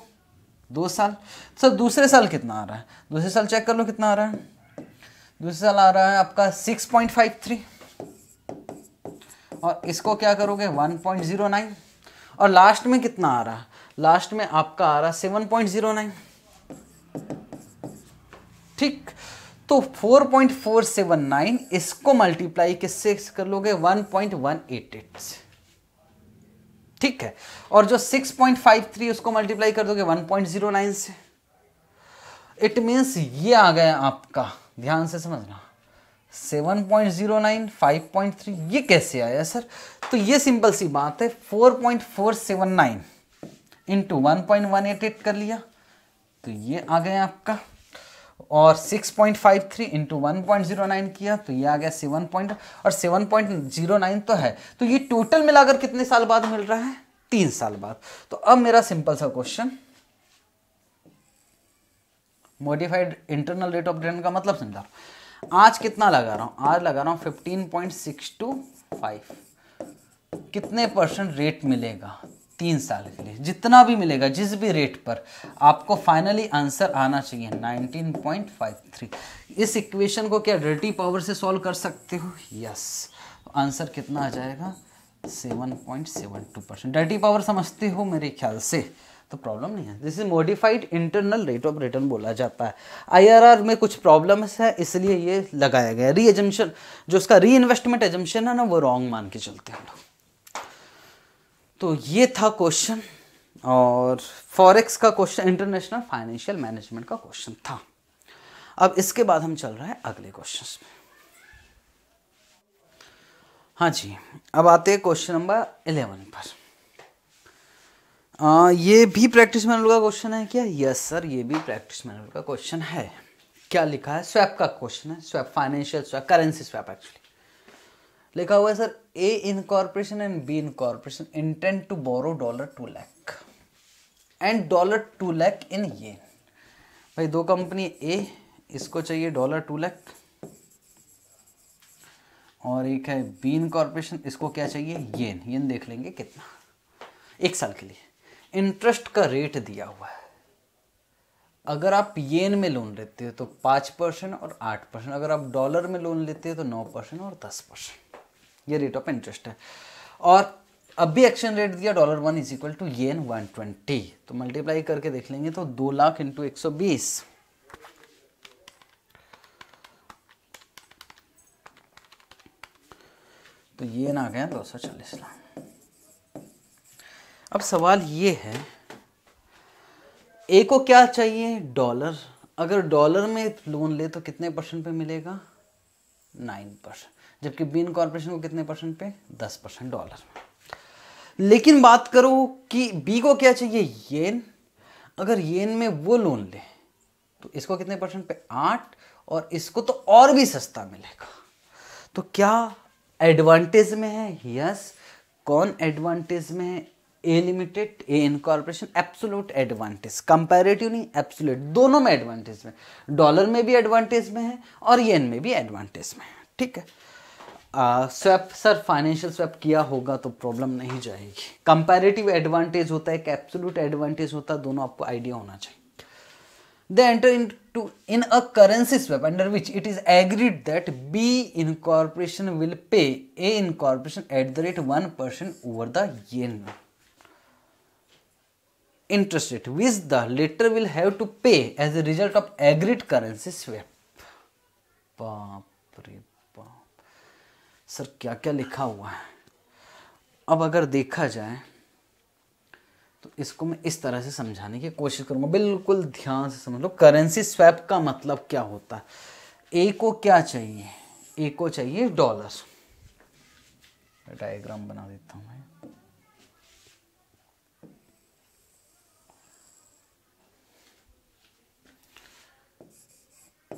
दो साल सर दूसरे साल कितना आ रहा है दूसरे साल चेक कर लो कितना आ रहा है दूसरे साल आ रहा है आपका सिक्स पॉइंट फाइव थ्री और इसको क्या करोगे वन पॉइंट जीरो नाइन और लास्ट में कितना आ रहा है लास्ट में आपका आ रहा है सेवन पॉइंट जीरो नाइन ठीक तो four four point seven nine इसको मल्टीप्लाई किससे कर लोगे one one point eight eight से ठीक है और जो 6.53 उसको मल्टीप्लाई कर दोगे 1.09 से इट मींस ये आ गया आपका ध्यान से समझना 7.09 5.3 ये कैसे आया सर तो ये सिंपल सी बात है 4.479 इंटू वन कर लिया तो ये आ गया आपका और 6.53 point five three into one किया तो ये आ गया 7 पॉइंट और 7.09 तो है तो ये टोटल मिलाकर कितने साल बाद मिल रहा है तीन साल बाद तो अब मेरा सिंपल सा question modified internal rate of return का मतलब समझा आज कितना लगा रहा हूं आज लगा रहा हूं 15.625 कितने परसेंट रेट मिलेगा तीन साल के लिए जितना भी मिलेगा जिस भी रेट पर आपको फाइनली आंसर आना चाहिए 19.53 इस इक्वेशन को क्या डर्टी पावर से सॉल्व कर सकते हो यस तो आंसर कितना आ जाएगा 7.72 परसेंट डर्टी पावर समझते हो मेरे ख्याल से तो प्रॉब्लम नहीं है this is modified internal rate of return बोला जाता है आईआरआर में कुछ प्रॉब्लम्स है इसलिए ये लगाया गया री एजम्शन जो उसका री इन्वेस्टमेंट एजम्पन है ना वो रॉन्ग मान के चलते हैं हम लोग तो ये था क्वेश्चन और फॉरेक्स का क्वेश्चन इंटरनेशनल फाइनेंशियल मैनेजमेंट का क्वेश्चन था अब इसके बाद हम चल रहे हैं अगले क्वेश्चन में हाँ जी अब आते हैं क्वेश्चन नंबर इलेवन पर आ, ये भी प्रैक्टिस मैनुअल का क्वेश्चन है क्या यस सर ये भी प्रैक्टिस मैनुअल का क्वेश्चन है क्या लिखा है स्वैप का क्वेश्चन है swap financial swap currency swap actually लिखा हुआ है sir A incorporation and B incorporation intent to borrow dollar two lakh and dollar two lakh in ये भाई दो कंपनी ए इसको चाहिए डॉलर टू लैक और एक है बी इनकॉर्पोरेशन इसको क्या चाहिए येन येन देख लेंगे कितना एक साल के लिए इंटरेस्ट का रेट दिया हुआ है अगर आप येन में लोन लेते हो तो पाँच परसेंट और आठ परसेंट अगर आप डॉलर में लोन लेते हो तो नौ परसेंट और दस परसेंट ये रेट ऑफ इंटरेस्ट है और अब भी एक्शन रेट दिया dollar one is equal to yen one twenty तो मल्टीप्लाई करके देख लेंगे तो दो लाख इंटू एक सौ बीस तो ये ना गया दो सौ चालीस लाख अब सवाल ये है ए को क्या चाहिए डॉलर अगर डॉलर में लोन ले तो कितने परसेंट पे मिलेगा नाइन परसेंट जबकि बीन कॉरपोरेशन को कितने परसेंट पे दस परसेंट डॉलर लेकिन बात करो कि बी को क्या चाहिए येन अगर येन में वो लोन ले तो इसको कितने परसेंट पे आठ और इसको तो और भी सस्ता मिलेगा तो क्या एडवांटेज में है यस कौन एडवांटेज में है A limited A incorporation absolute advantage comparative नहीं एब्सोल्यूट दोनों में एडवांटेज में डॉलर में भी एडवांटेज में है और येन में भी एडवांटेज में है ठीक है स्वैप सर फाइनेंशियल स्वैप किया होगा तो प्रॉब्लम नहीं जाएगी कंपेरेटिव एडवांटेज होता है कैप्सुलट एडवांटेज होता है दोनों आपको आइडिया होना चाहिए they enter into in a currency swap under which it is agreed that B incorporation will pay A incorporation at the rate one percent over the yen interest rate with the latter will have to pay as a result of agreed currency swap sir क्या क्या लिखा हुआ है अब अगर देखा जाए तो इसको मैं इस तरह से समझाने की कोशिश करूँगा बिल्कुल ध्यान से समझ लो करेंसी स्वैप का मतलब क्या होता है ए को क्या चाहिए ए को चाहिए डॉलर डायग्राम बना देता हूँ मैं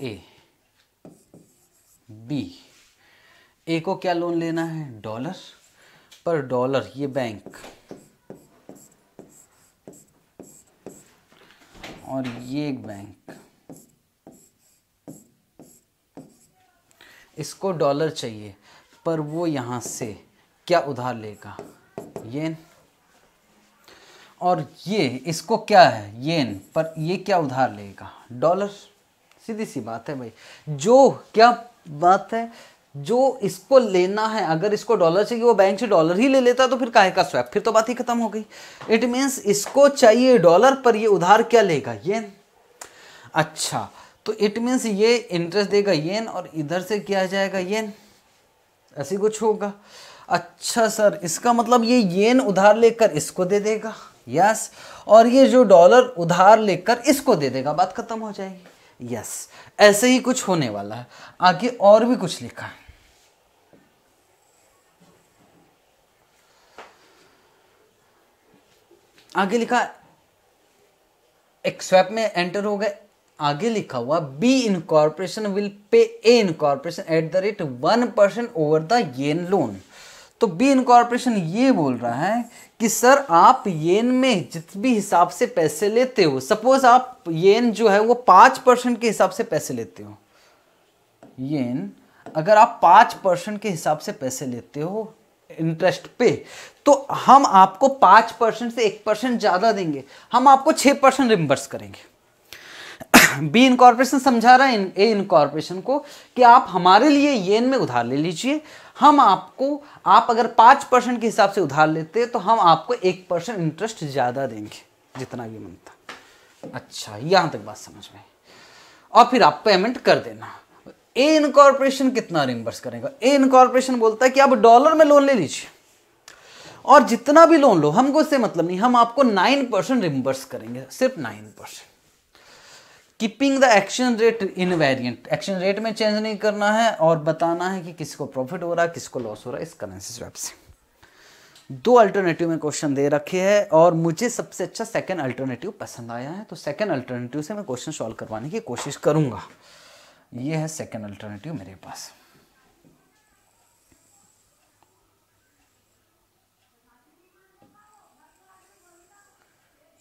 ए बी ए को क्या लोन लेना है डॉलर पर डॉलर ये बैंक और ये एक बैंक इसको डॉलर चाहिए पर वो यहां से क्या उधार लेगा येन और ये इसको क्या है येन पर ये क्या उधार लेगा डॉलर सीधी सी बात है भाई जो क्या बात है जो इसको लेना है अगर इसको डॉलर चाहिए वो बैंक से डॉलर ही ले लेता तो फिर काहे का स्वैप फिर तो बात ही खत्म हो गई इट मीन्स इसको चाहिए डॉलर पर ये उधार क्या लेगा ये अच्छा तो इट मीन्स ये इंटरेस्ट देगा येन और इधर से क्या जाएगा येन ऐसी कुछ होगा अच्छा सर इसका मतलब ये येन उधार लेकर इसको दे देगा यस और ये जो डॉलर उधार लेकर इसको दे देगा बात खत्म हो जाएगी यस ऐसे ही कुछ होने वाला है आगे और भी कुछ लिखा है आगे लिखा एक स्वैप में एंटर हो गए आगे लिखा हुआ B incorporation will pay A incorporation at the rate one percent over the yen loan तो बी इनकॉर्पोरेशन ये बोल रहा है कि सर आप येन में जित भी हिसाब से पैसे लेते हो सपोज आप येन जो है वो पांच परसेंट के हिसाब से पैसे लेते हो येन अगर आप पांच परसेंट के हिसाब से पैसे लेते हो इंटरेस्ट पे तो हम आपको पांच परसेंट से एक परसेंट ज़्यादा देंगे हम आपको छह परसेंट रिम्बर्स करेंगे बी इनकॉर्पोरेशन समझा रहा है ए इनकॉर्पोरेशन को कि आप हमारे लिए येन में उधार ले लीजिए हम आपको आप अगर पांच परसेंट के हिसाब से उधार लेते तो हम आपको एक परसेंट इंटरेस्ट ज़्यादा देंगे जितना भी मनता अच्छा यहां तक बात समझ में और फिर आप पेमेंट कर देना ए इनकॉर्पोरेशन कितना रिमबर्स करेगा ए इनकॉर्पोरेशन बोलता है कि आप डॉलर में लोन ले लीजिए और जितना भी लोन लो हमको इससे मतलब नहीं हम आपको नाइन परसेंट रिमबर्स करेंगे सिर्फ nine percent keeping the action rate invariant action rate में चेंज नहीं करना है और बताना है कि किसको प्रॉफिट हो रहा है किसको लॉस हो रहा है इस करेंसी स्वैप से दो अल्टरनेटिव में क्वेश्चन दे रखे हैं और मुझे सबसे अच्छा सेकंड अल्टरनेटिव पसंद आया है तो सेकंड अल्टरनेटिव से मैं क्वेश्चन सॉल्व करवाने की कोशिश करूंगा ये है सेकेंड अल्टरनेटिव मेरे पास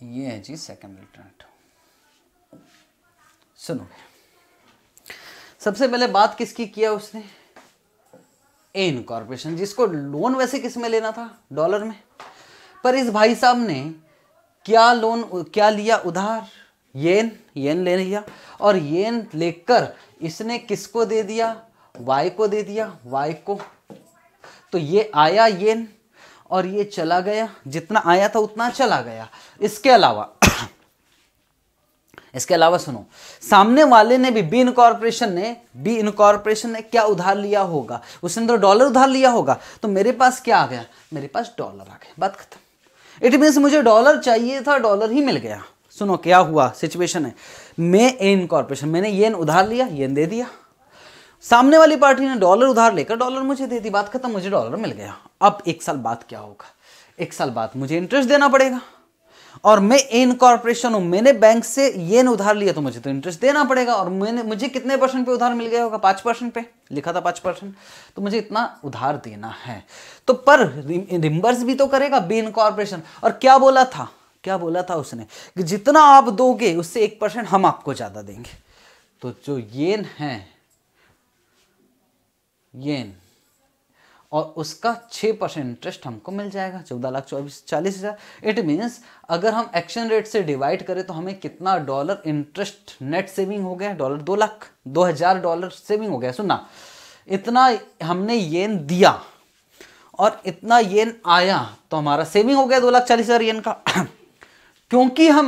ये है जी सेकेंड अल्टरनेटिव सुनो सबसे पहले बात किसकी किया उसने एन कॉरपोरेशन जिसको लोन वैसे किस में लेना था डॉलर में पर इस भाई साहब ने क्या लोन क्या लिया उधार येन येन ले लिया और येन लेकर इसने किसको दे दिया वाई को दे दिया वाई को तो ये आया ये और ये चला गया जितना आया था उतना चला गया इसके अलावा इसके अलावा सुनो सामने वाले ने भी बी इनकॉर्पोरेशन ने बी इनकॉर्पोरेशन ने क्या उधार लिया होगा उसने तो डॉलर उधार लिया होगा तो मेरे पास क्या आ गया मेरे पास डॉलर आ गया बात खत्म इट मीन मुझे डॉलर चाहिए था डॉलर ही मिल गया सुनो क्या हुआ सिचुएशन है मे एन कॉरपोरेशन मैंने येन उधार लिया येन दे दिया सामने वाली पार्टी ने डॉलर उधार लेकर डॉलर मुझे दे दी बात खत्म मुझे डॉलर मिल गया अब एक साल बाद क्या होगा एक साल बाद मुझे इंटरेस्ट देना पड़ेगा और मैं इन कॉरपोरेशन हूं मैंने बैंक से ये उधार लिया तो मुझे तो इंटरेस्ट देना पड़ेगा और मैंने मुझे कितने परसेंट पे उधार मिल गया होगा पांच परसेंट पे लिखा था पांच परसेंट तो मुझे इतना उधार देना है तो पर रिम्बर्स भी तो करेगा बी इन कॉरपोरेशन और क्या बोला था क्या बोला था उसने कि जितना आप दोगे उससे एक परसेंट हम आपको ज़्यादा देंगे तो जो येन है येन और उसका छः परसेंट इंटरेस्ट हमको मिल जाएगा चौदह लाख चौबीस चालीस हज़ार इट मीन्स अगर हम एक्शन रेट से डिवाइड करें तो हमें कितना डॉलर इंटरेस्ट नेट सेविंग हो गया डॉलर दो लाख दो हज़ार डॉलर सेविंग हो गया सुनना इतना हमने येन दिया और इतना येन आया तो हमारा सेविंग हो गया दो लाख चालीस हज़ार येन का क्योंकि हम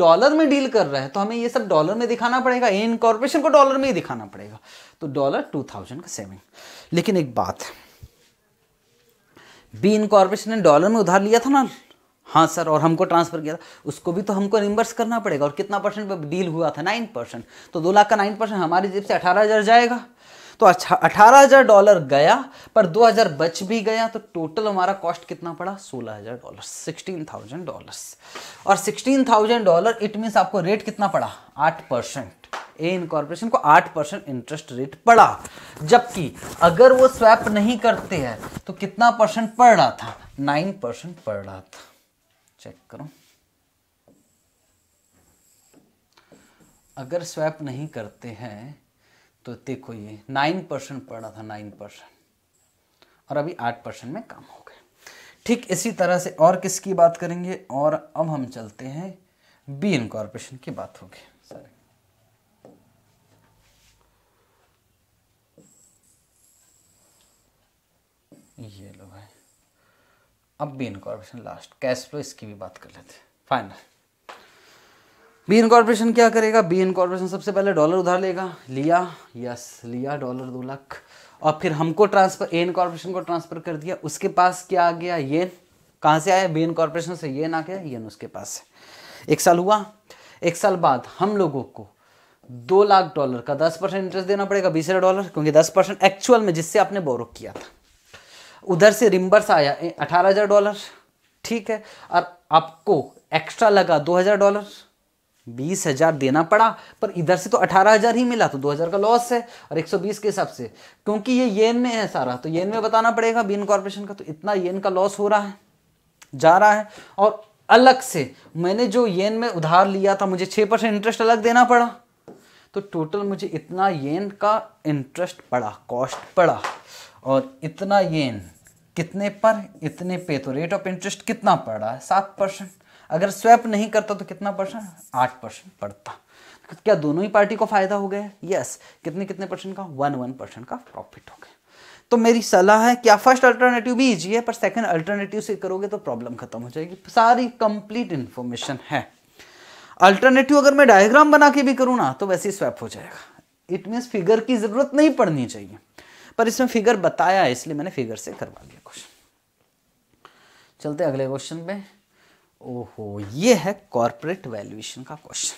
डॉलर में डील कर रहे हैं तो हमें ये सब डॉलर में दिखाना पड़ेगा इन कॉरपोरेशन को डॉलर में ही दिखाना पड़ेगा तो डॉलर टू थाउजेंड का सेविंग लेकिन एक बात है बी इन कॉरपोरेशन ने डॉलर में उधार लिया था ना हाँ सर और हमको ट्रांसफर किया था उसको भी तो हमको रिम्बर्स करना पड़ेगा और कितना परसेंट पर डील हुआ था नाइन परसेंट तो दो लाख का नाइन परसेंट हमारी जेब से अठारह हज़ार जाएगा तो अच्छा, अठारह हजार डॉलर गया पर दो हजार बच भी गया तो टोटल हमारा कॉस्ट कितना पड़ा सोलह हजार डॉलर सिक्सटीन थाउजेंड डॉलर और sixteen thousand dollar it means आपको रेट कितना पड़ा आठ परसेंट ए इनकॉर्पोरेशन को आठ परसेंट इंटरेस्ट रेट पड़ा जबकि अगर वो स्वैप नहीं करते हैं तो कितना परसेंट पड़ रहा था नाइन परसेंट पड़ रहा था चेक करो अगर स्वैप नहीं करते हैं तो देखो ये नाइन परसेंट पड़ा था नाइन परसेंट और अभी आठ परसेंट में काम हो गए ठीक इसी तरह से और किसकी बात करेंगे और अब हम चलते हैं बी इनकॉर्पोरेशन की बात होगी सर ये लो भाई अब B incorporation last cash flow इसकी भी बात कर लेते हैं फाइनल बी इनकॉर्पोरेशन क्या करेगा बी इनकॉर्पोरेशन सबसे पहले डॉलर उधार लेगा लिया यस लिया डॉलर दो लाख और फिर हमको ट्रांसफर ए इनकॉर्पोरेशन को ट्रांसफर कर दिया उसके पास क्या आ गया ये कहाँ से आया बी इनकॉर्पोरेशन से ये ना गया ये उसके पास है एक साल हुआ एक साल बाद हम लोगों को दो लाख डॉलर का दस परसेंट इंटरेस्ट देना पड़ेगा बीस हजार डॉलर क्योंकि दस परसेंट एक्चुअल में जिससे आपने बोरो किया था उधर से रिम्बर्स आया अठारह हजार डॉलर ठीक है और आपको एक्स्ट्रा लगा दो हजार डॉलर बीस हजार देना पड़ा पर इधर से तो अठारह हजार ही मिला तो दो हजार का लॉस है और एक सौ बीस के हिसाब से क्योंकि ये येन में है सारा तो येन में बताना पड़ेगा बीन कॉरपोरेशन का तो इतना येन का लॉस हो रहा है जा रहा है और अलग से मैंने जो येन में उधार लिया था मुझे छः परसेंट इंटरेस्ट अलग देना पड़ा तो टोटल मुझे इतना येन का इंटरेस्ट पड़ा कॉस्ट पड़ा और इतना येन कितने पर इतने पे तो रेट ऑफ इंटरेस्ट कितना पड़ रहा है सात परसेंट अगर स्वैप नहीं करता तो कितना परसेंट आठ परसेंट पड़ता क्या दोनों ही पार्टी को फायदा हो गया यस कितने कितने परसेंट का वन वन परसेंट का प्रॉफिट हो गया तो मेरी सलाह है क्या फर्स्ट अल्टरनेटिव भी ईजी है पर सेकंड अल्टरनेटिव से करोगे तो प्रॉब्लम खत्म हो जाएगी सारी कंप्लीट इंफॉर्मेशन है अल्टरनेटिव अगर मैं डायग्राम बना के भी करूँ ना तो वैसे ही स्वैप हो जाएगा इट मीन्स फिगर की जरूरत नहीं पड़नी चाहिए पर इसमें फिगर बताया इसलिए मैंने फिगर से करवा लिया क्वेश्चन चलते अगले क्वेश्चन में ओहो ये है कॉरपोरेट वैल्यूएशन का क्वेश्चन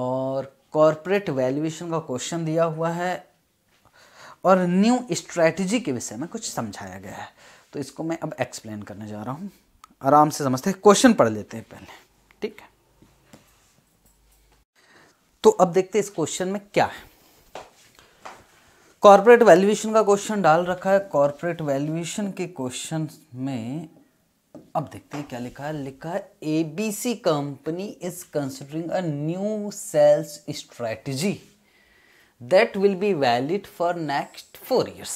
और कॉरपोरेट वैल्यूएशन का क्वेश्चन दिया हुआ है और न्यू स्ट्रेटजी के विषय में कुछ समझाया गया है तो इसको मैं अब एक्सप्लेन करने जा रहा हूँ आराम से समझते हैं क्वेश्चन पढ़ लेते हैं पहले ठीक है तो अब देखते हैं इस क्वेश्चन में क्या है कॉरपोरेट वैल्यूएशन का क्वेश्चन डाल रखा है कॉरपोरेट वैल्यूएशन के क्वेश्चन में अब देखते हैं क्या लिखा है लिखा है ABC company is considering a new sales strategy that will be valid for next four years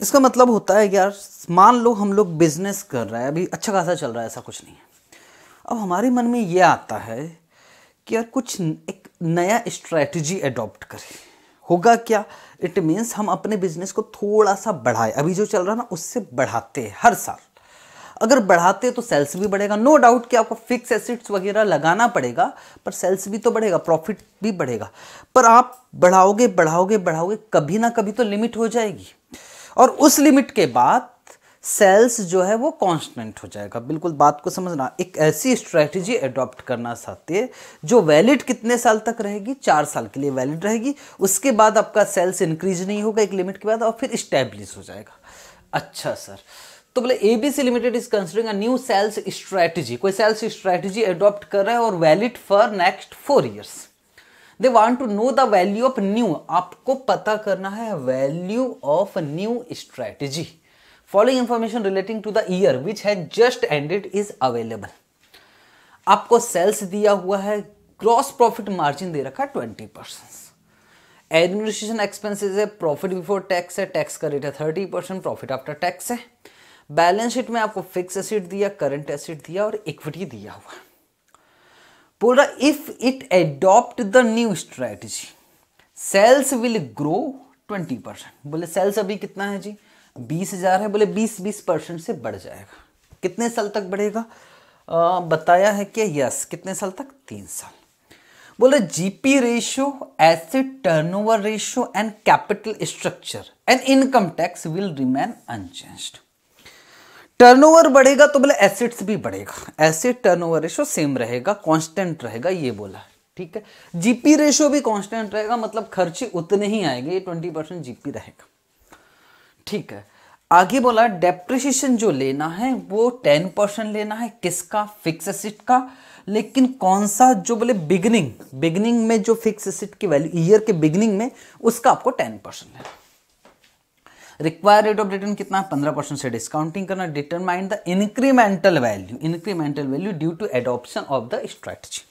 इसका मतलब होता है यार मान लो हम लोग बिजनेस कर रहे हैं अभी अच्छा खासा चल रहा है ऐसा कुछ नहीं है अब हमारे मन में ये आता है कि यार कुछ एक नया स्ट्रैटेजी अडॉप्ट करें होगा क्या इट मीन्स हम अपने बिजनेस को थोड़ा सा बढ़ाए अभी जो चल रहा है ना उससे बढ़ाते हैं हर साल अगर बढ़ाते तो सेल्स भी बढ़ेगा नो डाउट कि आपको फिक्स एसिड्स वगैरह लगाना पड़ेगा पर सेल्स भी तो बढ़ेगा प्रॉफिट भी बढ़ेगा पर आप बढ़ाओगे बढ़ाओगे बढ़ाओगे कभी ना कभी तो लिमिट हो जाएगी और उस लिमिट के बाद सेल्स जो है वो कांस्टेंट हो जाएगा बिल्कुल बात को समझना एक ऐसी स्ट्रैटेजी एडॉप्ट करना चाहते हैं जो वैलिड कितने साल तक रहेगी चार साल के लिए वैलिड रहेगी उसके बाद आपका सेल्स इंक्रीज नहीं होगा एक लिमिट के बाद और फिर इस्टेब्लिश हो जाएगा अच्छा सर तो बोले ABC limited is considering new sales strategy कोई सेल्स स्ट्रेटजी एडॉप्ट कर रहा है और valid for next four years they want to know the value of new आपको पता करना है value of new strategy following information relating to the year which has just ended is available आपको sales दिया हुआ है ग्रॉस प्रॉफिट मार्जिन दे रखा है ट्वेंटी परसेंट एडमिनिस्ट्रेशन एक्सपेंसिस है प्रॉफिट बिफोर टैक्स है टैक्स का रेट है thirty percent profit after tax है बैलेंस शीट में आपको फिक्स एसिड दिया करंट एसिड दिया और इक्विटी दिया हुआ रहा if it adopt the new strategy sales will grow twenty percent बोले सेल्स अभी कितना है जी बीस हजार है बोले बीस बीस परसेंट से बढ़ जाएगा कितने साल तक बढ़ेगा आ, बताया है कि यस कितने साल तक तीन साल बोले GP ratio asset turnover ratio and capital structure and income tax will remain unchanged turnover बढ़ेगा तो बोले एसेट्स भी बढ़ेगा एसेट टर्नओवर रेशो सेम रहेगा कांस्टेंट रहेगा ये बोला है ठीक है जीपी रेशो भी कांस्टेंट रहेगा मतलब खर्चे उतने ही आएंगे ये ट्वेंटी परसेंट जीपी रहेगा ठीक है आगे बोला डेप्रिसिएशन जो लेना है वो टेन परसेंट लेना है किसका फिक्स एसिट का लेकिन कौन सा जो बोले बिगनिंग बिगनिंग में जो फिक्स एसिट की वैल्यू ईयर के बिगनिंग में उसका आपको टेन परसेंट लेना रिक्वायर रेट ऑफ रिटर्न कितना पंद्रह परसेंट से डिस्काउंटिंग करना determine the incremental value incremental value due to adoption of the strategy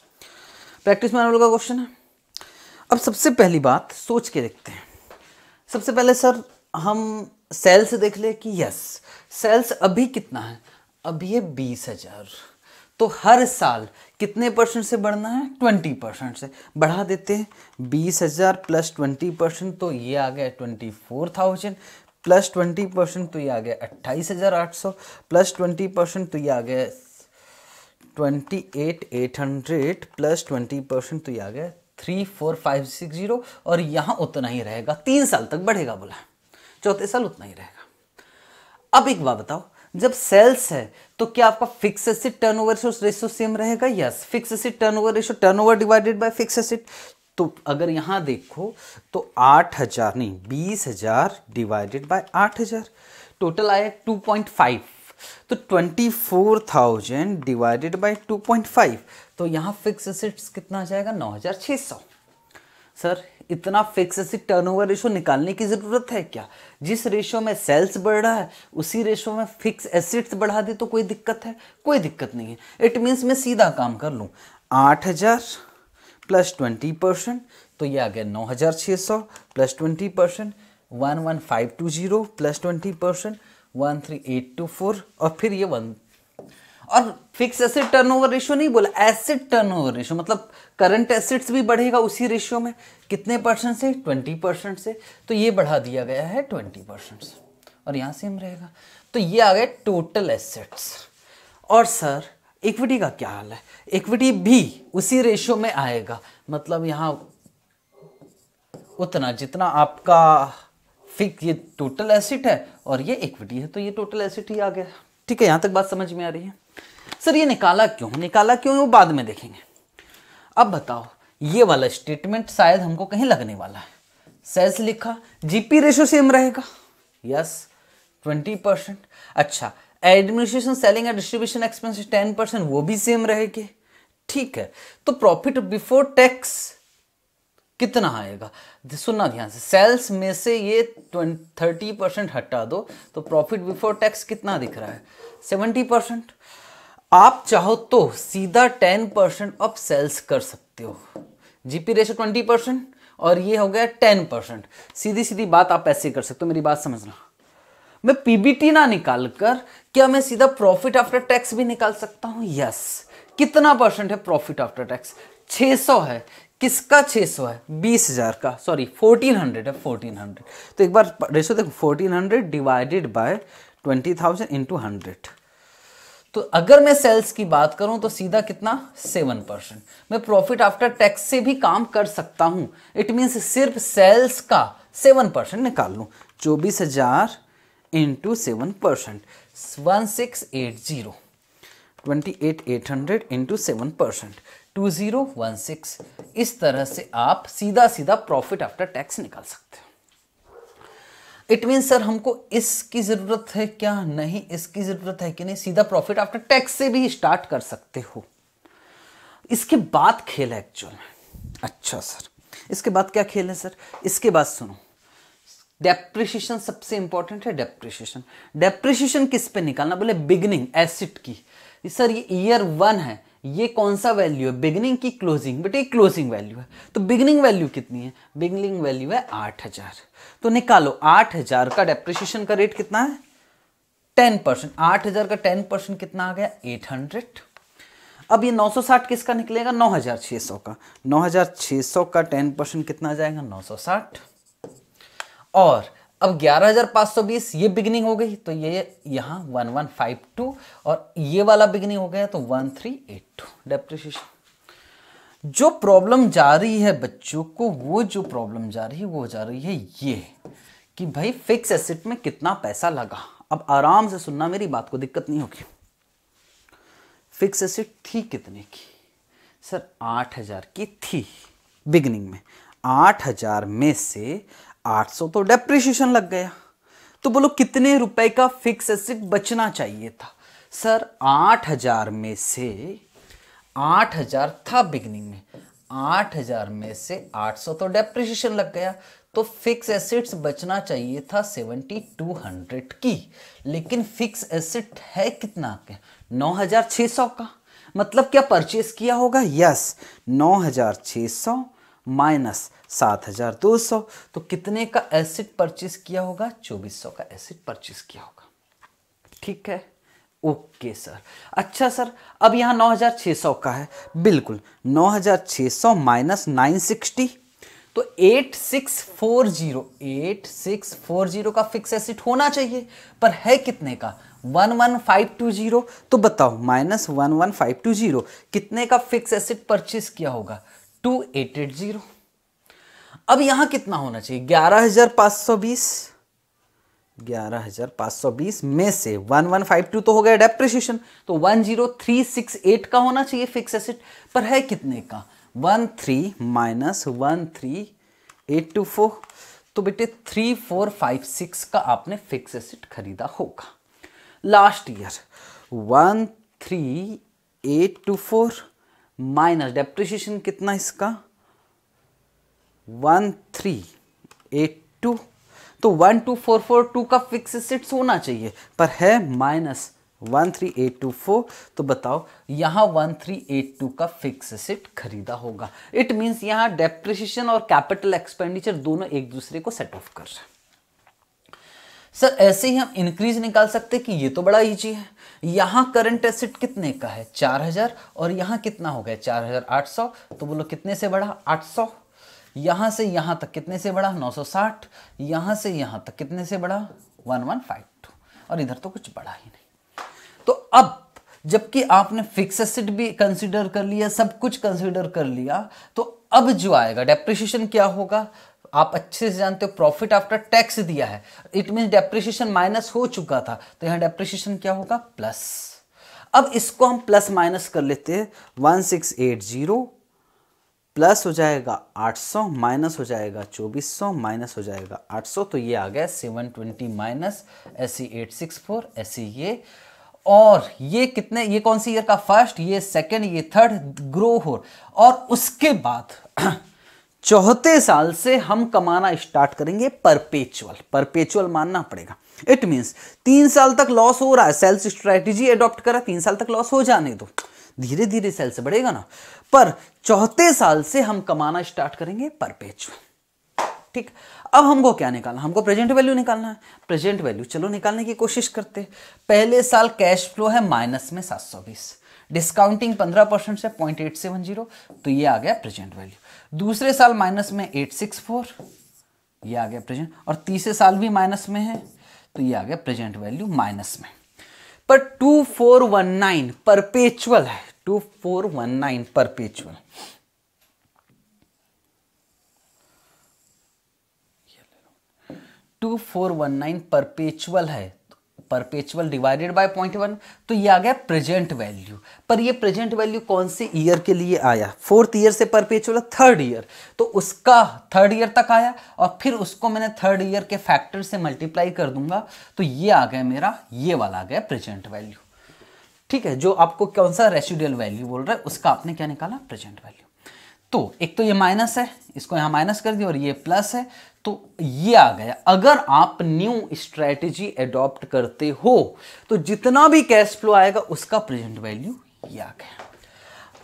practice manual का क्वेश्चन है अब सबसे पहली बात सोच के देखते हैं सबसे पहले सर हम सेल्स देख ले कि यस सेल्स अभी कितना है अभी ये बीस हजार तो हर साल कितने परसेंट से बढ़ना है ट्वेंटी परसेंट से बढ़ा देते हैं बीस हजार प्लस ट्वेंटी परसेंट तो ये आ गया twenty four thousand plus twenty percent तो ये आ गया अट्ठाईस हज़ार आठ सौ प्लस ट्वेंटी परसेंट तो ये आ गया twenty eight eight hundred plus twenty percent तो ये आ गया three four five six zero और यहाँ उतना ही रहेगा तीन साल तक बढ़ेगा बोला चौथे साल उतना ही रहेगा अब एक बात बताओ जब सेल्स है तो क्या आपका fixed asset turnover over ratio same रहेगा yes fixed asset turnover over ratio turn divided by fixed asset तो अगर यहाँ देखो तो आठ हजार नहीं बीस हजार डिवाइडेड बाय आठ हजार टोटल आया टू पॉइंट फाइव तो twenty four thousand divided by two point five तो यहाँ फिक्स एसिड्स कितना आ जाएगा नौ हजार छः सौ सर इतना फिक्स एसिड टर्नओवर रेशो निकालने की ज़रूरत है क्या जिस रेशो में सेल्स बढ़ रहा है उसी रेशो में फिक्स एसिड्स बढ़ा दे तो कोई दिक्कत है कोई दिक्कत नहीं है इट मीन्स मैं सीधा काम कर लूँ आठ हज़ार प्लस ट्वेंटी परसेंट तो ये आ गया नौ हज़ार छः सौ plus twenty percent one one five two zero plus twenty percent one three eight two four और फिर ये वन और फिक्स एसेट ओवर रेशियो नहीं बोला एसेट ओवर रेशियो मतलब करंट एसेट्स भी बढ़ेगा उसी रेशियो में कितने परसेंट से ट्वेंटी परसेंट से तो ये बढ़ा दिया गया है ट्वेंटी परसेंट से और यहाँ सेम रहेगा तो ये आ गए टोटल एसेट्स और सर इक्विटी का क्या हाल है इक्विटी भी उसी रेशियो में आएगा मतलब यहाँ उतना जितना आपका फिक ये टोटल एसिट है और ये इक्विटी है तो ये टोटल एसिट ही आ गया ठीक है यहां तक बात समझ में आ रही है सर ये निकाला क्यों निकाला क्यों वो बाद में देखेंगे अब बताओ ये वाला स्टेटमेंट शायद हमको कहीं लगने वाला है सेल्स लिखा जीपी रेशो सेम रहेगा यस ट्वेंटी परसेंट अच्छा administration selling and distribution expenses ten percent वो भी सेम रहेगी ठीक है तो प्रॉफिट बिफोर टैक्स कितना आएगा सुनना ध्यान से सेल्स में से ये थर्टी परसेंट हटा दो तो प्रॉफिट बिफोर टैक्स कितना दिख रहा है सेवेंटी परसेंट आप चाहो तो सीधा टेन परसेंट ऑफ सेल्स कर सकते हो जीपी रेशो ट्वेंटी परसेंट और ये हो गया टेन परसेंट सीधी सीधी बात आप ऐसे कर सकते हो मेरी बात समझना मैं पीबीटी ना निकाल कर क्या मैं सीधा प्रॉफिट आफ्टर टैक्स भी निकाल सकता हूँ यस कितना परसेंट है प्रॉफिट आफ्टर टैक्स 600 है किसका 600 है 20000 का सॉरी 1400 है 1400 तो एक बार रेशो देखो 1400 divided by 20,000 thousand into hundred तो अगर मैं सेल्स की बात करूं तो सीधा कितना सेवन परसेंट मैं प्रॉफिट आफ्टर टैक्स से भी काम कर सकता हूं इट मीन्स सिर्फ सेल्स का सेवन परसेंट निकाल लूँ चौबीस हजार into seven percent one six eight zero twenty eight eight hundred into seven percent two zero one six इस तरह से आप सीधा सीधा प्रॉफिट आफ्टर टैक्स निकाल सकते हैं इट मीन सर हमको इसकी ज़रूरत है क्या नहीं इसकी ज़रूरत है कि नहीं सीधा प्रॉफिट आफ्टर टैक्स से भी स्टार्ट कर सकते हो इसके बाद खेल है एक्चुअल में अच्छा सर इसके बाद क्या खेल है सर इसके बाद सुनो डेप्रिशिएशन सबसे इंपॉर्टेंट है डेप्रिशिएशन डेप्रिशिएशन किस पे निकालना बोले बिगनिंग एसिड की सर ये ईयर वन है ये कौन सा वैल्यू है बिगनिंग की क्लोजिंग बेटे क्लोजिंग वैल्यू है तो बिगनिंग वैल्यू कितनी है बिगनिंग वैल्यू है आठ हजार तो निकालो आठ हजार का डेप्रिशिएशन का रेट कितना है टेन परसेंट आठ हजार का टेन परसेंट कितना आ गया एट हंड्रेड अब ये नौ सौ साठ किसका निकलेगा नौ हजार सौ का नौ हजार सौ का टेन परसेंट कितना आ जाएगा साठ और अब 11,520 ये बिगनिंग हो गई तो ये यहाँ 1152 और ये वाला बिगनिंग हो गया तो 1382 थ्री जो प्रॉब्लम जा रही है बच्चों को वो जो प्रॉब्लम जा रही है वो जा रही है ये कि भाई फिक्स एसेट में कितना पैसा लगा अब आराम से सुनना मेरी बात को दिक्कत नहीं होगी फिक्स एसेट थी कितने की सर 8,000 की थी बिगनिंग में 8000 में से 800 तो डेप्रिशिएशन लग गया तो बोलो कितने रुपए का फिक्स एसेट बचना चाहिए था सर 8000 में से 8000 था बिगनिंग में 8000 में से 800 तो डेप्रिशिएशन लग गया तो फिक्स एसेट्स बचना चाहिए था 7200 की लेकिन फिक्स एसेट है कितना क्या नौ का मतलब क्या परचेस किया होगा यस छ सौ माइनस सात हज़ार दो सौ तो कितने का एसिड परचेस किया होगा चौबीस सौ का एसिड परचेस किया होगा ठीक है ओके सर अच्छा सर अब यहाँ नौ हज़ार छः सौ का है बिल्कुल नौ हज़ार छः सौ माइनस नाइन सिक्सटी तो 8640 8640 का फिक्स एसिड होना चाहिए पर है कितने का 11520 तो बताओ माइनस 11520 कितने का फिक्स एसिड परचेस किया होगा 2880 अब यहां कितना होना चाहिए ग्यारह हजार पाँच सौ बीस ग्यारह हजार पाँच सौ बीस में से वन वन फाइव टू तो हो गया डेप्रिसिएशन तो one zero three six eight का होना चाहिए फिक्स एसेट पर है कितने का one three minus one three eight two four तो बेटे थ्री फोर फाइव सिक्स का आपने फिक्स एसेट खरीदा होगा last year one three eight two four minus depreciation कितना इसका वन थ्री एट टू तो one two four four two का फिक्स सिट्स होना चाहिए पर है minus one three eight two four तो बताओ यहाँ वन थ्री एट टू का फिक्स सिट खरीदा होगा इट मीन्स यहाँ डेप्रिशिएशन और कैपिटल एक्सपेंडिचर दोनों एक दूसरे को सेट ऑफ कर रहे हैं सर ऐसे ही हम इंक्रीज निकाल सकते कि ये तो बड़ा ईजी है यहाँ करंट एसेट कितने का है चार हजार और यहाँ कितना हो गया चार हजार आठ सौ तो बोलो कितने से बढ़ा आठ सौ यहां से यहां तक कितने से बढ़ा 960 यहां से यहां तक कितने से बढ़ा 1152 और इधर तो कुछ बढ़ा ही नहीं तो अब जबकि आपने फिक्स एसिड भी कंसिडर कर लिया सब कुछ कंसिडर कर लिया तो अब जो आएगा डेप्रिशिएशन क्या होगा आप अच्छे से जानते हो प्रॉफिट आफ्टर टैक्स दिया है इट मीन डेप्रिशिएशन माइनस हो चुका था तो यहां डेप्रिशिएशन क्या होगा प्लस अब इसको हम प्लस माइनस कर लेते हैं one six eight zero plus हो जाएगा 800 माइनस हो जाएगा 2400 माइनस हो जाएगा 800 तो ये आ गया 720 minus S C eight six four C ये और ये कितने ये कौन सी ईयर का फर्स्ट ये सेकंड ये थर्ड ग्रो हो और उसके बाद चौथे साल से हम कमाना स्टार्ट करेंगे परपेचुअल परपेचुअल मानना पड़ेगा इट मींस तीन साल तक लॉस हो रहा है सेल्स स्ट्रैटेजी अडॉप्ट करा तीन साल तक लॉस हो जाने दो धीरे धीरे सेल्स बढ़ेगा ना पर चौथे साल से हम कमाना स्टार्ट करेंगे पर पेज ठीक अब हमको क्या निकालना हमको प्रेजेंट वैल्यू निकालना है प्रेजेंट वैल्यू चलो निकालने की कोशिश करते पहले साल कैश फ्लो है माइनस में सात डिस्काउंटिंग 15 परसेंट से पॉइंट एट सेवन जीरो तो ये आ गया प्रेजेंट वैल्यू दूसरे साल माइनस में फोर ये आ गया प्रेजेंट और तीसरे साल भी माइनस में है तो ये आ गया प्रेजेंट वैल्यू माइनस में पर 2419 परपेचुअल है 2419 perpetual two four one nine perpetual है perpetual divided by point one तो ये आ गया प्रेजेंट वैल्यू पर ये प्रेजेंट वैल्यू कौन से ईयर के लिए आया फोर्थ ईयर से परपेचुअल थर्ड ईयर तो उसका थर्ड ईयर तक आया और फिर उसको मैंने थर्ड ईयर के फैक्टर से मल्टीप्लाई कर दूंगा तो ये आ गया मेरा ये वाला आ गया प्रेजेंट वैल्यू ठीक है जो आपको कौन सा रेसिडियल वैल्यू बोल रहा है उसका आपने क्या निकाला प्रेजेंट वैल्यू तो एक तो ये माइनस है इसको यहां माइनस कर दिया और ये प्लस है तो ये आ गया अगर आप न्यू स्ट्रैटेजी एडॉप्ट करते हो तो जितना भी कैश फ्लो आएगा उसका प्रेजेंट वैल्यू ये आ गया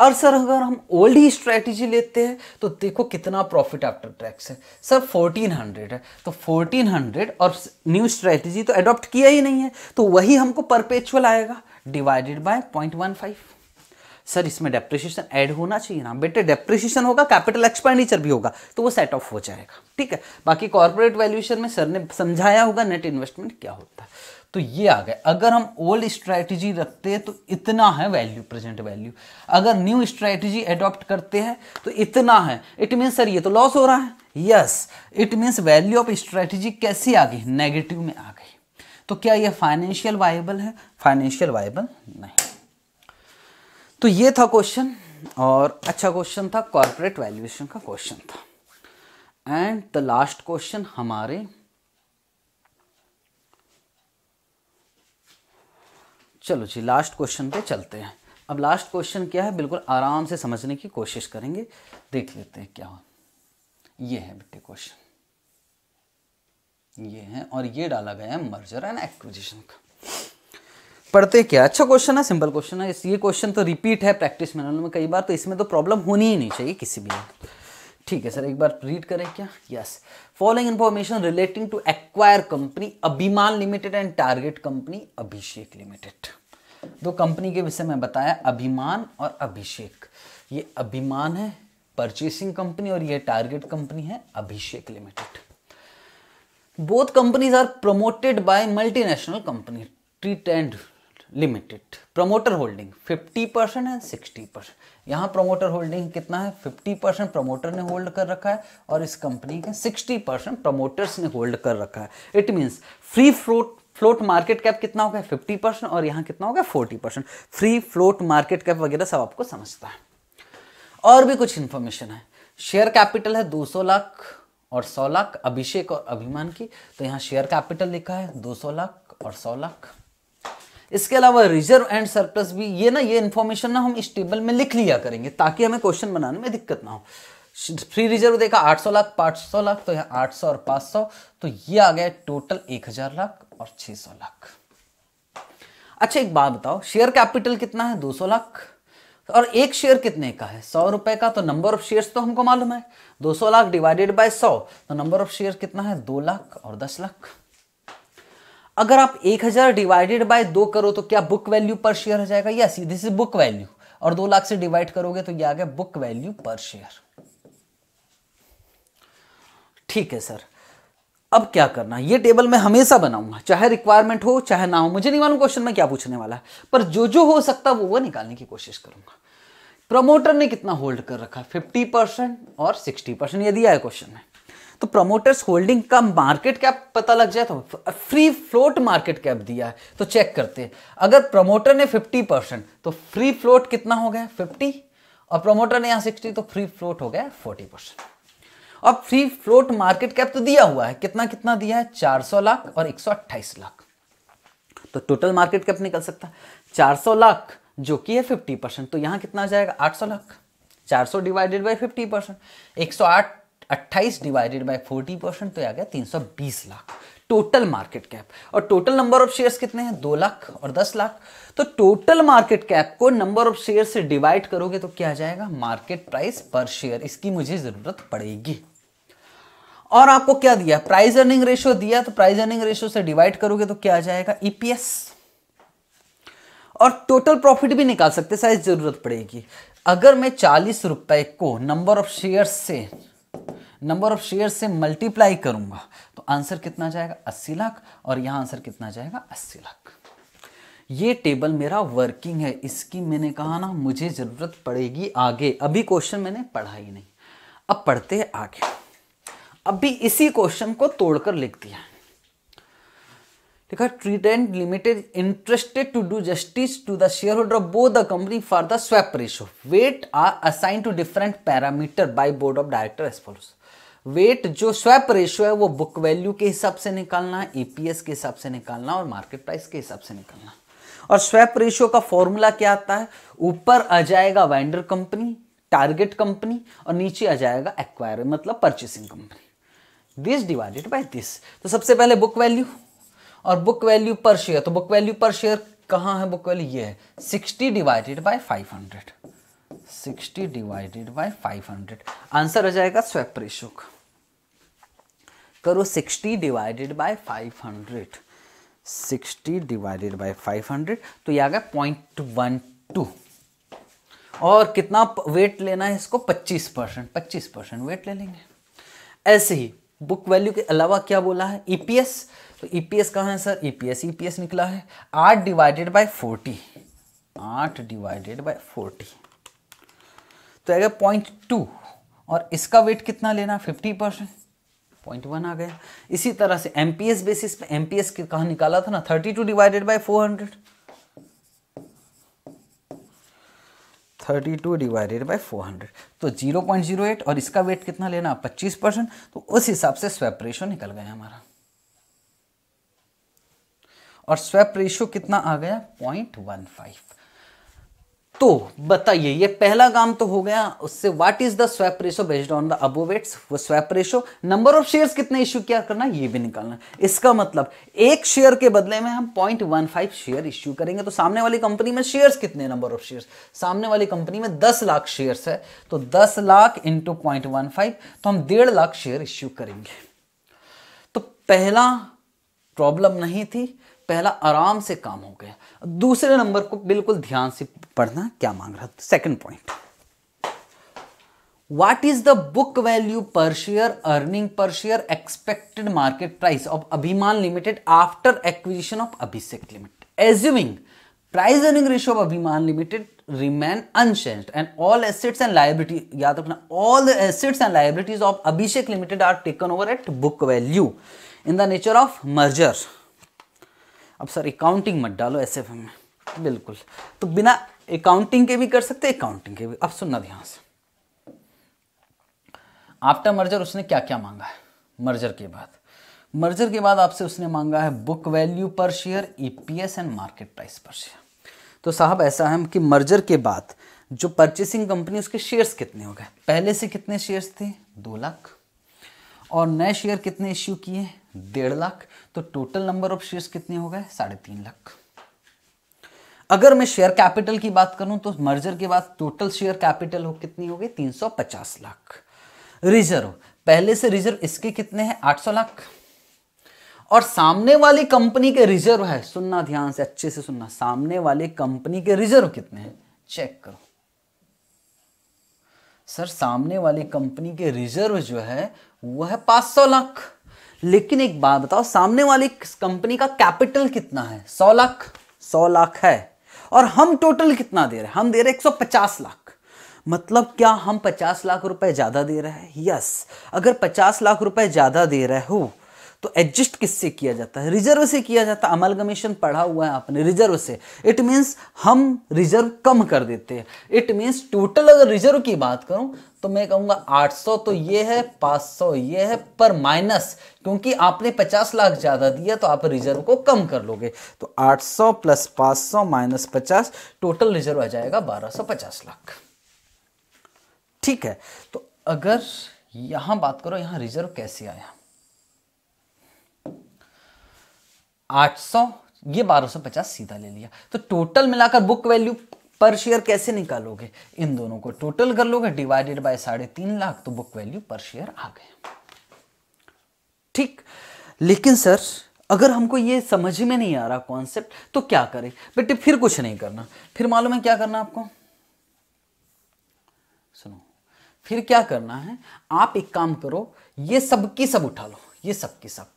और सर अगर हम ओल्ड ही स्ट्रैटेजी लेते हैं तो देखो कितना प्रॉफिट आफ्टर टैक्स है सर 1400 है तो 1400 और न्यू स्ट्रैटेजी तो एडॉप्ट किया ही नहीं है तो वही हमको परपेचुअल आएगा डिवाइडेड बाय पॉइंट सर इसमें डेप्रिसिएशन ऐड होना चाहिए ना बेटे डेप्रिसिएशन होगा कैपिटल एक्सपेंडिचर भी होगा तो वो सेट ऑफ हो जाएगा ठीक है बाकी कॉर्पोरेट वैल्यूएशन में सर ने समझाया होगा नेट इन्वेस्टमेंट क्या होता है तो ये आ गए अगर हम ओल्ड स्ट्रैटेजी रखते हैं तो इतना है वैल्यू प्रेजेंट वैल्यू अगर न्यू स्ट्रैटेजी एडॉप्ट करते हैं तो इतना है इट मीन्स सर ये तो लॉस हो रहा है yes it means value of strategy कैसी आ गई नेगेटिव में आ गई तो क्या ये फाइनेंशियल वाइबल है फाइनेंशियल वाइबल नहीं तो ये था क्वेश्चन और अच्छा क्वेश्चन था कॉरपोरेट वैल्यूएशन का क्वेश्चन था एंड द लास्ट क्वेश्चन हमारे चलो जी लास्ट क्वेश्चन पे चलते हैं अब लास्ट क्वेश्चन क्या है बिल्कुल आराम से समझने की कोशिश करेंगे देख लेते हैं क्या ये है बेटे क्वेश्चन ये है और ये डाला गया है मर्जर एंड एक्विजिशन का पढ़ते क्या अच्छा क्वेश्चन है सिंपल क्वेश्चन है ये क्वेश्चन तो रिपीट है प्रैक्टिस मैनुअल में कई बार तो इसमें तो प्रॉब्लम होनी ही नहीं चाहिए किसी भी ठीक है सर एक बार रीड करें क्या yes following information relating to acquire company Abhiman limited and target company Abhishek limited दो कंपनी के विषय में बताया अभिमान और अभिषेक ये अभिमान है परचेसिंग कंपनी और ये टारगेट कंपनी है Abhishek limited both companies are promoted by multinational company Treatend limited promoter holding 50 percent and 60 percent यहाँ प्रमोटर होल्डिंग कितना है 50 परसेंट प्रमोटर ने होल्ड कर रखा है और इस कंपनी के 60 परसेंट प्रमोटर्स ने होल्ड कर रखा है it means free float float market cap कितना हो गया फिफ्टी परसेंट और यहाँ कितना हो गया forty percent free float market cap वगैरह सब आपको समझता है और भी कुछ इन्फॉर्मेशन है शेयर कैपिटल है 200 लाख और 100 लाख अभिषेक और अभिमान की तो यहाँ शेयर कैपिटल लिखा है 200 लाख और 100 लाख इसके अलावा रिजर्व एंड सरप्लस भी ये ना ये इन्फॉर्मेशन ना हम इस टेबल में लिख लिया करेंगे ताकि हमें क्वेश्चन बनाने में दिक्कत ना हो फ्री रिजर्व देखा 800 लाख 500 लाख तो यहाँ 800 और 500 तो ये आ गया टोटल 1000 लाख और 600 लाख अच्छा एक बात बताओ शेयर कैपिटल कितना है 200 लाख और एक शेयर कितने का है सौ रुपए का तो नंबर ऑफ शेयर्स तो हमको मालूम है 200 लाख डिवाइडेड बाय 100 तो नंबर ऑफ शेयर कितना है दो लाख और दस लाख अगर आप एक हज़ार डिवाइडेड बाय दो करो तो क्या बुक वैल्यू पर शेयर हो जाएगा या सीधे से बुक वैल्यू और दो लाख से डिवाइड करोगे तो ये आ गया बुक वैल्यू पर शेयर ठीक है सर अब क्या करना ये टेबल मैं हमेशा बनाऊंगा चाहे रिक्वायरमेंट हो चाहे ना हो मुझे नहीं मालूम क्वेश्चन में क्या पूछने वाला है पर जो जो हो सकता वो वो निकालने की कोशिश करूंगा प्रमोटर ने कितना होल्ड कर रखा फिफ्टी परसेंट और सिक्सटी परसेंट यह दिया है क्वेश्चन में तो प्रमोटर्स होल्डिंग का मार्केट कैप पता लग जाए तो फ्री फ्लोट मार्केट कैप दिया है तो चेक करते हैं अगर प्रमोटर ने 50 परसेंट तो फ्री फ्लोट कितना हो गया 50 और प्रमोटर ने यहां 60 तो फ्री फ्लोट हो गया 40 परसेंट अब फ्री फ्लोट मार्केट कैप तो दिया हुआ है कितना कितना दिया है 400 लाख और 128 लाख तो टोटल मार्केट कैप निकल सकता चार सौ लाख जो कि है 50 परसेंट तो यहां कितना जाएगा 800 लाख 400 डिवाइडेड बाय 50 परसेंट एक अट्ठाईस डिवाइडेड बाई फोर्टी परसेंट तो आ गया तीन सौ बीस लाख टोटल मार्केट कैप और टोटल नंबर ऑफ शेयर्स कितने हैं दो लाख और दस लाख तो टोटल मार्केट कैप को नंबर ऑफ शेयर से डिवाइड करोगे तो क्या आ जाएगा मार्केट प्राइस पर शेयर इसकी मुझे जरूरत पड़ेगी और आपको क्या दिया प्राइस अर्निंग रेशियो दिया तो प्राइस अर्निंग रेशियो से डिवाइड करोगे तो क्या आ जाएगा ईपीएस e और टोटल प्रॉफिट भी निकाल सकते शायद जरूरत पड़ेगी अगर मैं चालीस रुपए को नंबर ऑफ शेयर से नंबर ऑफ शेयर से मल्टीप्लाई करूंगा तो आंसर कितना जाएगा अस्सी लाख और यहाँ आंसर कितना जाएगा अस्सी लाख ये टेबल मेरा वर्किंग है इसकी मैंने कहा ना मुझे ज़रूरत पड़ेगी आगे अभी क्वेश्चन मैंने पढ़ा ही नहीं अब पढ़ते हैं आगे अब भी इसी क्वेश्चन को तोड़कर लिख दिया Treatend limited interested to do justice to the share holder of both the company for the swap ratio weight are assign to different parameter by board of director as follows weight जो swap ratio है वो book value के हिसाब से निकालना EPS e के हिसाब से निकालना और मार्केट प्राइस के हिसाब से निकालना और स्वैप रेशियो का फॉर्मूला क्या आता है ऊपर आ जाएगा वेंडर कंपनी टारगेट कंपनी और नीचे आ जाएगा एक्वायर मतलब purchasing company this divided by this तो सबसे पहले बुक वैल्यू और बुक वैल्यू पर शेयर तो बुक वैल्यू पर शेयर कहां है बुक वैल्यू ये है sixty divided by five hundred sixty divided by five hundred answer हो जाएगा स्वैप रेशो का करो sixty divided by five hundred sixty divided by five hundred तो ये आ गया पॉइंट वन टू और कितना वेट लेना है इसको पच्चीस परसेंट पच्चीस परसेंट वेट ले लेंगे ऐसे ही बुक वैल्यू के अलावा क्या बोला है ईपीएस e तो ईपीएस e कहाँ है सर ईपीएस e ईपीएस निकला है आठ डिवाइडेड बाय फोर्टी आठ डिवाइडेड बाय फोर्टी तो आएगा पॉइंट टू और इसका वेट कितना लेना फिफ्टी परसेंट पॉइंट वन आ गया इसी तरह से एम बेसिस पे एम पी कहा निकाला था ना thirty two divided by four hundred thirty two divided by four hundred तो जीरो पॉइंट जीरो एट और इसका वेट कितना लेना पच्चीस परसेंट तो उस हिसाब से स्वैप रेशो निकल गया हमारा और स्वैप रेशो कितना आ गया पॉइंट वन फाइव तो बताइए ये पहला काम तो हो गया उससे what is the swap ratio based on the above weights वो swap ratio number of shares कितने इश्यू किया करना ये भी निकालना इसका मतलब एक शेयर के बदले में हम 0.15 शेयर इश्यू करेंगे तो सामने वाली कंपनी में शेयर्स कितने नंबर ऑफ शेयर्स सामने वाली कंपनी में दस लाख शेयर्स है तो दस लाख इंटू तो हम डेढ़ लाख शेयर इश्यू करेंगे तो पहला प्रॉब्लम नहीं थी पहला आराम से काम हो गया दूसरे नंबर को बिल्कुल ध्यान से पढ़ना क्या मांग रहा second point what is the book value per share earning per share expected market price of Abhiman limited after acquisition of Abhishek limited assuming price earning ratio of Abhiman limited remain unchange and all assets and liability याद रखना all assets and liabilities of Abhishek limited are taken over at book value in the nature of mergers अब sir accounting मत डालो S में बिल्कुल तो बिना accounting के भी कर सकते अकाउंटिंग के भी अब सुनना ध्यान से आफ्टर मर्जर उसने क्या क्या मांगा है मर्जर के बाद मर्जर के बाद आपसे उसने मांगा है book value per share EPS and market price पर शेयर तो साहब ऐसा है कि मर्जर के बाद जो परचेसिंग कंपनी उसके शेयर्स कितने हो गए पहले से कितने शेयर्स थे दो लाख और नए शेयर कितने इश्यू किए डेढ़ लाख तो टोटल नंबर ऑफ शेयर्स कितने हो गए साढ़े तीन लाख अगर मैं शेयर कैपिटल की बात करूं तो मर्जर के बाद टोटल शेयर कैपिटल हो कितनी हो गई तीन लाख रिजर्व पहले से रिजर्व इसके कितने हैं 800 लाख और सामने वाली कंपनी के रिजर्व है सुनना ध्यान से अच्छे से सुनना सामने वाली कंपनी के रिजर्व कितने हैं चेक करो सर सामने वाली कंपनी के रिजर्व जो है वह है पांच लाख लेकिन एक बात बताओ सामने वाली कंपनी का कैपिटल कितना है सौ लाख सौ लाख है और हम टोटल कितना दे रहे हैं हम दे रहे हैं पचास लाख मतलब क्या हम पचास लाख रुपए ज़्यादा दे रहे हैं यस अगर पचास लाख रुपए ज़्यादा दे रहे हो तो एडजस्ट किससे किया जाता है रिजर्व से किया जाता है अमलगमेशन पढ़ा हुआ है आपने रिजर्व से इट मीन्स हम रिजर्व कम कर देते हैं इट मीन्स टोटल अगर रिजर्व की बात करूं तो मैं कहूंगा 800 तो ये है 500 ये है पर माइनस क्योंकि आपने 50 लाख ज़्यादा दिया तो आप रिजर्व को कम कर लोगे तो 800 प्लस 500 माइनस पचास टोटल रिजर्व आ जाएगा 1250 लाख ठीक है तो अगर यहां बात करो यहां रिजर्व कैसे आया 800 ये 1250 सीधा ले लिया तो टोटल मिलाकर बुक वैल्यू पर शेयर कैसे निकालोगे इन दोनों को टोटल कर लोगे डिवाइडेड बाय साढ़े तीन लाख तो बुक वैल्यू पर शेयर आ गए ठीक लेकिन सर अगर हमको ये समझ में नहीं आ रहा कॉन्सेप्ट तो क्या करें बेटे फिर कुछ नहीं करना फिर मालूम है क्या करना आपको सुनो फिर क्या करना है आप एक काम करो ये सब की सब उठा लो ये सब की सब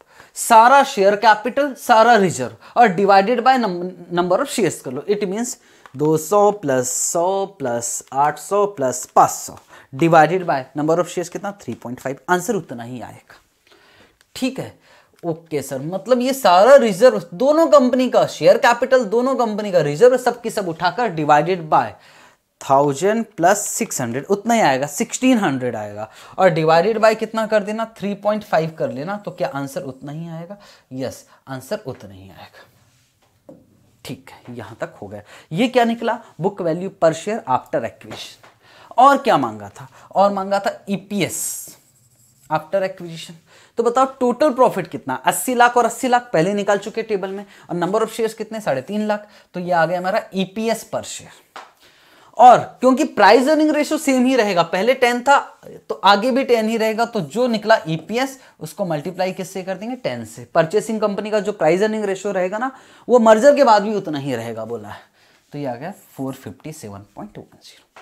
सारा शेयर कैपिटल सारा रिजर्व और divided by number of shares कर लो it means 200 plus 100 plus 800 plus 500 divided by number of shares कितना 3.5 आंसर उतना ही आएगा ठीक है ओके सर मतलब ये सारा रिजर्व दोनों कंपनी का शेयर कैपिटल दोनों कंपनी का रिजर्व सब की सब उठाकर divided by thousand plus six hundred उतना ही आएगा सिक्सटीन हंड्रेड आएगा और डिवाइडेड बाय कितना कर देना थ्री पॉइंट फाइव कर लेना तो क्या आंसर उतना ही आएगा यस आंसर उतना ही आएगा ठीक है यहां तक हो गया ये क्या निकला book value per share after acquisition और क्या मांगा था और मांगा था ईपीएस आफ्टर एक्विजिशन तो बताओ टोटल प्रॉफिट कितना 80 लाख और 80 लाख पहले निकाल चुके टेबल में और नंबर ऑफ शेयर्स कितने साढ़े तीन लाख तो ये आ गया हमारा ईपीएस पर शेयर और क्योंकि प्राइस अर्निंग रेशियो सेम ही रहेगा पहले टेन था तो आगे भी टेन ही रहेगा तो जो निकला ईपीएस e उसको मल्टीप्लाई किससे कर देंगे टेन से परचेसिंग कंपनी का जो प्राइस अर्निंग रेशियो रहेगा ना वो मर्जर के बाद भी उतना ही रहेगा बोला है तो ये आ गया four fifty seven point one zero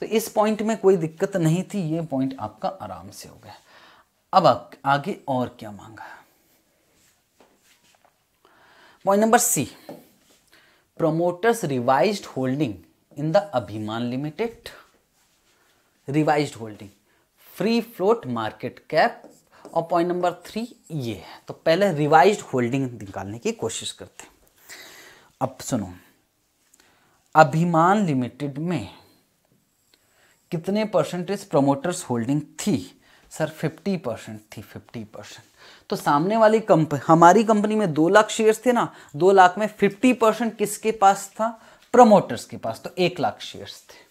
तो इस पॉइंट में कोई दिक्कत नहीं थी ये पॉइंट आपका आराम से हो गया अब आगे और क्या मांगा point number C promoters revise holding in the Abhiman limited revise holding free float market cap और पॉइंट नंबर थ्री ये है तो पहले रिवाइज होल्डिंग निकालने की कोशिश करते हैं अब सुनो अभिमान लिमिटेड में कितने परसेंटेज प्रमोटर्स होल्डिंग थी सर फिफ्टी परसेंट थी फिफ्टी परसेंट तो सामने वाली कंपनी हमारी कंपनी में दो लाख शेयर्स थे ना दो लाख में फिफ्टी परसेंट किसके पास था प्रमोटर्स के पास तो एक लाख शेयर्स थे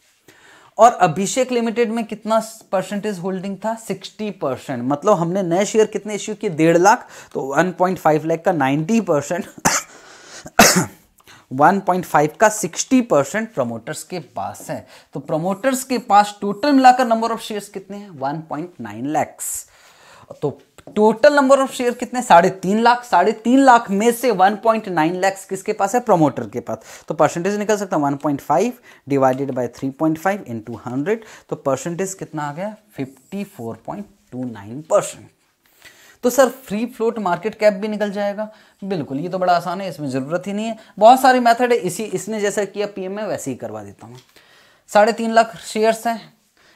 और अभिषेक लिमिटेड में कितना परसेंटेज होल्डिंग था 60 परसेंट मतलब हमने नए शेयर कितने इश्यू किए डेढ़ लाख तो 1.5 लाख का 90 परसेंट 1.5 का 60 परसेंट प्रमोटर्स के पास है तो प्रमोटर्स के पास टोटल मिलाकर नंबर ऑफ शेयर्स कितने हैं 1.9 लाख तो टोटल नंबर ऑफ शेयर कितने साढ़े तीन लाख साढ़े तीन लाख में से 1.9 लाख किसके पास है प्रोमोटर के पास तो परसेंटेज निकल सकता है 1.5 डिवाइडेड बाय 3.5 इनटू 100 तो परसेंटेज कितना आ गया 54.29 परसेंट तो sir free float market cap भी निकल जाएगा बिल्कुल ये तो बड़ा आसान है इसमें ज़रूरत ही नहीं है बहुत सारे मेथड है इसी इसने जैसा किया पीएम में वैसे ही करवा देता हूँ साढ़े तीन लाख शेयर्स हैं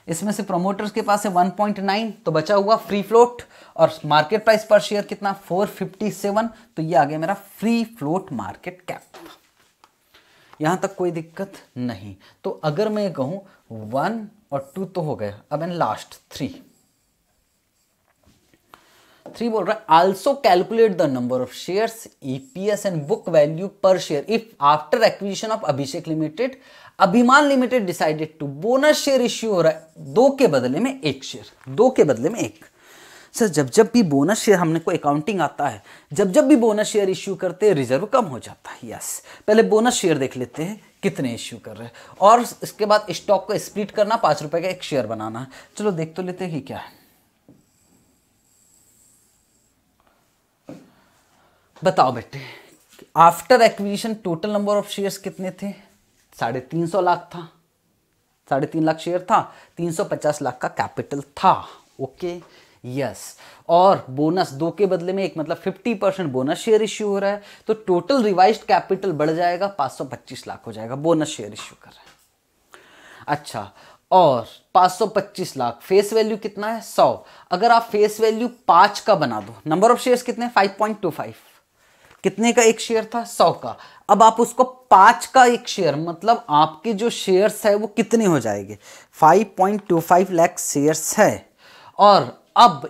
इसमें से प्रोमोटर्स के पास है 1.9 तो बचा हुआ फ्री फ्लोट और मार्केट प्राइस पर शेयर कितना 457 तो ये आ गया मेरा फ्री फ्लोट मार्केट कैप यहां तक कोई दिक्कत नहीं तो अगर मैं कहूं वन और टू तो हो गया अब एंड लास्ट थ्री थ्री बोल रहा है also calculate the number of shares EPS and book value per share if after acquisition of Abhishek limited Abhiman limited decided to bonus share issue हो रहा है दो के बदले में एक शेयर दो के बदले में एक सर जब जब भी बोनस शेयर हमने को अकाउंटिंग आता है जब जब भी बोनस शेयर इश्यू करते हैं रिजर्व कम हो जाता है यस पहले बोनस शेयर देख लेते हैं कितने इश्यू कर रहे हैं और इसके बाद स्टॉक को स्प्लिट करना पांच रुपए का एक शेयर बनाना चलो देख तो लेते हैं कि क्या है बताओ बेटे after acquisition total number of shares कितने थे साढ़े तीन सौ लाख था साढ़े तीन लाख शेयर था तीन सौ पचास लाख का कैपिटल था ओके यस और बोनस दो के बदले में एक मतलब fifty percent bonus share issue हो रहा है तो टोटल रिवाइज कैपिटल बढ़ जाएगा पाँच सौ पच्चीस लाख हो जाएगा बोनस शेयर इश्यू कर रहा है अच्छा और 525 लाख फेस वैल्यू कितना है 100 अगर आप फेस वैल्यू पांच का बना दो नंबर ऑफ शेयर्स कितने 5.25 कितने का एक शेयर था 100 का अब आप उसको पांच का एक शेयर मतलब आपके जो शेयर्स है वो कितने हो जाएंगे 5.25 लाख शेयर्स है और अब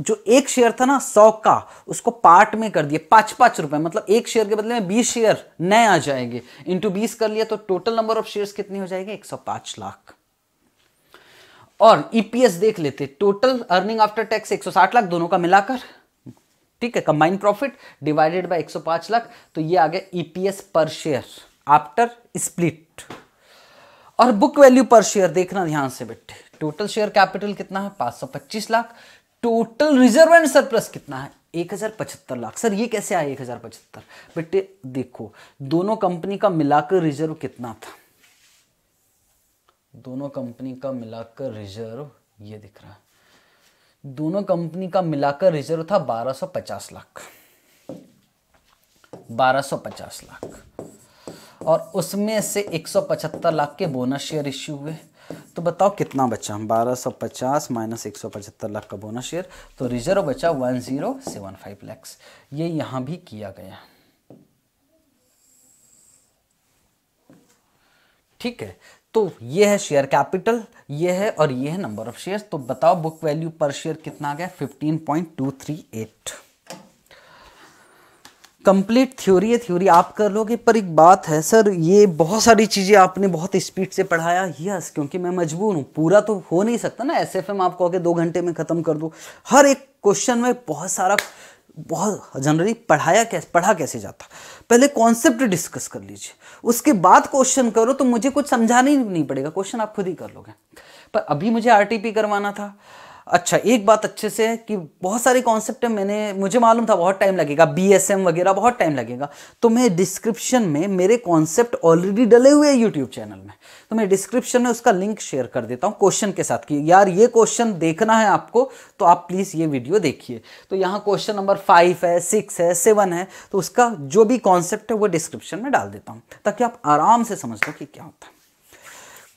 जो एक शेयर था ना सौ का उसको पार्ट में कर दिए पांच पाँच रुपए मतलब एक शेयर के बदले में बीस शेयर नए आ जाएंगे इंटू बीस कर लिया तो टोटल नंबर ऑफ शेयर्स कितनी हो जाएगी एक सौ पांच लाख और ईपीएस e देख लेते टोटल अर्निंग आफ्टर टैक्स साठ लाख दोनों का मिलाकर ठीक है combined profit divided by 105 lakh तो ये आ गया EPS per share after split और बुक वैल्यू पर शेयर देखना ध्यान से बैठे टोटल शेयर कैपिटल कितना है 525 lakh total reserve and surplus कितना है एक हजार पचहत्तर लाख सर ये कैसे आया एक हजार पचहत्तर बेटे देखो दोनों कंपनी का मिलाकर रिजर्व कितना था दोनों कंपनी का मिलाकर रिजर्व ये दिख रहा है दोनों कंपनी का मिलाकर रिजर्व था 1250 लाख 1250 लाख और उसमें से 175 लाख के बोनस शेयर इश्यू हुए तो बताओ कितना बचा 1250 माइनस एक लाख का बोनस शेयर तो रिजर्व बचा 1075 लैक्स ये यहां भी किया गया ठीक है तो ये है शेयर कैपिटल ये है और ये है नंबर ऑफ शेयर्स तो बताओ बुक वैल्यू पर शेयर कितना आ गया 15.238 कंप्लीट थ्योरी है थ्योरी आप कर लोगे पर एक बात है सर ये बहुत सारी चीज़ें आपने बहुत स्पीड से पढ़ाया यस क्योंकि मैं मजबूर हूँ पूरा तो हो नहीं सकता ना एस एफ एम आप कहोगे दो घंटे में ख़त्म कर दू हर एक क्वेश्चन में बहुत सारा बहुत जनरली पढ़ाया कैसे पढ़ा कैसे जाता पहले कॉन्सेप्ट डिस्कस कर लीजिए उसके बाद क्वेश्चन करो तो मुझे कुछ समझाना ही नहीं पड़ेगा क्वेश्चन आप खुद ही कर लोगे पर अभी मुझे आरटीपी करवाना था अच्छा एक बात अच्छे से है कि बहुत सारे कॉन्सेप्ट मैंने मुझे मालूम था बहुत टाइम लगेगा बी एस एम वगैरह बहुत टाइम लगेगा तो मैं डिस्क्रिप्शन में मेरे कॉन्सेप्ट ऑलरेडी डले हुए हैं यूट्यूब चैनल में तो मैं डिस्क्रिप्शन में उसका लिंक शेयर कर देता हूँ क्वेश्चन के साथ कि यार ये क्वेश्चन देखना है आपको तो आप प्लीज़ ये वीडियो देखिए तो यहाँ क्वेश्चन नंबर फाइव है सिक्स है सेवन है तो उसका जो भी कॉन्सेप्ट है वो डिस्क्रिप्शन में डाल देता हूँ ताकि आप आराम से समझ लो कि क्या होता है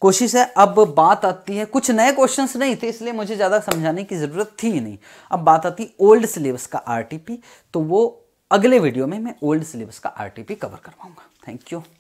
कोशिश है अब बात आती है कुछ नए क्वेश्चंस नहीं थे इसलिए मुझे ज़्यादा समझाने की ज़रूरत थी ही नहीं अब बात आती ओल्ड सिलेबस का आरटीपी तो वो अगले वीडियो में मैं ओल्ड सिलेबस का आरटीपी कवर करवाऊंगा थैंक यू